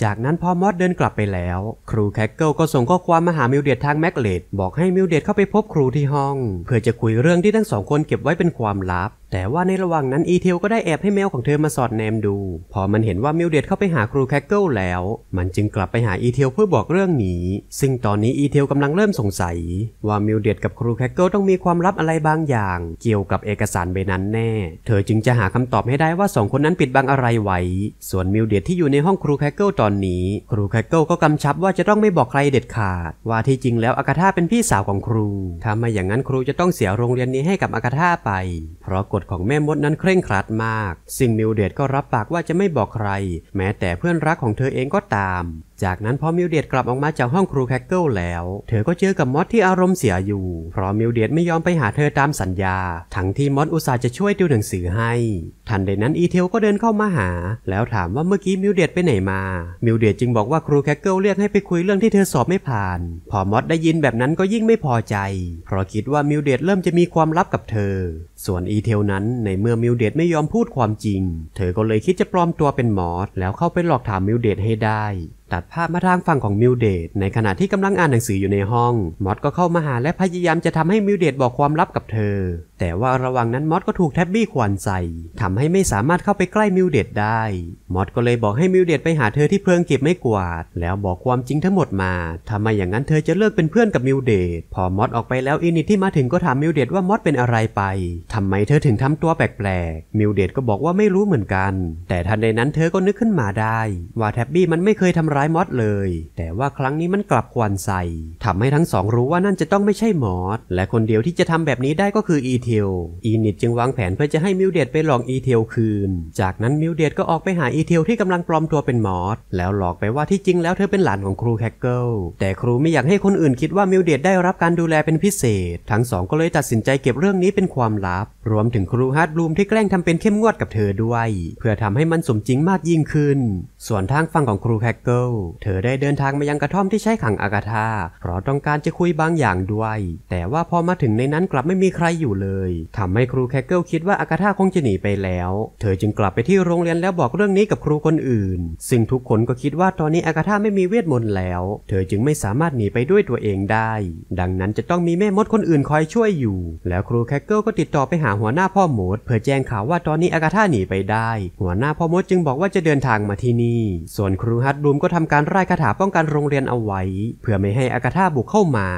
จากนั้นพอมอสเดินกลับไปแล้ว ครูแคคเกิลก็ส่งข้อความมาหามิวเดียทางแม็กเลดบอกให้มิวเดียเข้าไปพบครูที่ห้อง เพื่อจะคุยเรื่องที่ทั้งสองคนเก็บไว้เป็นความลับแต่ว่าในระหว่างนั้นอีเทลก็ได้แอบให้แมวของเธอมาสอดแนมดู พอมันเห็นว่ามิวเดตเข้าไปหาครูแคคเกิลแล้ว มันจึงกลับไปหาอีเทลเพื่อบอกเรื่องนี้ ซึ่งตอนนี้อีเทลกำลังเริ่มสงสัย ว่ามิวเดตกับครูแคคเกิลต้องมีความลับอะไรบางอย่าง เกี่ยวกับเอกสารใบนั้นแน่ เธอจึงจะหาคำตอบให้ได้ว่าสองคนนั้นปิดบังอะไรไว้ ส่วนมิวเดตที่อยู่ในห้องครูแคคเกิลตอนนี้ครูแคคเกิลก็กำชับว่าจะต้องไม่บอกใครเด็ดขาดว่าที่จริงแล้วอากาธาเป็นพี่สาวของครูถ้าไม่อย่างนั้นครูจะต้องเสียโรงเรียนนี้ให้กับอากาธาไป เพราะกฎของแม่มดนั้นเคร่งครัดมากซึ่งมิวเดตก็รับปากว่าจะไม่บอกใคร แม้แต่เพื่อนรักของเธอเองก็ตามจากนั้นพอมิวเดียดกลับออกมาจากห้องครูแคคเกิลแล้ว เธอก็เจอกับมอสที่อารมณ์เสียอยู่ เพราะมิวเดียดไม่ยอมไปหาเธอตามสัญญา ทั้งที่มอสอุตส่าห์จะช่วยดวหนังสือให้ ทันใดนั้นอีเทลก็เดินเข้ามาหา แล้วถามว่าเมื่อกี้มิวเดียดไปไหนมา มิวเดียดจึงบอกว่าครูแคคเกิลเรียกให้ไปคุยเรื่องที่เธอสอบไม่ผ่าน พอมอสได้ยินแบบนั้นก็ยิ่งไม่พอใจ เพราะคิดว่ามิวเดียดเริ่มจะมีความลับกับเธอ ส่วนอีเทลนั้นในเมื่อมิวเดียดไม่ยอมพูดความจริง เธอก็เลยคิดจะปลอมตัวเป็นมอสแล้วเข้าไปหลอกถามมิวเดียดให้ได้ตัดภาพมาทางฝั่งของมิวเดตในขณะที่กำลังอ่านหนังสืออยู่ในห้อง มอดก็เข้ามาหาและพยายามจะทำให้มิวเดตบอกความลับกับเธอแต่ว่าระวังนั้นมอสก็ถูกแท็บบี้ขวานใส่ทำให้ไม่สามารถเข้าไปใกล้มิวเดตได้มอสก็เลยบอกให้มิวเดตไปหาเธอที่เพิงเก็บไม่กวาด แล้วบอกความจริงทั้งหมดมา ทำไมอย่างนั้นเธอจะเลิกเป็นเพื่อนกับมิวเดตพอมอสออกไปแล้วอินิทที่มาถึงก็ถามมิวเดตว่ามอสเป็นอะไรไป ทำไมเธอถึงทำตัวแปลกๆมิวเดตก็บอกว่าไม่รู้เหมือนกัน แต่ทันใดนั้นเธอก็นึกขึ้นมาได้ ว่าแท็บบี้มันไม่เคยทำร้ายมอสเลยแต่ว่าครั้งนี้มันกลับควนใส่ทำให้ทั้งสองรู้ว่านั่นจะต้องไม่ใช่มอสและคนเดียวที่จะทำแบบนี้ได้ก็คืออีททลอีนิดจึงวางแผนเพื่อจะให้มิวเดตไปหลอกอีเทล คืน จากนั้นมิวเดตก็ออกไปหาอีเทลที่กำลังปลอมตัวเป็นมอสแล้วหลอกไปว่าที่จริงแล้วเธอเป็นหลานของครูแฮกเกิล แต่ครูไม่อยากให้คนอื่นคิดว่ามิวเดตได้รับการดูแลเป็นพิเศษ ทั้งสองก็เลยตัดสินใจเก็บเรื่องนี้เป็นความลับรวมถึงครูฮาร์ดบลูมที่แกล้งทำเป็นเข้มงวดกับเธอด้วยเพื่อทำให้มันสมจริงมากยิ่งขึ้น ส่วนทางฝั่งของครูแคกเกิลเธอได้เดินทางมายังกระท่อมที่ใช้ขังอากาธา เพราะต้องการจะคุยบางอย่างด้วย แต่ว่าพอมาถึงในนั้นกลับไม่มีใครอยู่เลยทำให้ครูแคกเกิลคิดว่าอากาธาคงจะหนีไปแล้ว เธอจึงกลับไปที่โรงเรียนแล้วบอกเรื่องนี้กับครูคนอื่นซึ่งทุกคนก็คิดว่าตอนนี้อากาธาไม่มีเวทมนต์แล้วเธอจึงไม่สามารถหนีไปด้วยตัวเองได้ ดังนั้นจะต้องมีแม่มดคนอื่นคอยช่วยอยู่ แล้วครูแคกเกิลก็ติดต่อไปหาหัวหน้าพ่อมดเพื่อแจ้งข่าวว่าตอนนี้อากาธาหนีไปได้ หัวหน้าพ่อมดจึงบอกว่าจะเดินทางมาที่นี่ ส่วนครูฮัตบลูมก็ทำการไล่คาถาป้องกันโรงเรียนเอาไว้ เพื่อไม่ให้อากาธาบุกเข้ามา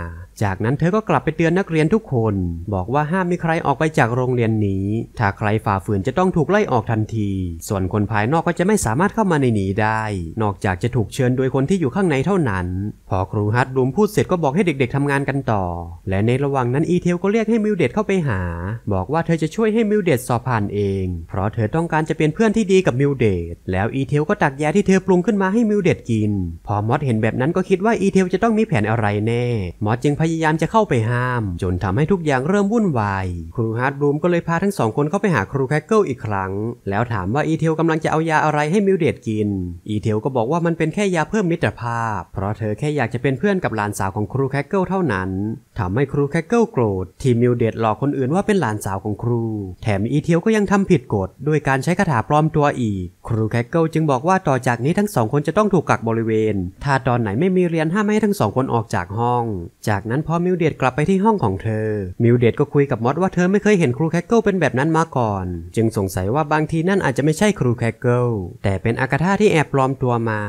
จากนั้นเธอก็กลับไปเตือนนักเรียนทุกคน บอกว่าห้ามมีใครออกไปจากโรงเรียนนี้ ถ้าใครฝ่าฝืนจะต้องถูกไล่ออกทันที ส่วนคนภายนอกก็จะไม่สามารถเข้ามาในนี้ได้ นอกจากจะถูกเชิญโดยคนที่อยู่ข้างในเท่านั้น พอครูฮัตรุมพูดเสร็จก็บอกให้เด็กๆทำงานกันต่อ และในระหว่างนั้นอีเทลก็เรียกให้มิวเดตเข้าไปหา บอกว่าเธอจะช่วยให้มิวเดตสอบผ่านเอง เพราะเธอต้องการจะเป็นเพื่อนที่ดีกับมิวเดตแล้วอีเทลก็ตักยาที่เธอปรุงขึ้นมาให้มิวเดตกิน พอมอสเห็นแบบนั้นก็คิดว่าอีเทลจะต้องมีแผนอะไรแน่มอสจึงพพยายามจะเข้าไปห้าม จนทำให้ทุกอย่างเริ่มวุ่นวาย ครูฮาร์ดรูมก็เลยพาทั้งสองคน เข้าไปหาครูแคคเกิลอีกครั้ง แล้วถามว่าอีเทลกำลังจะเอายาอะไรให้มิวเดตกินอีเทล ก็บอกว่ามันเป็นแค่ยาเพิ่มมิตรภาพ เพราะเธอแค่อยากจะเป็นเพื่อนกับหลานสาวของครูแคคเกิลเท่านั้น ทำให้ครูแคคเกิลโกรธที่มิวเดตหลอกคนอื่นว่าเป็นหลานสาวของครู แถมอีเทลก็ยังทำผิดกฎด้วยการใช้คาถาปลอมตัวอีกครูแคคเกิลจึงบอกว่าต่อจากนี้ทั้งสองคนจะต้องถูกกักบริเวณ ถ้าตอนไหนไม่มีเรียนห้ามให้ทั้งสองคนออกจากห้องจากนั้นนั้นพอมิวเดียตกลับไปที่ห้องของเธอ มิวเดียตก็คุยกับมอสว่าเธอไม่เคยเห็นครูแคคเกิลเป็นแบบนั้นมาก่อน จึงสงสัยว่าบางทีนั่นอาจจะไม่ใช่ครูแคคเกิลแต่เป็นอากาธาที่แอบปลอมตัวมา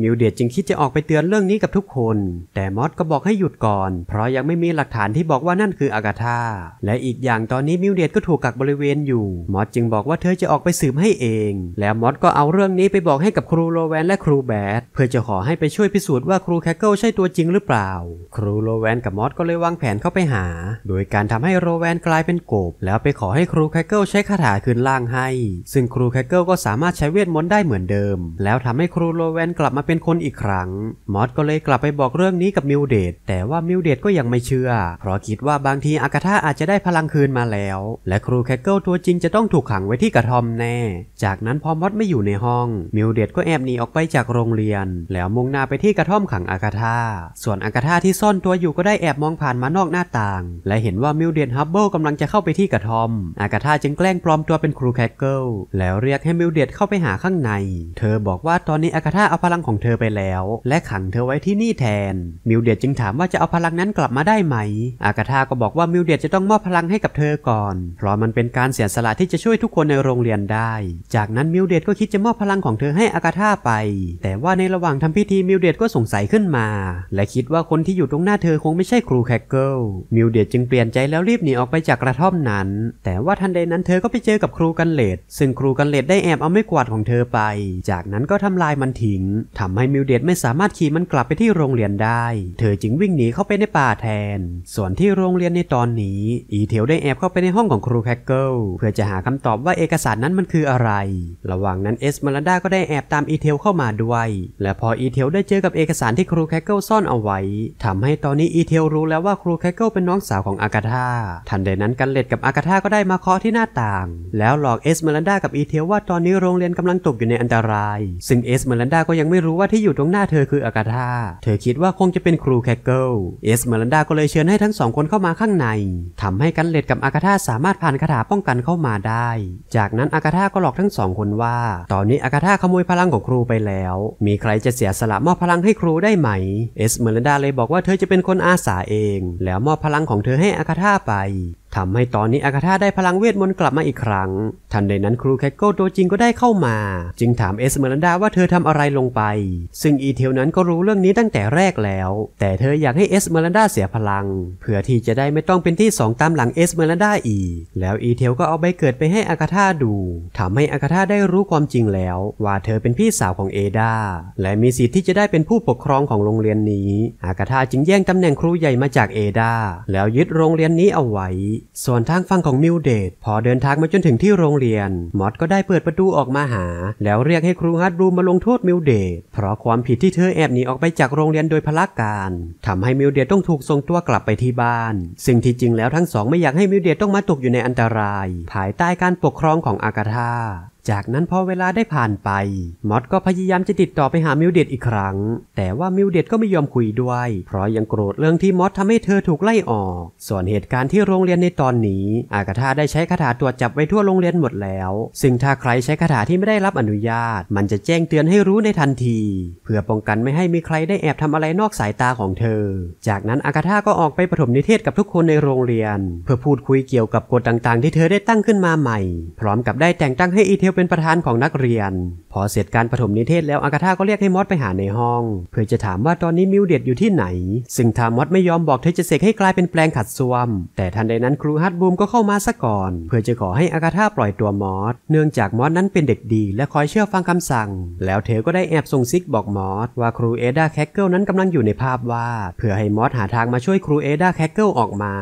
มิวเดียจึงคิดจะออกไปเตือนเรื่องนี้กับทุกคน แต่มอสก็บอกให้หยุดก่อน เพราะยังไม่มีหลักฐานที่บอกว่านั่นคืออากาธาและอีกอย่างตอนนี้มิวเดียก็ถูกกักบริเวณอยู่มอสจึงบอกว่าเธอจะออกไปสืบให้เอง แล้วมอสก็เอาเรื่องนี้ไปบอกให้กับครูโลแวนและครูแบดเพื่อจะขอให้ไป ช่วยพิสูจน์ว่าครูแคคเกิลใช่ตัวจริงหรือเปล่าครูโลแวนกับมอสก็เลยวางแผนเข้าไปหา โดยการทำให้โลแวนกลายเป็นกบ แล้วไปขอให้ครูแคคเกิลใช้คาถาคืนล่างให้ ซึ่งครูแคคเกิลก็สามารถใช้เวทมนต์ได้เหมือนเดิม แล้วทำให้ครูโลแวนกลับมาเป็นคนอีกครั้ง มอสก็เลยกลับไปบอกเรื่องนี้กับมิวเดตแต่ว่ามิวเดตก็ยังไม่เชื่อ เพราะคิดว่าบางทีอากาธาอาจจะได้พลังคืนมาแล้ว และครูแคคเกิล ตัวจริงจะต้องถูกขังไว้ที่กระท่อมแน่ จากนั้นพอมอสไม่อยู่ในห้องมิวเดตก็แอบหนีออกไปจากโรงเรียน แล้วมุ่งหน้าไปที่กระท่อมขังอากาธาส่วนอากาธาที่ซ่อนตัวอยู่ก็ได้แอบมองผ่านมานอกหน้าต่าง และเห็นว่ามิวเดตฮับเบิลกำลังจะเข้าไปที่กระท่อมอากาธาจึงแกล้งปลอมตัวเป็นครูแคคเกิลแล้วเรียกให้มิวเดตเข้าไปหาข้างใน เธอบอกว่าตอนนี้อากาธาเอาพลังของของเธอไปแล้ว และขังเธอไว้ที่นี่แทน มิวเดียจึงถามว่าจะเอาพลังนั้นกลับมาได้ไหม อากาธาก็บอกว่ามิวเดียจะต้องมอบพลังให้กับเธอก่อน เพราะมันเป็นการเสียสละที่จะช่วยทุกคนในโรงเรียนได้ จากนั้นมิวเดียก็คิดจะมอบพลังของเธอให้อากาธาไป แต่ว่าในระหว่างทำพิธีมิวเดียก็สงสัยขึ้นมา และคิดว่าคนที่อยู่ตรงหน้าเธอคงไม่ใช่ครูแคคเกิล มิวเดียจึงเปลี่ยนใจแล้วรีบหนีออกไปจากกระท่อมนั้น แต่ว่าทันใดนั้นเธอก็ไปเจอกับครูกันเลด ซึ่งครูกันเลดได้แอบเอาไม้กวาดของเธอไป จากนั้นก็ทำลายมันทิ้งททำให้มิวเดตไม่สามารถขี่มันกลับไปที่โรงเรียนได้ เธอจึงวิ่งหนีเข้าไปในป่าแทน ส่วนที่โรงเรียนในตอนนี้อีเทลได้แอบเข้าไปในห้องของครูแค็กเกิลเพื่อจะหาคำตอบว่าเอกสารนั้นมันคืออะไร ระหว่างนั้นเอสมาลดาก็ได้แอบตามอีเทลเข้ามาด้วย และพออีเทลได้เจอกับเอกสารที่ครูแค็กเกิลซ่อนเอาไว้ ทำให้ตอนนี้อีเทลรู้แล้วว่าครูแค็กเกิลเป็นน้องสาวของอากาธา ทันใดนั้นกันเลดกับอากาธาก็ได้มาเคาะที่หน้าต่าง แล้วหลอกเอสมาลดากับอีเทลว่าตอนนี้โรงเรียนกำลังตกอยู่ในอันตราย ซึ่งเอสมาลดาก็ยังไม่รูู้้ว่าที่อยู่ตรงหน้าเธอคืออากาธา เธอคิดว่าคงจะเป็นครูแคเกิล เอสเมลรันดาก็เลยเชิญให้ทั้งสองคนเข้ามาข้างใน ทำให้กันเลดกับอากาธาสามารถผ่านคาถาป้องกันเข้ามาได้ จากนั้นอากาธาก็หลอกทั้งสองคนว่า ตอนนี้อากาธาขโมยพลังของครูไปแล้ว มีใครจะเสียสละมอบพลังให้ครูได้ไหม เอสเมลรันดาเลยบอกว่าเธอจะเป็นคนอาสาเอง แล้วมอบพลังของเธอให้อากาธาไปทำให้ตอนนี้อากาธาได้พลังเวทมนต์กลับมาอีกครั้ง ทันใดนั้นครูแคคโก้ตัวจริงก็ได้เข้ามา จึงถามเอสเมรันดาว่าเธอทำอะไรลงไป ซึ่งอีเทลนั้นก็รู้เรื่องนี้ตั้งแต่แรกแล้ว แต่เธออยากให้เอสเมรันดาเสียพลัง เพื่อที่จะได้ไม่ต้องเป็นที่สองตามหลังเอสเมรันดาอีก แล้วอีเทลก็เอาใบเกิดไปให้อากาธาดู ทำให้อากาธาได้รู้ความจริงแล้ว ว่าเธอเป็นพี่สาวของเอดา และมีสิทธิ์ที่จะได้เป็นผู้ปกครองของโรงเรียนนี้ อากาธาจึงแย่งตำแหน่งครูใหญ่มาจากเอดา แล้วยึดโรงเรียนนี้เอาไว้ส่วนทางฝั่งของมิวเดตพอเดินทางมาจนถึงที่โรงเรียนมอดก็ได้เปิดประตูออกมาหา แล้วเรียกให้ครูฮัตรูมมาลงโทษมิวเดตเพราะความผิดที่เธอแอบหนีออกไปจากโรงเรียนโดยพละการ ทำให้มิวเดตต้องถูกส่งตัวกลับไปที่บ้าน ซึ่งที่จริงแล้วทั้งสองไม่อยากให้มิวเดตต้องมาตกอยู่ในอันตรายภายใต้การปกครองของอากาธาจากนั้นพอเวลาได้ผ่านไป มอดก็พยายามจะติดต่อไปหามิวเดตอีกครั้ง แต่ว่ามิวเดตก็ไม่ยอมคุยด้วย เพราะยังโกรธเรื่องที่มอดทำให้เธอถูกไล่ออก ส่วนเหตุการณ์ที่โรงเรียนในตอนนี้ อากาธาได้ใช้คาถาตรวจจับไว้ทั่วโรงเรียนหมดแล้ว ซึ่งถ้าใครใช้คาถาที่ไม่ได้รับอนุญาต มันจะแจ้งเตือนให้รู้ในทันที เพื่อป้องกันไม่ให้มีใครได้แอบทำอะไรนอกสายตาของเธอ จากนั้นอากาธาก็ออกไปประถมนิเทศกับทุกคนในโรงเรียน เพื่อพูดคุยเกี่ยวกับกฎต่างๆ ที่เธอได้ตั้งขึ้นมาใหม่ พร้อมกับได้แต่งตั้งให้อีเทเป็นประธานของนักเรียน พอเสร็จการประถมนิเทศแล้ว อากาธาก็เรียกให้มอสไปหาในห้อง เพื่อจะถามว่าตอนนี้มิวเดยดอยู่ที่ไหน ซึ่งทามอสไม่ยอมบอกเธอจะเสกให้กลายเป็นแปลงขัดซวม แต่ทันใดนั้นครูฮัตบูมก็เข้ามาซะก่อน เพื่อจะขอให้อากาธาปล่อยตัวมอส เนื่องจากมอสนั้นเป็นเด็กดี และคอยเชื่อฟังคำสั่ง แล้วเธอก็ได้แอบส่งซิกบอกมอสว่าครูเอดาแคคเกิลนั้นกำลังอยู่ในภาพวาดเพื่อให้มอสหาทางมาช่วยครูเอดาแคคเกิลออกมา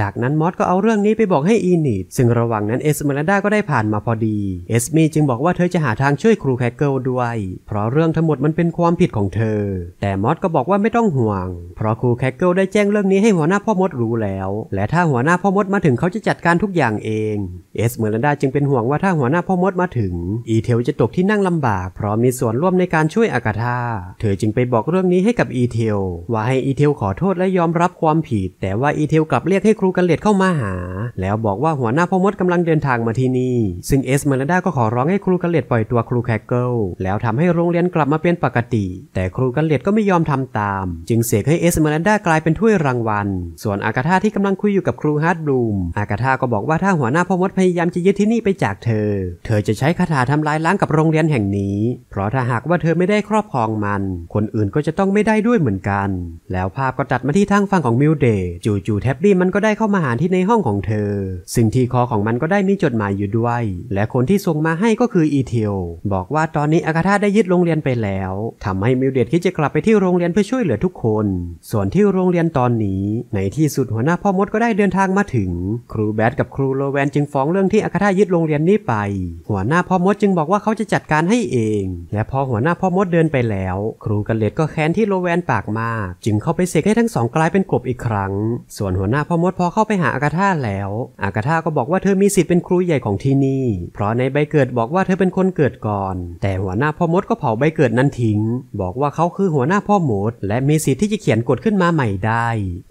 จากนั้นมอสก็เอาเรื่องนี้ไปบอกให้อีนิดซึ่งระหว่างนั้นเอสเมรัลดาก็ได้ผ่านมาพอดีเอสมีจึงบอกว่าเธอจะหาทางช่วยครูแคคเกิลด้วย เพราะเรื่องทั้งหมดมันเป็นความผิดของเธอ แต่มอสก็บอกว่าไม่ต้องห่วง เพราะครูแคคเกิลได้แจ้งเรื่องนี้ให้หัวหน้าพ่อมดรู้แล้ว และถ้าหัวหน้าพ่อมดมาถึงเขาจะจัดการทุกอย่างเองเอสเมรัลดาจึงเป็นห่วงว่าถ้าหัวหน้าพ่อมดมาถึงอีเทลจะตกที่นั่งลำบากเพราะมีส่วนร่วมในการช่วยอากาธา เธอจึงไปบอกเรื่องนี้ให้กับอีเทลว่าให้อีเทลขอโทษและยอมรับความผิด แต่ว่าอีเทลกลับเรียกให้ครูรูกันเลดเข้ามาหา แล้วบอกว่าหัวหน้าพ่อมดกำลังเดินทางมาที่นี่ซึ่งเอสเมลดาก็ขอร้องให้ครูกันเลดปล่อยตัวครูแคคเกิลแล้วทำให้โรงเรียนกลับมาเป็นปกติ แต่ครูกันเลดก็ไม่ยอมทำตาม จึงเสกให้เอสเมลดากลายเป็นถ้วยรางวัลส่วนอากาธาที่กำลังคุยอยู่กับครูฮาร์ดบลูมอากาธาก็บอกว่าถ้าหัวหน้าพ่อมดพยายามจะยึดที่นี่ไปจากเธอ เธอจะใช้คาถาทำลายล้างกับโรงเรียนแห่งนี้ เพราะถ้าหากว่าเธอไม่ได้ครอบครองมัน คนอื่นก็จะต้องไม่ได้ด้วยเหมือนกัน แล้วภาพก็ตัดมาที่ทางฝั่งของมิวเดย์จู่ๆแท็บบี้มันก็ได้เข้ามาหาที่ในห้องของเธอซึ่งที่คอของมันก็ได้มีจดหมายอยู่ด้วย และคนที่ส่งมาให้ก็คืออีเทลบอกว่าตอนนี้อากาธาได้ยึดโรงเรียนไปแล้วทำให้มิวเดตคิดจะกลับไปที่โรงเรียนเพื่อช่วยเหลือทุกคน ส่วนที่โรงเรียนตอนนี้ ในที่สุดหัวหน้าพ่อมดก็ได้เดินทางมาถึง ครูแบดกับครูโลแวนจึงฟ้องเรื่องที่อากาธายึดโรงเรียนนี้ไป หัวหน้าพ่อมดจึงบอกว่าเขาจะจัดการให้เอง และพอหัวหน้าพ่อมดเดินไปแล้ว ครูกันเลดก็แค้นที่โลแวนปากมากจึงเข้าไปเสกให้ทั้งสองกลายเป็นกบอีกครั้ง ส่วนหัวหน้าพ่อมดพอพอเข้าไปหาอากาธาแล้วอากาธาก็บอกว่าเธอมีสิทธิ์เป็นครูใหญ่ของที่นี่ เพราะในใบเกิดบอกว่าเธอเป็นคนเกิดก่อน แต่หัวหน้าพ่อมดก็เผาใบเกิดนั้นทิ้ง บอกว่าเขาคือหัวหน้าพ่อมด และมีสิทธิ์ที่จะเขียนกฎขึ้นมาใหม่ได้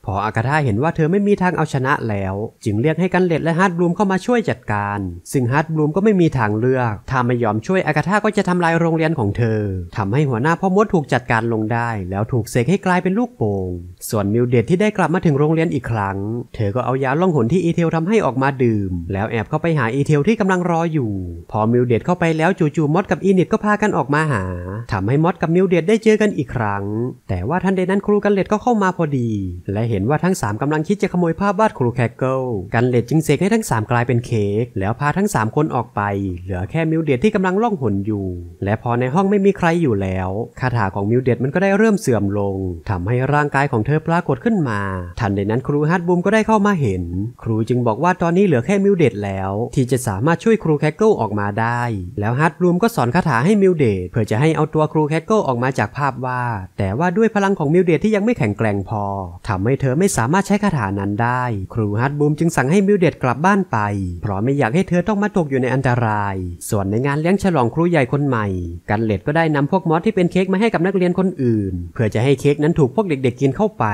พออากาธาเห็นว่าเธอไม่มีทางเอาชนะแล้ว จึงเรียกให้กันเล็ดและฮาร์ดบลูมเข้ามาช่วยจัดการซึ่งฮาร์ดบลูมก็ไม่มีทางเลือกถ้าไม่ยอมช่วยอากาธาก็จะทำลายโรงเรียนของเธอทำให้หัวหน้าพ่อมดถูกจัดการลงได้ แล้วถูกเสกให้กลายเป็นลูกโป่งส่วนมิวเดตที่ได้กลับมาถึงโรงเรียนอีกครั้งเธอก็เอายาล่องหนที่อีเทลทำให้ออกมาดื่ม แล้วแอบเข้าไปหาอีเทลที่กำลังรออยู่ พอมิวเดตเข้าไปแล้วจู่ๆมอดกับอีนิดก็พากันออกมาหาทำให้มอดกับมิวเดตได้เจอกันอีกครั้ง แต่ว่าทันใดนั้นครูกันเลดก็เข้ามาพอดี และเห็นว่าทั้ง 3 กำลังคิดจะขโมยภาพวาดครูแคคเกิลกันเลดจึงเสกให้ทั้ง 3 กลายเป็นเค้กแล้วพาทั้ง 3 คนออกไปเหลือแค่มิวเดตที่กำลังล่องหนอยู่ และพอในห้องไม่มีใครอยู่แล้วคาถาของมิวเดตมันก็ได้เริ่มเสื่อมลง ทำให้ร่างกายของเธอปรากฏขึ้นมาทันใดนั้นครูฮัตบูมก็ได้เข้ามาเห็น ครูจึงบอกว่าตอนนี้เหลือแค่มิวเดตแล้ว ที่จะสามารถช่วยครูแคคเกิลออกมาได้ แล้วฮารดบรูมก็สอนคาถาให้มิวเดตเพื่อจะให้เอาตัวครูแคคเกิลออกมาจากภาพวาดแต่ว่าด้วยพลังของมิวเดตที่ยังไม่แข็งแกร่งพอ ทำให้เธอไม่สามารถใช้คาถานั้นได้ ครูฮาร์ดบูมจึงสั่งให้มิวเดตกลับบ้านไป เพราะไม่อยากให้เธอต้องมาตกอยู่ในอันตราย ส่วนในงานเลี้ยงฉลองครูใหญ่คนใหม่กันเลดก็ได้นำพวกมอสที่เป็นเค้กมาให้กับนักเรียนคนอื่น เพื่อจะให้เค้กนั้นถูกพวกเด็ก ๆกินเข้าไป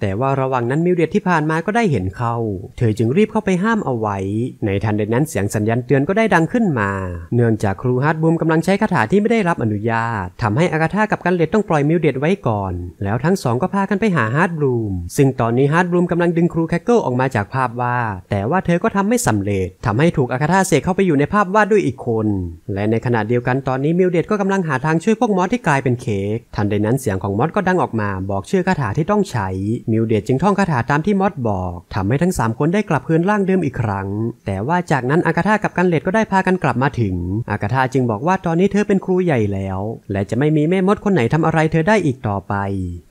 แต่ว่าระหว่างนั้นมิวเดตที่ผ่านมาก็ได้เห็นเข้าเธอจึงรีบเข้าไปห้ามเอาไว้ ในทันใดนั้นเสียงสัญญาณเตือนก็ได้ดังขึ้นมา เนื่องจากครูฮาร์ดบูมกำลังใช้คาถาที่ไม่ได้รับอนุญาต ทำให้อากาธากับกันเลดต้องปล่อยมิวเดตไว้ก่อน แล้วทั้งสองก็พากันไปหาฮาร์ดบูมซึ่งตอนนี้ฮาร์ดบูมกำลังดึงครูแคคเกิลออกมาจากภาพวาดแต่ว่าเธอก็ทำไม่สำเร็จ ทำให้ถูกอากาธาเสกเข้าไปอยู่ในภาพวาดด้วยอีกคน และในขณะเดียวกันตอนนี้มิวเดตก็กำลังหาทางช่วยพวกมอสที่กลายเป็นเค้ก ทันใดนั้นเสียงของมอสก็ดังออกมา บอกชื่อคาถาที่ต้องใช้มิวเดตจึงท่องคาถาตามที่มอสบอกทำให้ทั้ง3คนได้กลับคืนร่างเดิมอีกครั้ง แต่ว่าจากนั้นอากาธากับกันเลดก็ได้พากันกลับมาถึง อากาธาจึงบอกว่าตอนนี้เธอเป็นครูใหญ่แล้ว และจะไม่มีแม่มดคนไหนทำอะไรเธอได้อีกต่อไป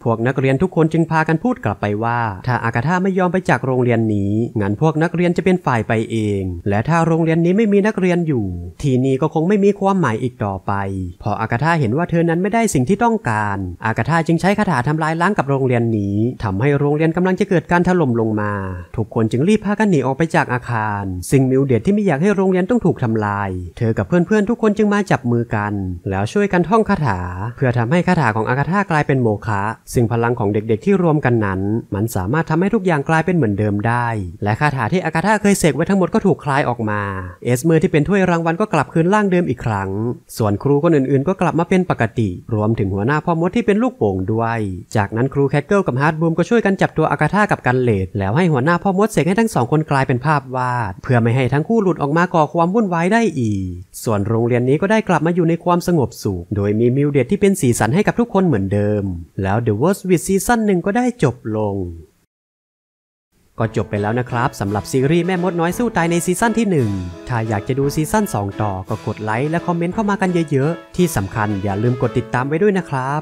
พวกนักเรียนทุกคนจึงพากันพูดกลับไปว่า ถ้าอากาธาไม่ยอมไปจากโรงเรียนนี้ งั้นพวกนักเรียนจะเป็นฝ่ายไปเอง และถ้าโรงเรียนนี้ไม่มีนักเรียนอยู่ ทีนี้ก็คงไม่มีความหมายอีกต่อไป พออากาธาเห็นว่าเธอนั้นไม่ได้สิ่งที่ต้องการ อากาธาจึงใช้คาถาทำลายล้างกับโรงเรียนนี้ ทำให้โรงเรียนกำลังจะเกิดการถล่มลงมาทุกคนจึงรีบพากันหนีออกไปจากอาคารซึ่งมิวเดียดที่ไม่อยากให้โรงเรียนต้องถูกทำลาย เธอกับเพื่อนๆทุกคนจึงมาจับมือกัน แล้วช่วยกันท่องคาถา เพื่อทำให้คาถาของอากาธากลายเป็นโมฆะซึ่งพลังของเด็กๆ ที่รวมกันนั้น มันสามารถทำให้ทุกอย่างกลายเป็นเหมือนเดิมได้ และคาถาที่อากาธาเคยเสกไว้ทั้งหมดก็ถูกคลายออกมาเอสเมอร์ที่เป็นถ้วยรางวัลก็กลับคืนร่างเดิมอีกครั้งส่วนครูคนอื่นๆ ก็กลับมาเป็นปกติ รวมถึงหัวหน้าพ่อมดที่เป็นลูกโป่งด้วย จากนั้นครูแคทเกิลกับฮาร์ดบูมก็ช่วยกันจับตัวอากาธากับกันเลดแล้วใหหัวหน้าพ่อมดเสกให้ทั้งสองคนกลายเป็นภาพวาด เพื่อไม่ให้ทั้งคู่หลุดออกมาก่อความวุ่นวายได้อีก ส่วนโรงเรียนนี้ก็ได้กลับมาอยู่ในความสงบสุขโดยมีมิวเดตที่เป็นสีสันให้กับทุกคนเหมือนเดิม แล้ว The Worst with Season หนึ่งก็ได้จบลง ก็จบไปแล้วนะครับสำหรับซีรีส์แม่มดน้อยสู้ตายในซีซั่นที่1 ถ้าอยากจะดูซีซั่น2 ต่อก็กดไลค์และคอมเมนต์เข้ามากันเยอะๆ ที่สำคัญอย่าลืมกดติดตามไว้ด้วยนะครับ